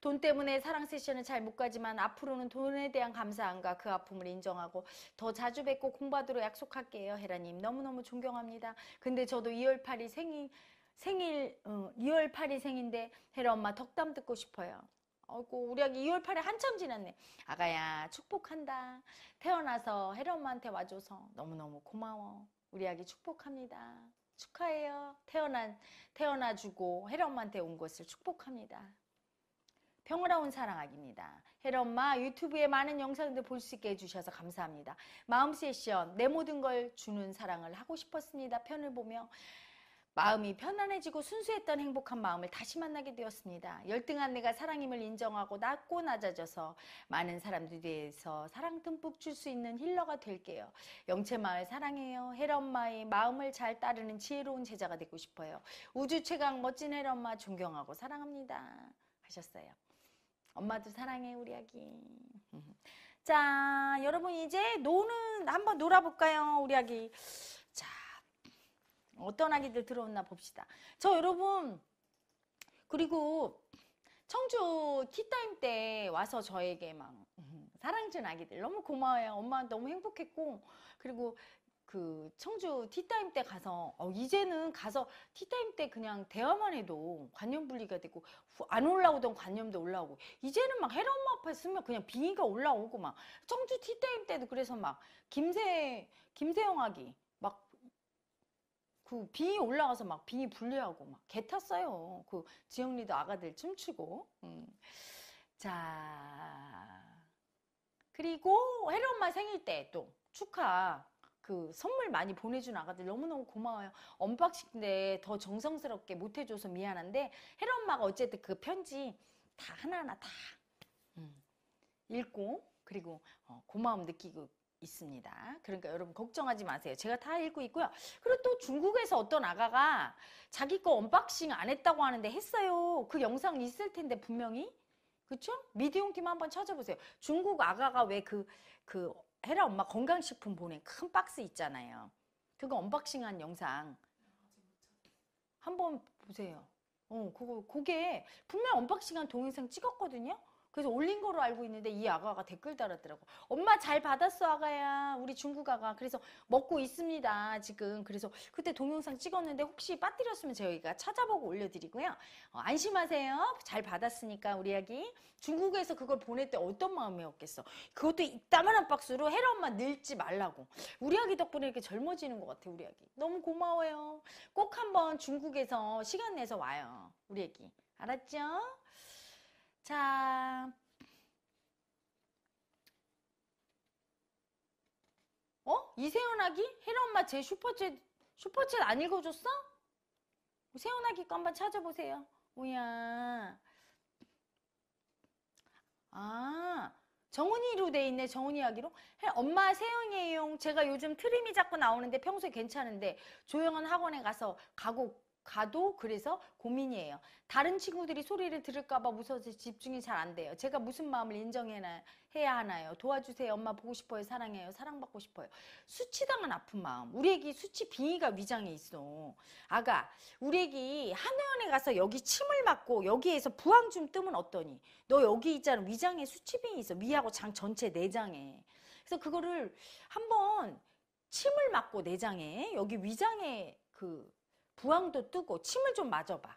돈 때문에 사랑 세션을잘 못 가지만 앞으로는 돈에 대한 감사함과 그 아픔을 인정하고 더 자주 뵙고 공부하도록 약속할게요. 헤라님 너무너무 존경합니다. 근데 저도 2월 8일 생일 생일 2월 어, 8일 생인데 헤라 엄마 덕담 듣고 싶어요. 어이구 우리 아기 2월 8일 한참 지났네. 아가야 축복한다. 태어나서 헤라 엄마한테 와줘서 너무너무 고마워. 우리 아기 축복합니다. 축하해요. 태어난, 태어나주고 해럼한테 온 것을 축복합니다. 평화로운 사랑아기입니다 헤엄마 유튜브에 많은 영상들 볼 수 있게 해주셔서 감사합니다. 마음 세션 내 모든 걸 주는 사랑을 하고 싶었습니다. 편을 보며 마음이 편안해지고 순수했던 행복한 마음을 다시 만나게 되었습니다. 열등한 내가 사랑임을 인정하고 낮고 낮아져서 많은 사람들에서 대해 사랑 듬뿍 줄 수 있는 힐러가 될게요. 영채마을 사랑해요. 헤엄마의 마음을 잘 따르는 지혜로운 제자가 되고 싶어요. 우주 최강 멋진 헤엄마 존경하고 사랑합니다. 하셨어요. 엄마도 사랑해 우리 아기. 자 여러분 이제 노는 한번 놀아볼까요 우리 아기. 어떤 아기들 들어왔나 봅시다. 저 여러분 그리고 청주 키타임 때 와서 저에게 막 사랑 준 아기들 너무 고마워요. 엄마 너무 행복했고 그리고 그 청주 티타임 때 가서 어 이제는 가서 티타임 때 그냥 대화만 해도 관념 분리가 되고 안 올라오던 관념도 올라오고 이제는 막 헤라 엄마 앞에 쓰면 그냥 빙의가 올라오고 막 청주 티타임 때도 그래서 막 김세 김세영 아기 그 빙이 올라가서 막 빙이 분리하고 막개 탔어요. 그지영리도 아가들 춤추고. 음. 자. 그리고 헤르 엄마 생일 때 또 축하 그 선물 많이 보내준 아가들 너무너무 고마워요. 언박싱 데더 정성스럽게 못해줘서 미안한데 헤르 엄마가 어쨌든 그 편지 다 하나하나 다 음. 읽고 그리고 어, 고마움 느끼고 있습니다. 그러니까 여러분 걱정하지 마세요. 제가 다 읽고 있고요. 그리고 또 중국에서 어떤 아가가 자기 거 언박싱 안 했다고 하는데 했어요. 그 영상 있을 텐데 분명히. 그쵸? 미디움 팀 한번 찾아보세요. 중국 아가가 왜 그, 그, 헤라 엄마 건강식품 보낸 큰 박스 있잖아요. 그거 언박싱한 영상. 한번 보세요. 어, 그거, 그게 분명 언박싱한 동영상 찍었거든요. 그래서 올린 거로 알고 있는데 이 아가가 댓글 달았더라고. 엄마 잘 받았어 아가야. 우리 중국 아가. 그래서 먹고 있습니다 지금. 그래서 그때 동영상 찍었는데 혹시 빠뜨렸으면 저희가 찾아보고 올려드리고요. 어, 안심하세요. 잘 받았으니까 우리 아기. 중국에서 그걸 보낼 때 어떤 마음이었겠어. 그것도 이따만한 박스로 헤라 엄마 늙지 말라고. 우리 아기 덕분에 이렇게 젊어지는 것 같아 우리 아기. 너무 고마워요. 꼭 한번 중국에서 시간 내서 와요. 우리 아기. 알았죠? 자. 어? 이세훈아기? 혜라 엄마 제 슈퍼챗, 슈퍼챗 안 읽어줬어? 세훈아기 거 한번 찾아보세요. 뭐야. 아, 정훈이로 돼 있네, 정훈이 하기로. 엄마 세영이에요. 제가 요즘 트림이 자꾸 나오는데 평소에 괜찮은데 조용한 학원에 가서 가고 가도 그래서 고민이에요. 다른 친구들이 소리를 들을까봐 무서워서 집중이 잘 안 돼요. 제가 무슨 마음을 인정해야 하나요? 도와주세요. 엄마 보고 싶어요. 사랑해요. 사랑받고 싶어요. 수치당한 아픈 마음. 우리 애기 수치 빙의가 위장에 있어. 아가, 우리 애기 한의원에 가서 여기 침을 맞고 여기에서 부항 좀 뜨면 어떠니? 너 여기 있잖아. 위장에 수치 빙의 있어. 위하고 장 전체 내장에. 그래서 그거를 한번 침을 맞고 내장에 여기 위장에 그 부항도 뜨고 침을 좀 맞아봐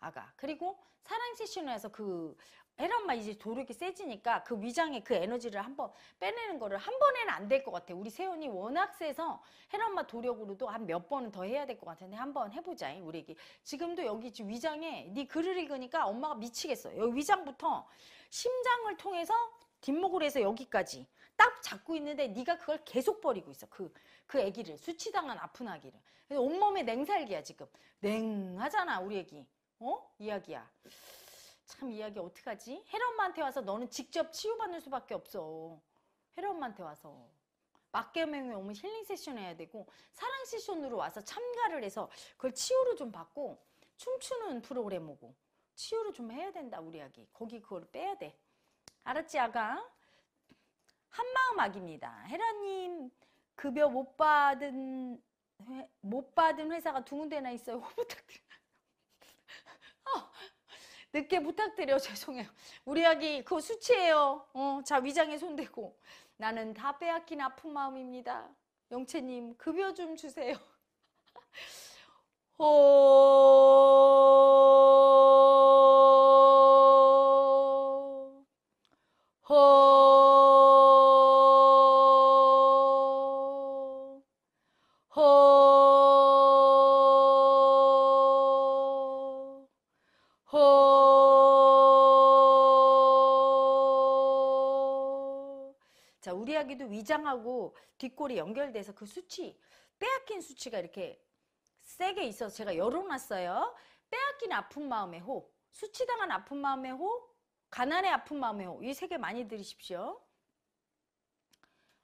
아가 그리고 사랑 세션을 해서 그 헤란마 라 이제 도력이 세지니까 그 위장에 그 에너지를 한번 빼내는 거를 한 번에는 안 될 것 같아 우리 세훈이 워낙 세서 헤란마 라 도력으로도 한 몇 번은 더 해야 될 것 같은데 한번 해보자 우리 에게 지금도 여기 지 위장에 네 글을 읽으니까 엄마가 미치겠어 여기 위장부터 심장을 통해서 뒷목으로 해서 여기까지 딱 잡고 있는데 네가 그걸 계속 버리고 있어. 그, 그 애기를. 수치당한 아픈 아기를. 그래서 온몸에 냉살기야, 지금. 냉하잖아, 우리 애기. 어? 이야기야. 참 이야기 어떡하지? 헤라 엄마한테 와서 너는 직접 치유받는 수밖에 없어. 헤라 엄마한테 와서. 막겸행에 오면 힐링 세션 해야 되고 사랑 세션으로 와서 참가를 해서 그걸 치유를 좀 받고 춤추는 프로그램 오고 치유를 좀 해야 된다 우리 아기 거기 그걸 빼야 돼 알았지 아가 한마음악입니다. 헤라님 급여 못 받은 회, 못 받은 회사가 두 군데나 있어요. 부탁드려요. 어, 늦게 부탁드려 죄송해요. 우리 아기 그거 수치예요. 어, 자 위장에 손대고 나는 다 빼앗긴 아픈 마음입니다. 영채님 급여 좀 주세요. 호. 호. 자, 우리 아기도 위장하고 뒷골이 연결돼서 그 수치, 빼앗긴 수치가 이렇게 세게 있어서 제가 열어놨어요. 빼앗긴 아픈 마음의 호, 수치당한 아픈 마음의 호, 가난의 아픈 마음의 호. 이 세 개 많이 들으십시오.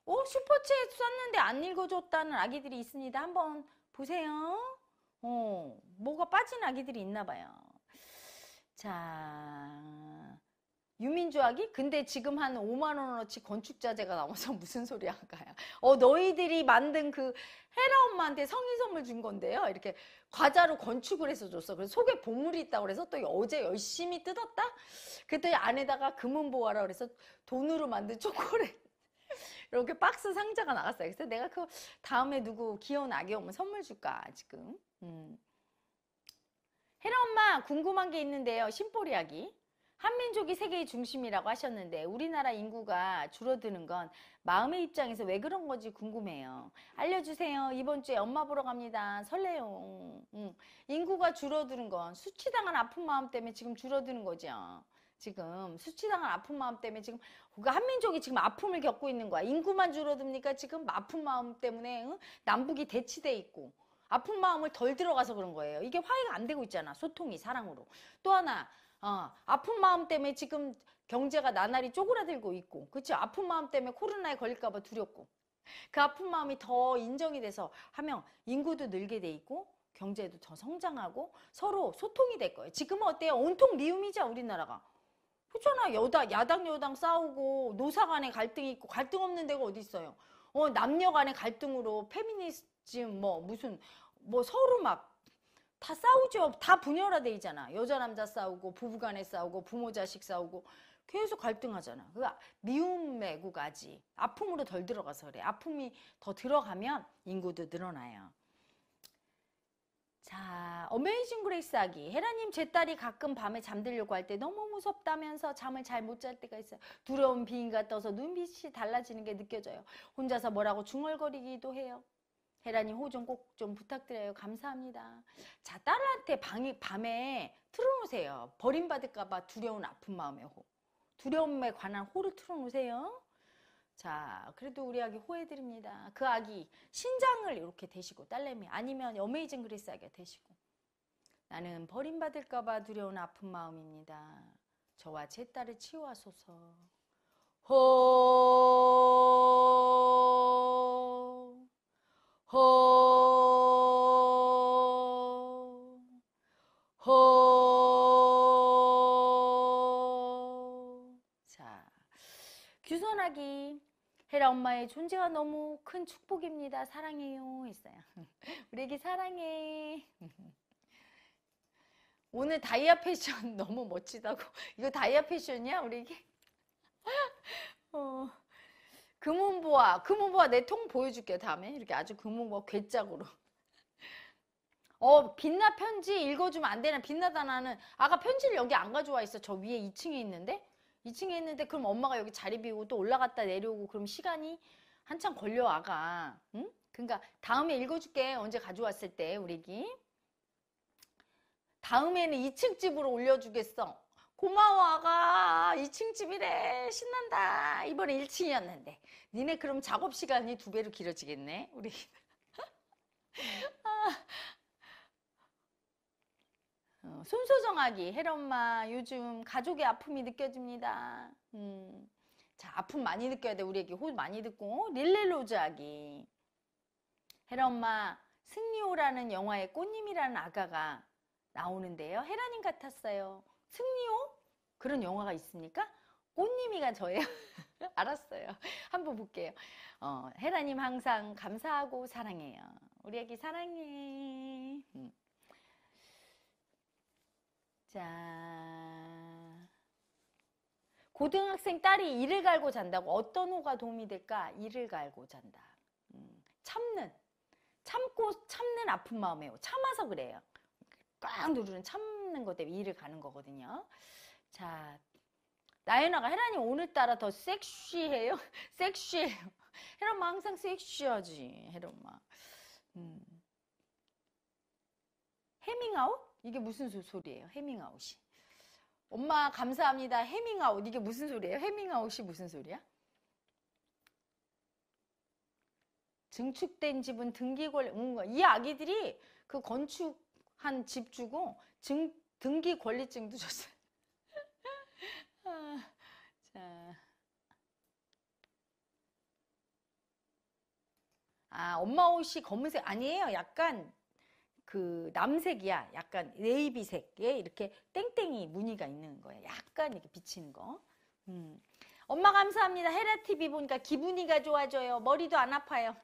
오, 슈퍼챗 썼는데 안 읽어줬다는 아기들이 있습니다. 한번 보세요. 어, 뭐가 빠진 아기들이 있나 봐요. 자, 유민주학이? 근데 지금 한 5만 원어치 건축자재가 남아서 무슨 소리 할까요? 어, 너희들이 만든 그 헤라 엄마한테 성인 선물 준 건데요. 이렇게 과자로 건축을 해서 줬어. 그래서 속에 보물이 있다고 그래서 또 어제 열심히 뜯었다? 그랬더니 안에다가 금은보화라 그래서 돈으로 만든 초콜릿. 이렇게 박스 상자가 나갔어요. 그래서 내가 그 다음에 누구 귀여운 아기 오면 선물 줄까, 지금. 음. 헤라 엄마, 궁금한 게 있는데요. 심보리 아기. 한민족이 세계의 중심이라고 하셨는데 우리나라 인구가 줄어드는 건 마음의 입장에서 왜 그런 건지 궁금해요. 알려주세요. 이번 주에 엄마 보러 갑니다. 설레요. 응. 인구가 줄어드는 건 수치당한 아픈 마음 때문에 지금 줄어드는 거죠. 지금 수치당한 아픈 마음 때문에 지금 한민족이 지금 아픔을 겪고 있는 거야. 인구만 줄어듭니까? 지금 아픈 마음 때문에 응? 남북이 대치돼 있고 아픈 마음을 덜 들어가서 그런 거예요. 이게 화해가 안 되고 있잖아. 소통이 사랑으로. 또 하나 어, 아픈 마음 때문에 지금 경제가 나날이 쪼그라들고 있고 그치 아픈 마음 때문에 코로나에 걸릴까 봐 두렵고 그 아픈 마음이 더 인정이 돼서 하면 인구도 늘게 돼 있고 경제도 더 성장하고 서로 소통이 될 거예요. 지금은 어때요? 온통 미움이자 우리나라가. 그렇잖아. 여당, 야당, 여당 싸우고 노사 간에 갈등이 있고 갈등 없는 데가 어디 있어요. 어, 남녀 간의 갈등으로 페미니즘 뭐 무슨 뭐 서로 막다 싸우죠. 다 분열화돼 있잖아. 여자 남자 싸우고 부부간에 싸우고 부모 자식 싸우고 계속 갈등하잖아. 그 미움 매고 가지. 아픔으로 덜 들어가서 그래. 아픔이 더 들어가면 인구도 늘어나요. 자, 어메이징 그레이스 아기. 헤라님, 제 딸이 가끔 밤에 잠들려고 할 때 너무 무섭다면서 잠을 잘 못 잘 때가 있어요. 두려운 비인가 떠서 눈빛이 달라지는 게 느껴져요. 혼자서 뭐라고 중얼거리기도 해요. 헤라님 호좀 꼭 좀 부탁드려요. 감사합니다. 자, 딸한테 방이, 밤에 틀어놓으세요. 버림받을까봐 두려운 아픈 마음의 호. 두려움에 관한 호를 틀어놓으세요. 자, 그래도 우리 아기 호해드립니다. 그 아기 신장을 이렇게 대시고, 딸내미. 아니면 어메이징 그리스 아기가 대시고. 나는 버림받을까봐 두려운 아픈 마음입니다. 저와 제 딸을 치유하소서. 호! 떠나기. 헤라 엄마의 존재가 너무 큰 축복입니다. 사랑해요. 했어요. 우리 애기 사랑해. 오늘 다이아 패션 너무 멋지다고. 이거 다이아 패션이야? 우리 애기? 어, 금은보아. 금은보아 내 통 보여줄게 다음에. 이렇게 아주 금은보아 괴짝으로. 어, 빛나 편지 읽어주면 안 되나? 빛나다 나는. 아까 편지를 여기 안 가져와 있어. 저 위에 2층에 있는데? 2층에 있는데 그럼 엄마가 여기 자리 비우고 또 올라갔다 내려오고 그럼 시간이 한참 걸려 아가. 응? 그러니까 다음에 읽어줄게. 언제 가져왔을 때 우리 기 다음에는 2층 집으로 올려주겠어. 고마워 아가 2층 집이래 신난다 이번에 1층이었는데 니네 그럼 작업 시간이 두 배로 길어지겠네 우리 순손정하기 어, 혜엄마 요즘 가족의 아픔이 느껴집니다. 음. 자 아픔 많이 느껴야 돼 우리 애기 호흡 많이 듣고 릴레로즈하기 혜엄마 승리호라는 영화에 꽃님이라는 아가가 나오는데요. 헤라님 같았어요. 승리호? 그런 영화가 있습니까? 꽃님이가 저예요. 알았어요. 한번 볼게요. 어, 헤라님 항상 감사하고 사랑해요. 우리 애기 사랑해. 음. 자. 고등학생 딸이 이를 갈고 잔다고 어떤 호가 도움이 될까? 이를 갈고 잔다. 음, 참는. 참고 참는 아픈 마음에요. 참아서 그래요. 꽉 누르는 참는 것 때문에 이를 가는 거거든요. 자, 나연아가 헤라님 오늘따라 더 섹시해요. 섹시해요. 헤라마 항상 섹시하지. 헤라마. 음. 해밍아웃? 이게 무슨 소리예요? 해밍아웃이. 엄마 감사합니다. 해밍아웃 이게 무슨 소리예요? 해밍아웃이 무슨 소리야? 증축된 집은 등기권리 응, 음, 이 아기들이 그 건축한 집 주고 증, 등기 권리증도 줬어요. 아, 자. 아, 엄마 옷이 검은색 아니에요. 약간 그 남색이야 약간 네이비색에 이렇게 땡땡이 무늬가 있는 거예요 약간 이렇게 비치는 거 음. 엄마 감사합니다 헤라TV 보니까 기분이가 좋아져요 머리도 안 아파요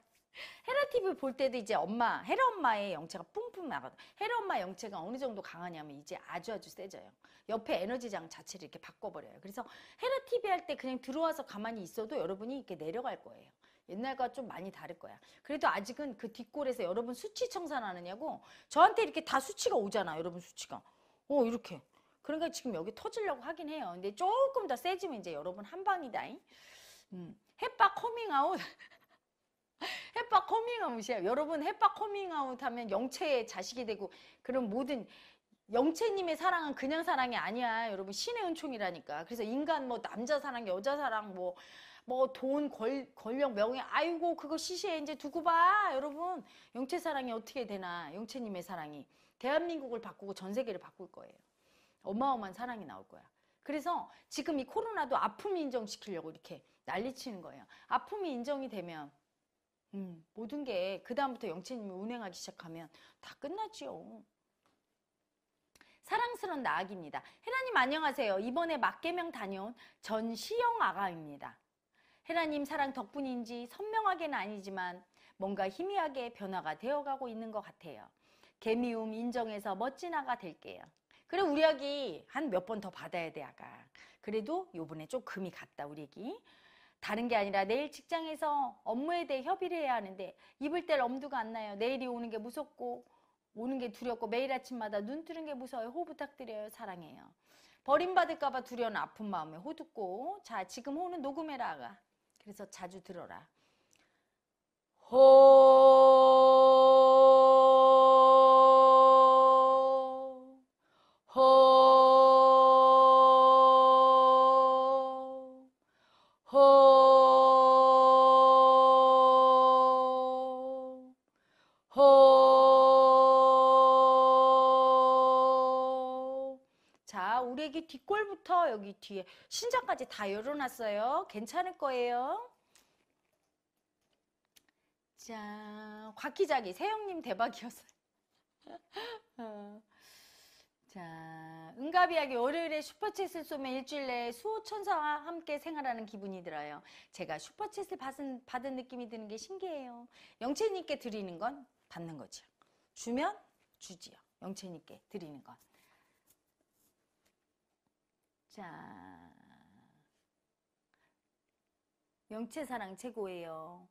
헤라TV 볼 때도 이제 엄마 헤라 엄마의 영체가 뿜뿜 나가요 헤라 엄마 영체가 어느 정도 강하냐면 이제 아주 아주 세져요 옆에 에너지장 자체를 이렇게 바꿔버려요 그래서 헤라TV 할 때 그냥 들어와서 가만히 있어도 여러분이 이렇게 내려갈 거예요 옛날과 좀 많이 다를 거야. 그래도 아직은 그 뒷골에서 여러분 수치 청산 하느냐고 저한테 이렇게 다 수치가 오잖아. 여러분 수치가. 어 이렇게. 그러니까 지금 여기 터질려고 하긴 해요. 근데 조금 더 세지면 이제 여러분 한 방이다잉. 음. 햇바 커밍아웃. 햇바 커밍아웃이에요. 여러분 햇바 커밍아웃 하면 영체의 자식이 되고 그런 모든 영체님의 사랑은 그냥 사랑이 아니야. 여러분 신의 은총이라니까. 그래서 인간 뭐 남자 사랑, 여자 사랑 뭐뭐 돈, 권, 권력, 명예 아이고 그거 시시해 이제 두고 봐 여러분 영체 사랑이 어떻게 되나 영체님의 사랑이 대한민국을 바꾸고 전 세계를 바꿀 거예요 어마어마한 사랑이 나올 거야 그래서 지금 이 코로나도 아픔이 인정시키려고 이렇게 난리치는 거예요 아픔이 인정이 되면 음, 모든 게 그 다음부터 영체님이 운행하기 시작하면 다끝났지요사랑스러운 나학입니다. 혜라님 안녕하세요. 이번에 막개명 다녀온 전시영 아가입니다. 헤라님 사랑 덕분인지 선명하게는 아니지만 뭔가 희미하게 변화가 되어가고 있는 것 같아요. 개미움 인정해서 멋진 아가 될게요. 그래 우리 아기 한 몇 번 더 받아야 돼 아가. 그래도 요번에 좀 금이 갔다 우리 아기. 다른 게 아니라 내일 직장에서 업무에 대해 협의를 해야 하는데 입을 뗄 엄두가 안 나요. 내일이 오는 게 무섭고 오는 게 두렵고 매일 아침마다 눈 뜨는 게 무서워요. 호 부탁드려요. 사랑해요. 버림받을까 봐 두려운 아픈 마음에 호듣고 자 지금 호는 녹음해라 아가. 그래서 자주 들어라. 호 여기 뒷골부터 여기 뒤에 신장까지 다 열어놨어요. 괜찮을 거예요. 자, 곽기자기 세영님 대박이었어요. 어. 자, 응가비하기 월요일에 슈퍼챗을 쏘면 일주일 내에 수호 천사와 함께 생활하는 기분이 들어요. 제가 슈퍼챗을 받은, 받은 느낌이 드는 게 신기해요. 영채님께 드리는 건 받는 거죠. 주면 주지요. 영채님께 드리는 건. 자, 영체사랑 최고예요.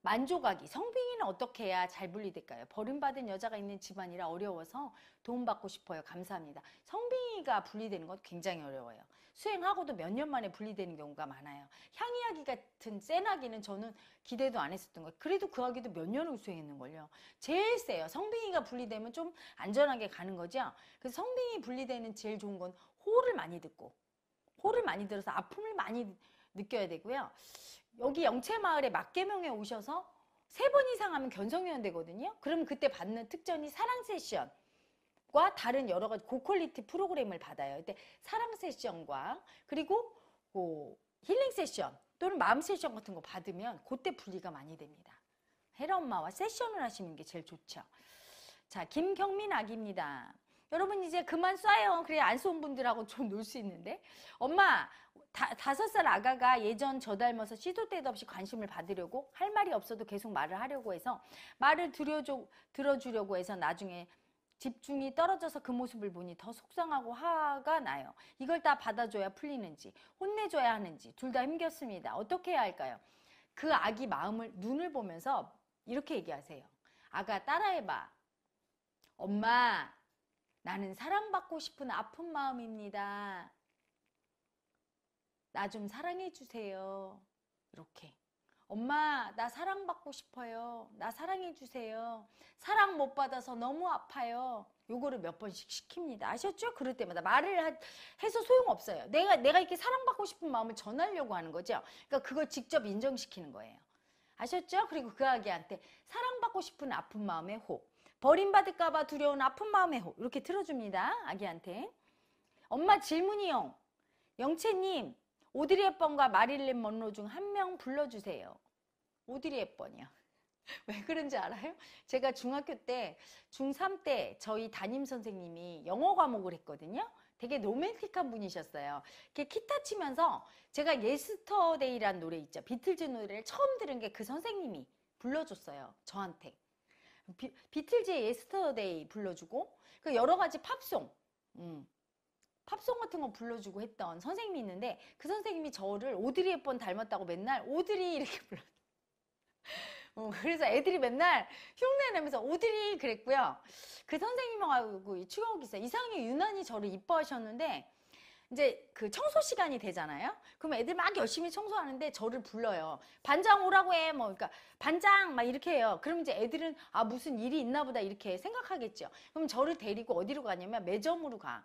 만족하기. 성빙이는 어떻게 해야 잘 분리될까요? 버림받은 여자가 있는 집안이라 어려워서 도움받고 싶어요. 감사합니다. 성빙이가 분리되는 건 굉장히 어려워요. 수행하고도 몇 년 만에 분리되는 경우가 많아요. 향이하기 같은 센 아기는 저는 기대도 안 했었던 거예요. 그래도 그 아기도 몇 년을 수행했는걸요. 제일 세요. 성빙이가 분리되면 좀 안전하게 가는 거죠. 그래서 성빙이 분리되는 제일 좋은 건 호를 많이 듣고 호를 많이 들어서 아픔을 많이 느껴야 되고요. 여기 영채마을에 막계명에 오셔서 세 번 이상 하면 견성위원 되거든요. 그럼 그때 받는 특전이 사랑 세션. 과 다른 여러 가지 고퀄리티 프로그램을 받아요. 이때 사랑 세션과 그리고 그 힐링 세션 또는 마음 세션 같은 거 받으면 그때 분리가 많이 됩니다. 헤라 엄마와 세션을 하시는 게 제일 좋죠. 자, 김경민 아기입니다. 여러분 이제 그만 쏴요. 그래 안 쏘는 분들하고 좀 놀 수 있는데. 엄마 다, 다섯 살 아가가 예전 저 닮아서 시도 때도 없이 관심을 받으려고 할 말이 없어도 계속 말을 하려고 해서 말을 들여줘, 들어주려고 해서 나중에 집중이 떨어져서 그 모습을 보니 더 속상하고 화가 나요. 이걸 다 받아줘야 풀리는지 혼내줘야 하는지 둘 다 힘겹습니다. 어떻게 해야 할까요? 그 아기 마음을 눈을 보면서 이렇게 얘기하세요. 아가 따라해봐. 엄마 나는 사랑받고 싶은 아픈 마음입니다. 나 좀 사랑해 주세요. 이렇게. 엄마, 나 사랑받고 싶어요. 나 사랑해 주세요. 사랑 못 받아서 너무 아파요. 요거를 몇 번씩 시킵니다. 아셨죠? 그럴 때마다 말을 하, 해서 소용없어요. 내가 내가 이렇게 사랑받고 싶은 마음을 전하려고 하는 거죠. 그러니까 그걸 직접 인정시키는 거예요. 아셨죠? 그리고 그 아기한테 사랑받고 싶은 아픈 마음의 호 버림받을까봐 두려운 아픈 마음의 호 이렇게 틀어줍니다. 아기한테. 엄마 질문이요. 영채님 오드리 헵번과 마릴린 먼로 중 한 명 불러주세요. 오드리 헵번이요. 왜 그런지 알아요? 제가 중학교 때, 중3 때 저희 담임 선생님이 영어 과목을 했거든요. 되게 로맨틱한 분이셨어요. 이렇게 기타 치면서 제가 예스터데이란 노래 있죠. 비틀즈 노래를 처음 들은 게 그 선생님이 불러줬어요. 저한테. 비, 비틀즈의 예스터데이 불러주고 그 여러 가지 팝송 음. 팝송 같은 거 불러주고 했던 선생님이 있는데 그 선생님이 저를 오드리 헵번 닮았다고 맨날 오드리 이렇게 불렀 어, 그래서 애들이 맨날 흉내내면서 오드리 그랬고요. 그 선생님하고 추억이 있어요 이상하게 유난히 저를 이뻐하셨는데 이제 그 청소 시간이 되잖아요. 그럼 애들 막 열심히 청소하는데 저를 불러요. 반장 오라고 해. 뭐 그러니까 반장 막 이렇게 해요. 그럼 이제 애들은 아 무슨 일이 있나 보다 이렇게 생각하겠죠. 그럼 저를 데리고 어디로 가냐면 매점으로 가.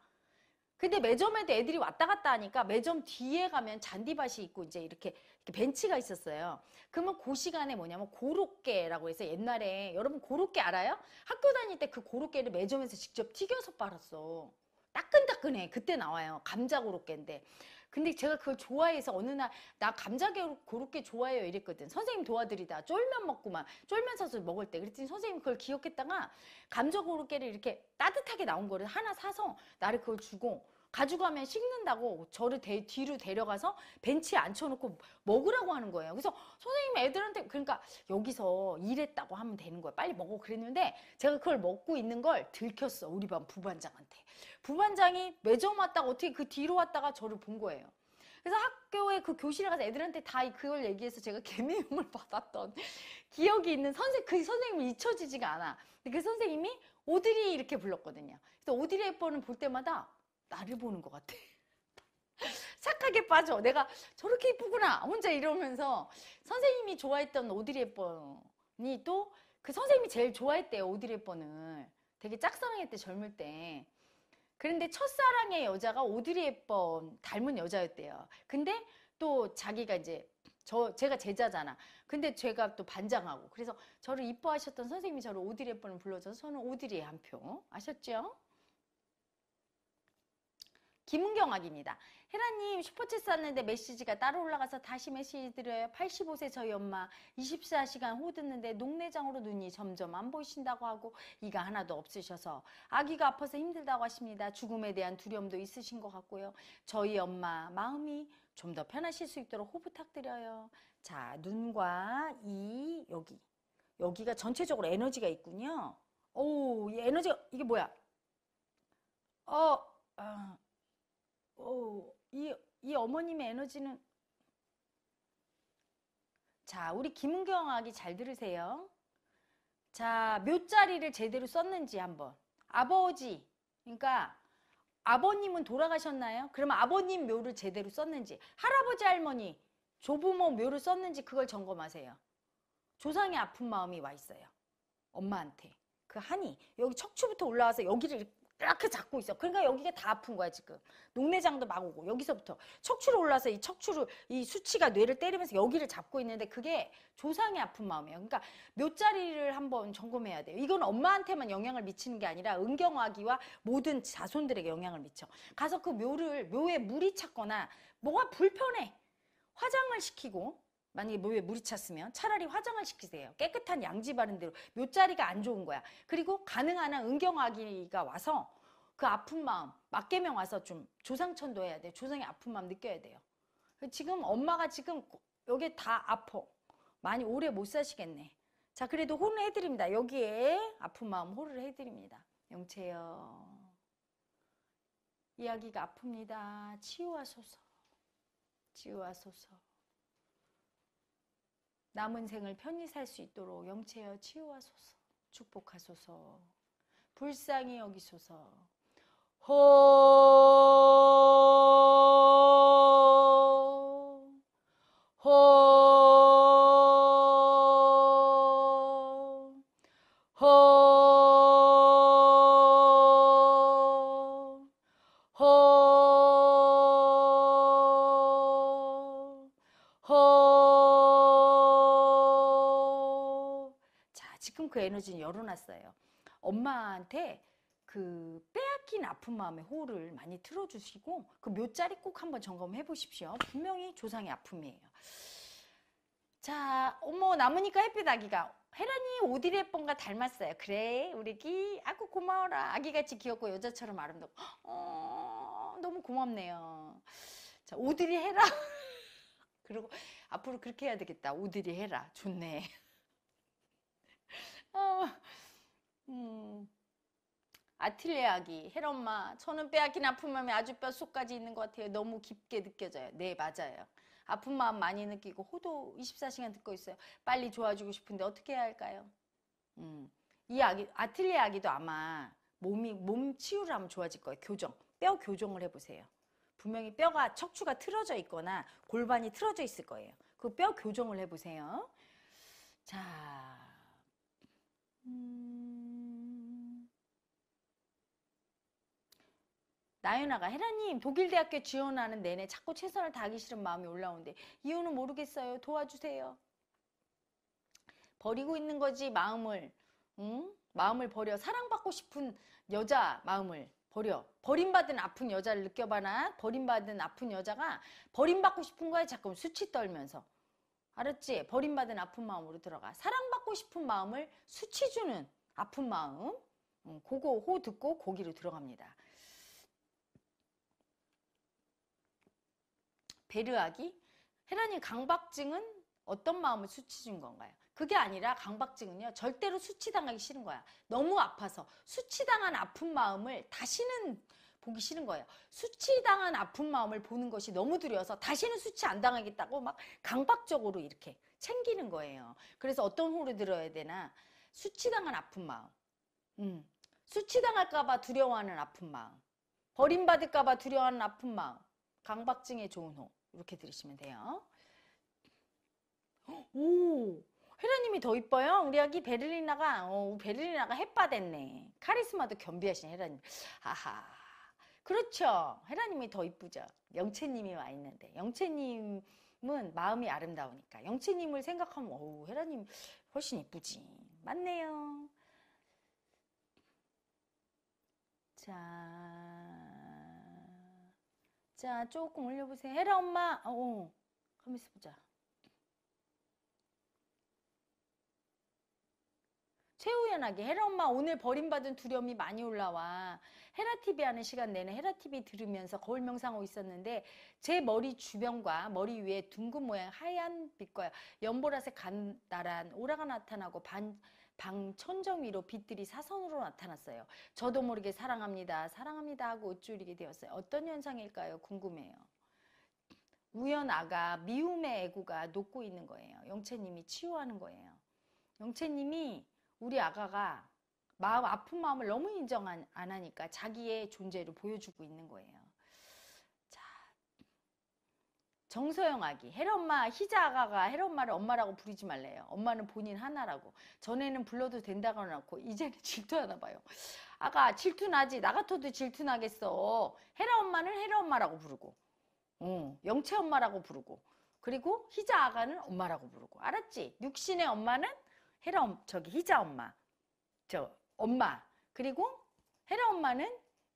근데 매점에도 애들이 왔다 갔다 하니까 매점 뒤에 가면 잔디밭이 있고 이제 이렇게, 이렇게 벤치가 있었어요. 그러면 그 시간에 뭐냐면 고로케라고 해서 옛날에 여러분 고로케 알아요? 학교 다닐 때 그 고로케를 매점에서 직접 튀겨서 빨았어. 따끈따끈해. 그때 나와요. 감자 고로케인데. 근데 제가 그걸 좋아해서 어느 날 나 감자 고로케 좋아해요 이랬거든. 선생님 도와드리다 쫄면 먹고 막 쫄면 사서 먹을 때 그랬더니 선생님 그걸 기억했다가 감자 고로케를 이렇게 따뜻하게 나온 거를 하나 사서 나를 그걸 주고 가져가면 식는다고 저를 대, 뒤로 데려가서 벤치에 앉혀놓고 먹으라고 하는 거예요. 그래서 선생님 애들한테 그러니까 여기서 일했다고 하면 되는 거예요. 빨리 먹어 그랬는데 제가 그걸 먹고 있는 걸 들켰어. 우리 반 부반장한테. 부반장이 매점 왔다가 어떻게 그 뒤로 왔다가 저를 본 거예요. 그래서 학교에 그 교실에 가서 애들한테 다 그걸 얘기해서 제가 개미용을 받았던 기억이 있는 선생 그 선생님이 잊혀지지가 않아. 근데 그 선생님이 오드리 이렇게 불렀거든요. 그래서 오드리 헵번은 볼 때마다 나를 보는 것 같아. 착하게 빠져. 내가 저렇게 이쁘구나. 혼자 이러면서 선생님이 좋아했던 오드리 헵번이 또 그 선생님이 제일 좋아했대요. 오드리 헵번을. 되게 짝사랑했대 젊을 때. 그런데 첫사랑의 여자가 오드리 헵번 닮은 여자였대요. 근데 또 자기가 이제 저 제가 제자잖아. 근데 제가 또 반장하고 그래서 저를 이뻐하셨던 선생님이 저를 오드리 헵번을 불러줘서 저는 오드리의 한 표. 아셨죠? 김경학입니다. 은 헤라님 슈퍼챗 쐈는데 메시지가 따로 올라가서 다시 메시지 드려요. 85세 저희 엄마 24시간 호듣는데 녹내장으로 눈이 점점 안 보이신다고 하고 이가 하나도 없으셔서 아기가 아파서 힘들다고 하십니다. 죽음에 대한 두려움도 있으신 것 같고요. 저희 엄마 마음이 좀 더 편하실 수 있도록 호 부탁드려요. 자 눈과 이 여기 여기가 전체적으로 에너지가 있군요. 오, 이 에너지가 이게 뭐야? 어, 어. 이, 이 어머님의 에너지는 자, 우리 김은경 아기 잘 들으세요. 자, 묘자리를 제대로 썼는지 한번. 아버지, 그러니까 아버님은 돌아가셨나요? 그러면 아버님 묘를 제대로 썼는지, 할아버지 할머니, 조부모 묘를 썼는지 그걸 점검하세요. 조상의 아픈 마음이 와 있어요. 엄마한테. 그 한이 여기 척추부터 올라와서 여기를 이렇게 잡고 있어. 그러니까 여기가 다 아픈 거야 지금. 녹내장도 막 오고 여기서부터 척추로 올라서 이 척추를 이 수치가 뇌를 때리면서 여기를 잡고 있는데 그게 조상의 아픈 마음이에요. 그러니까 몇 자리를 한번 점검해야 돼요. 이건 엄마한테만 영향을 미치는 게 아니라 은경화기와 모든 자손들에게 영향을 미쳐. 가서 그 묘를 묘에 물이 찼거나 뭐가 불편해. 화장을 시키고 만약에 뭐에 물이 찼으면 차라리 화장을 시키세요. 깨끗한 양지 바른 대로 묘자리가 안 좋은 거야. 그리고 가능한 한 은경아기가 와서 그 아픈 마음 맞개명 와서 좀 조상천도 해야 돼. 조상의 아픈 마음 느껴야 돼요. 지금 엄마가 지금 여기 다 아파. 많이 오래 못 사시겠네. 자 그래도 혼을 해드립니다. 여기에 아픈 마음 호를 해드립니다. 영채요. 이야기가 아픕니다. 치유하소서. 치유하소서. 남은 생을 편히 살 수 있도록 영체여 치유하소서 축복하소서 불쌍히 여기소서 호 에너지는 열어놨어요. 엄마한테 그 빼앗긴 아픈 마음의 호를 많이 틀어주시고 그 묘자리 꼭 한번 점검해 보십시오. 분명히 조상의 아픔이에요. 자, 어머 나무니까 햇빛 아기가 헤란이 오디리 예쁜가 닮았어요. 그래 우리 기 아구 고마워라. 아기같이 귀엽고 여자처럼 아름답고 어, 너무 고맙네요. 자 오디리 해라. 그리고 앞으로 그렇게 해야 되겠다. 오디리 해라. 좋네. 어, 음. 아틀레 아기, 헤엄마 저는 빼앗긴 아픈 마음이 아주 뼛속까지 있는 것 같아요. 너무 깊게 느껴져요. 네, 맞아요. 아픈 마음 많이 느끼고 호도 24시간 듣고 있어요. 빨리 좋아지고 싶은데 어떻게 해야 할까요? 음, 이 아기, 아틀레 아기도 아마 몸이, 몸 치유를 하면 좋아질 거예요. 교정. 뼈 교정을 해보세요. 분명히 뼈가, 척추가 틀어져 있거나 골반이 틀어져 있을 거예요. 그 뼈 교정을 해보세요. 자, 나윤아가 헤라님 독일 대학교 지원하는 내내 자꾸 최선을 다하기 싫은 마음이 올라오는데 이유는 모르겠어요. 도와주세요. 버리고 있는 거지 마음을 응? 마음을 버려 사랑받고 싶은 여자 마음을 버려 버림받은 아픈 여자를 느껴봐나 버림받은 아픈 여자가 버림받고 싶은 거야 자꾸 수치 떨면서 알았지? 버림받은 아픈 마음으로 들어가. 사랑받고 싶은 마음을 수치주는 아픈 마음. 고 음, 그거 호 듣고 고기로 들어갑니다. 배려하기? 헤라님 강박증은 어떤 마음을 수치준 건가요? 그게 아니라 강박증은요 절대로 수치당하기 싫은 거야. 너무 아파서 수치당한 아픈 마음을 다시는 보기 싫은 거예요. 수치당한 아픈 마음을 보는 것이 너무 두려워서 다시는 수치 안 당하겠다고 막 강박적으로 이렇게 챙기는 거예요. 그래서 어떤 호를 들어야 되나? 수치당한 아픈 마음. 음. 수치당할까봐 두려워하는 아픈 마음. 버림받을까봐 두려워하는 아픈 마음. 강박증에 좋은 호. 이렇게 들으시면 돼요. 오! 헤라님이 더 이뻐요? 우리 아기 베를리나가, 어, 베를리나가 햇바 됐네. 카리스마도 겸비하신 헤라님. 아하. 그렇죠. 헤라님이 더 이쁘죠. 영채님이 와 있는데. 영채님은 마음이 아름다우니까. 영채님을 생각하면, 어우, 헤라님 훨씬 이쁘지. 맞네요. 자. 자, 조금 올려보세요. 헤라 엄마. 어, 어, 가만있어 보자. 새우연하게 헤라 엄마 오늘 버림받은 두려움이 많이 올라와 헤라 TV 하는 시간 내내 헤라 TV 들으면서 거울 명상하고 있었는데 제 머리 주변과 머리 위에 둥근 모양 하얀 빛과 연보라색 간다란 오라가 나타나고 반 방천정 위로 빛들이 사선으로 나타났어요. 저도 모르게 사랑합니다. 사랑합니다 하고 옷줄이게 되었어요. 어떤 현상일까요? 궁금해요. 우연아가 미움의 애구가 녹고 있는 거예요. 영채님이 치유하는 거예요. 영채님이 우리 아가가 마음 아픈 마음을 너무 인정 안, 하니까 자기의 존재를 보여주고 있는 거예요. 자, 정서영 아기 헤엄마 희자 아가가 헤엄마를 엄마라고 부르지 말래요. 엄마는 본인 하나라고. 전에는 불러도 된다고 해놓고 이제는 질투하나 봐요. 아가 질투나지 나 같아도 질투나겠어. 헤라 엄마는 헤라 엄마라고 부르고, 어, 영채 엄마라고 부르고. 그리고 희자 아가는 엄마라고 부르고 알았지? 육신의 엄마는 헤라 엄 저기 희자 엄마 저 엄마 그리고 헤라 엄마는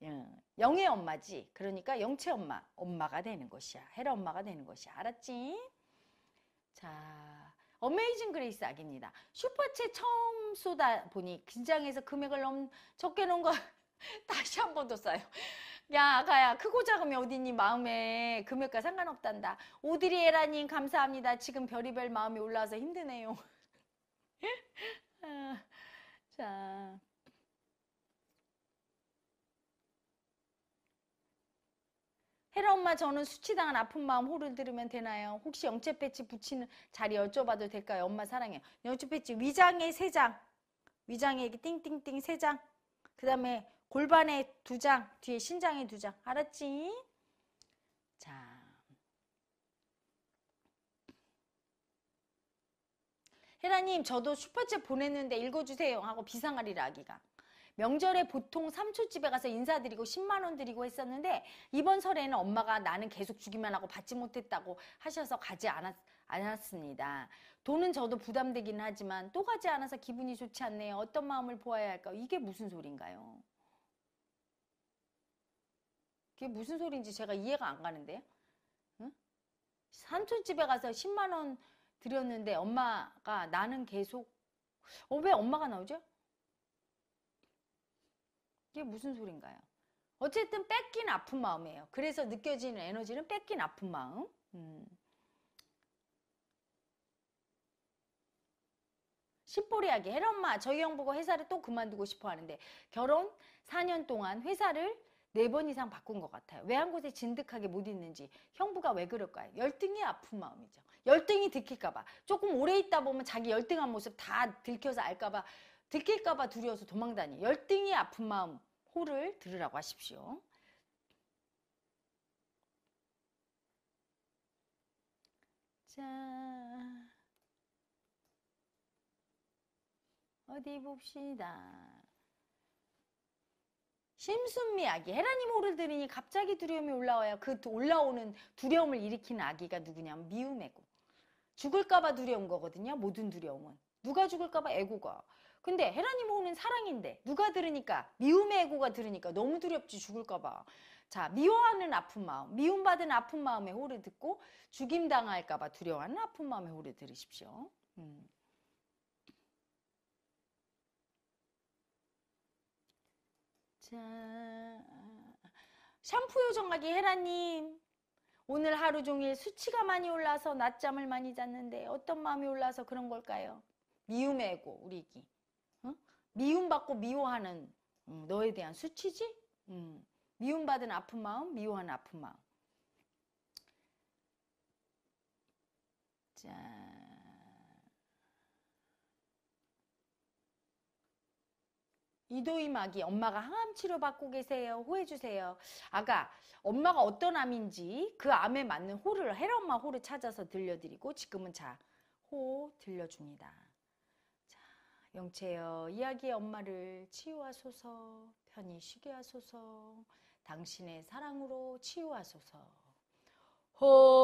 어, 영의 엄마지 그러니까 영채 엄마 엄마가 되는 것이야 헤라 엄마가 되는 것이야 알았지? 자 어메이징 그레이스 아기입니다 슈퍼챗 처음 쏟아 보니 긴장해서 금액을 너무 적게 놓은 거 다시 한 번더 싸요 야 아가야 크고 작음이 어디니 마음에 금액과 상관없단다 오드리 에라님 감사합니다 지금 별의별 마음이 올라와서 힘드네요 아, 자. 헤라 엄마 저는 수치당한 아픈 마음 호를 들으면 되나요? 혹시 영채 패치 붙이는 자리 여쭤봐도 될까요? 엄마 사랑해요. 영채 패치 위장에 세장 위장에 이렇게 띵띵띵 세장그 다음에 골반에 두장 뒤에 신장에 두장 알았지? 헤라님 저도 슈퍼챗 보냈는데 읽어주세요 하고 비상하리라 아기가 명절에 보통 삼촌집에 가서 인사드리고 10만원 드리고 했었는데 이번 설에는 엄마가 나는 계속 주기만 하고 받지 못했다고 하셔서 가지 않았, 않았습니다. 돈은 저도 부담되긴 하지만 또 가지 않아서 기분이 좋지 않네요. 어떤 마음을 보아야 할까? 이게 무슨 소린가요? 이게 무슨 소린지 제가 이해가 안 가는데요? 응? 삼촌집에 가서 10만원 드렸는데 엄마가 나는 계속 어, 왜 엄마가 나오죠? 이게 무슨 소린가요? 어쨌든 뺏긴 아픈 마음이에요. 그래서 느껴지는 에너지는 뺏긴 아픈 마음. 음. 심보리하게헤엄마 저희 형 보고 회사를 또 그만두고 싶어 하는데 결혼 4년 동안 회사를 4번 이상 바꾼 것 같아요. 왜 한 곳에 진득하게 못 있는지 형부가 왜 그럴까요? 열등이 아픈 마음이죠. 열등이 들킬까봐 조금 오래 있다 보면 자기 열등한 모습 다 들켜서 알까봐 들킬까봐 두려워서 도망다니 열등이 아픈 마음 호를 들으라고 하십시오. 자 어디 봅시다. 심순미 아기 헤라님 호를 들으니 갑자기 두려움이 올라와요그 올라오는 두려움을 일으키는 아기가 누구냐면 미움의 꽃 죽을까봐 두려운 거거든요. 모든 두려움은. 누가 죽을까봐 애고가. 근데 헤라니 모으는 사랑인데 누가 들으니까 미움의 애고가 들으니까 너무 두렵지 죽을까봐. 자 미워하는 아픈 마음, 미움받은 아픈 마음의 호를 듣고 죽임 당할까봐 두려워하는 아픈 마음의 호를 들으십시오. 음. 자 샴푸 요정하기 헤라님 오늘 하루 종일 수치가 많이 올라서 낮잠을 많이 잤는데 어떤 마음이 올라서 그런 걸까요? 미움에고 우리기 응? 미움받고 미워하는 음, 너에 대한 수치지? 음, 미움받은 아픈 마음, 미워하는 아픈 마음. 자, 이도희막이 엄마가 항암 치료 받고 계세요. 호해 주세요. 아가 엄마가 어떤 암인지 그 암에 맞는 호를 헤엄마 호를 찾아서 들려드리고 지금은 자 호 들려줍니다. 자 영채여 이야기의 엄마를 치유하소서 편히 쉬게 하소서 당신의 사랑으로 치유하소서 호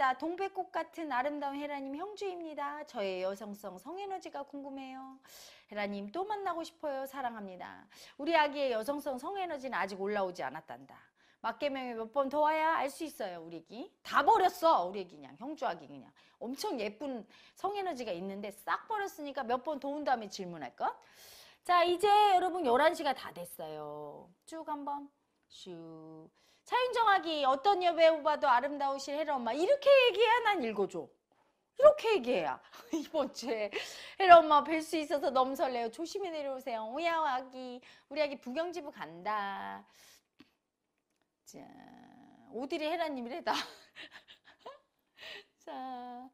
반갑습니다. 동백꽃 같은 아름다운 헤라님 형주입니다. 저의 여성성 성에너지가 궁금해요. 헤라님 또 만나고 싶어요. 사랑합니다. 우리 아기의 여성성 성에너지는 아직 올라오지 않았단다. 막개명이 몇번더 와야 알 수 있어요. 우리 기다 버렸어. 우리 기 그냥. 형주 아기 그냥. 엄청 예쁜 성에너지가 있는데 싹 버렸으니까 몇번더온 다음에 질문할 것. 자 이제 여러분 11시가 다 됐어요. 쭉 한번 슈. 차윤정하기 어떤 여배우봐도 아름다우실 헤라 엄마. 이렇게 얘기해야 난 읽어줘. 이렇게 얘기해야. 이번 주에 헤라 엄마 뵐 수 있어서 너무 설레요. 조심히 내려오세요. 오야 와기 우리 아기 부경지부 간다. 자, 오디리 헤라님이래다. 자,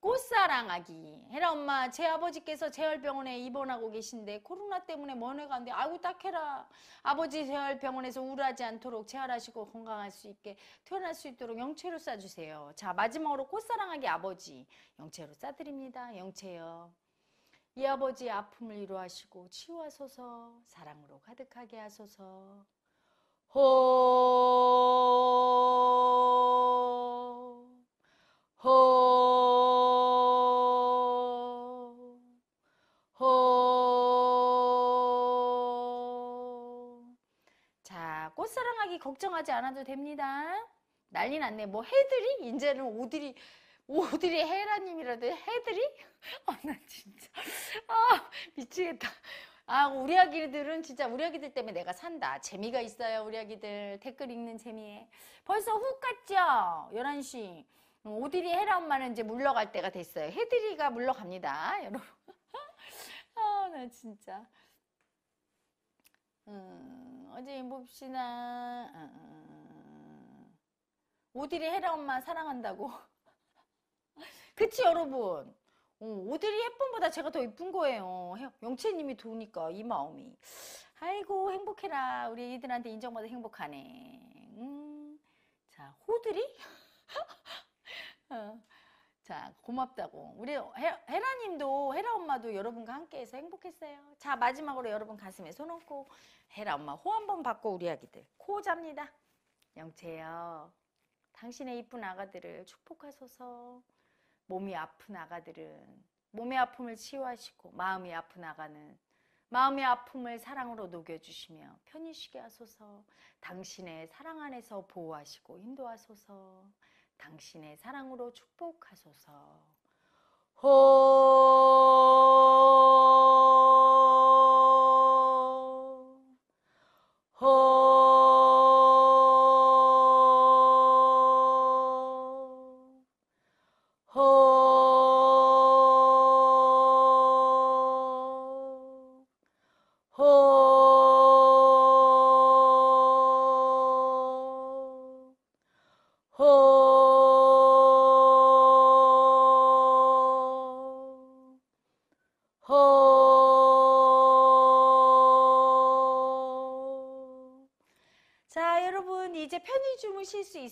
꽃사랑하기. 해라 엄마 제 아버지께서 재활병원에 입원하고 계신데 코로나 때문에 면회가 안 돼. 아이고 딱해라. 아버지 재활병원에서 우울하지 않도록 재활하시고 건강할 수 있게 퇴원할 수 있도록 영채로 싸주세요. 자 마지막으로 꽃사랑하기 아버지 영채로 싸드립니다. 영채요. 이아버지 아픔을 위로하시고 치유하소서 사랑으로 가득하게 하소서 호 걱정하지 않아도 됩니다. 난리 났네. 뭐해드리 이제는 오드리, 오드리 헤라님이라도 해드리 아, 나 진짜. 아, 미치겠다. 아, 우리 아기들은 진짜 우리 아기들 때문에 내가 산다. 재미가 있어요, 우리 아기들. 댓글 읽는 재미에. 벌써 훅 갔죠? 11시. 오드리 헤라 엄마는 이제 물러갈 때가 됐어요. 해드리가 물러갑니다. 여러분. 아, 나 진짜. 음, 어제 봅시다. 음, 오드리 헤라 엄마 사랑한다고. 그치 여러분. 어, 오드리 예쁨보다 제가 더 예쁜 거예요. 영채님이 도우니까 이 마음이. 아이고 행복해라. 우리 애들한테 인정받아 행복하네. 음, 자 호드리? 어. 자, 고맙다고. 우리 헤라 님도, 헤라 엄마도 여러분과 함께해서 행복했어요. 자, 마지막으로 여러분 가슴에 손 얹고, 헤라 엄마 호 한 번 받고 우리 아기들. 코 잡니다. 영채요. 당신의 이쁜 아가들을 축복하소서. 몸이 아픈 아가들은 몸의 아픔을 치유하시고, 마음이 아픈 아가는 마음의 아픔을 사랑으로 녹여주시며 편히 쉬게 하소서. 당신의 사랑 안에서 보호하시고 인도하소서. 당신의 사랑으로 축복하소서. 호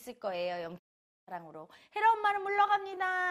있을 거예요. 영사랑으로. 헤라 엄마는 물러갑니다.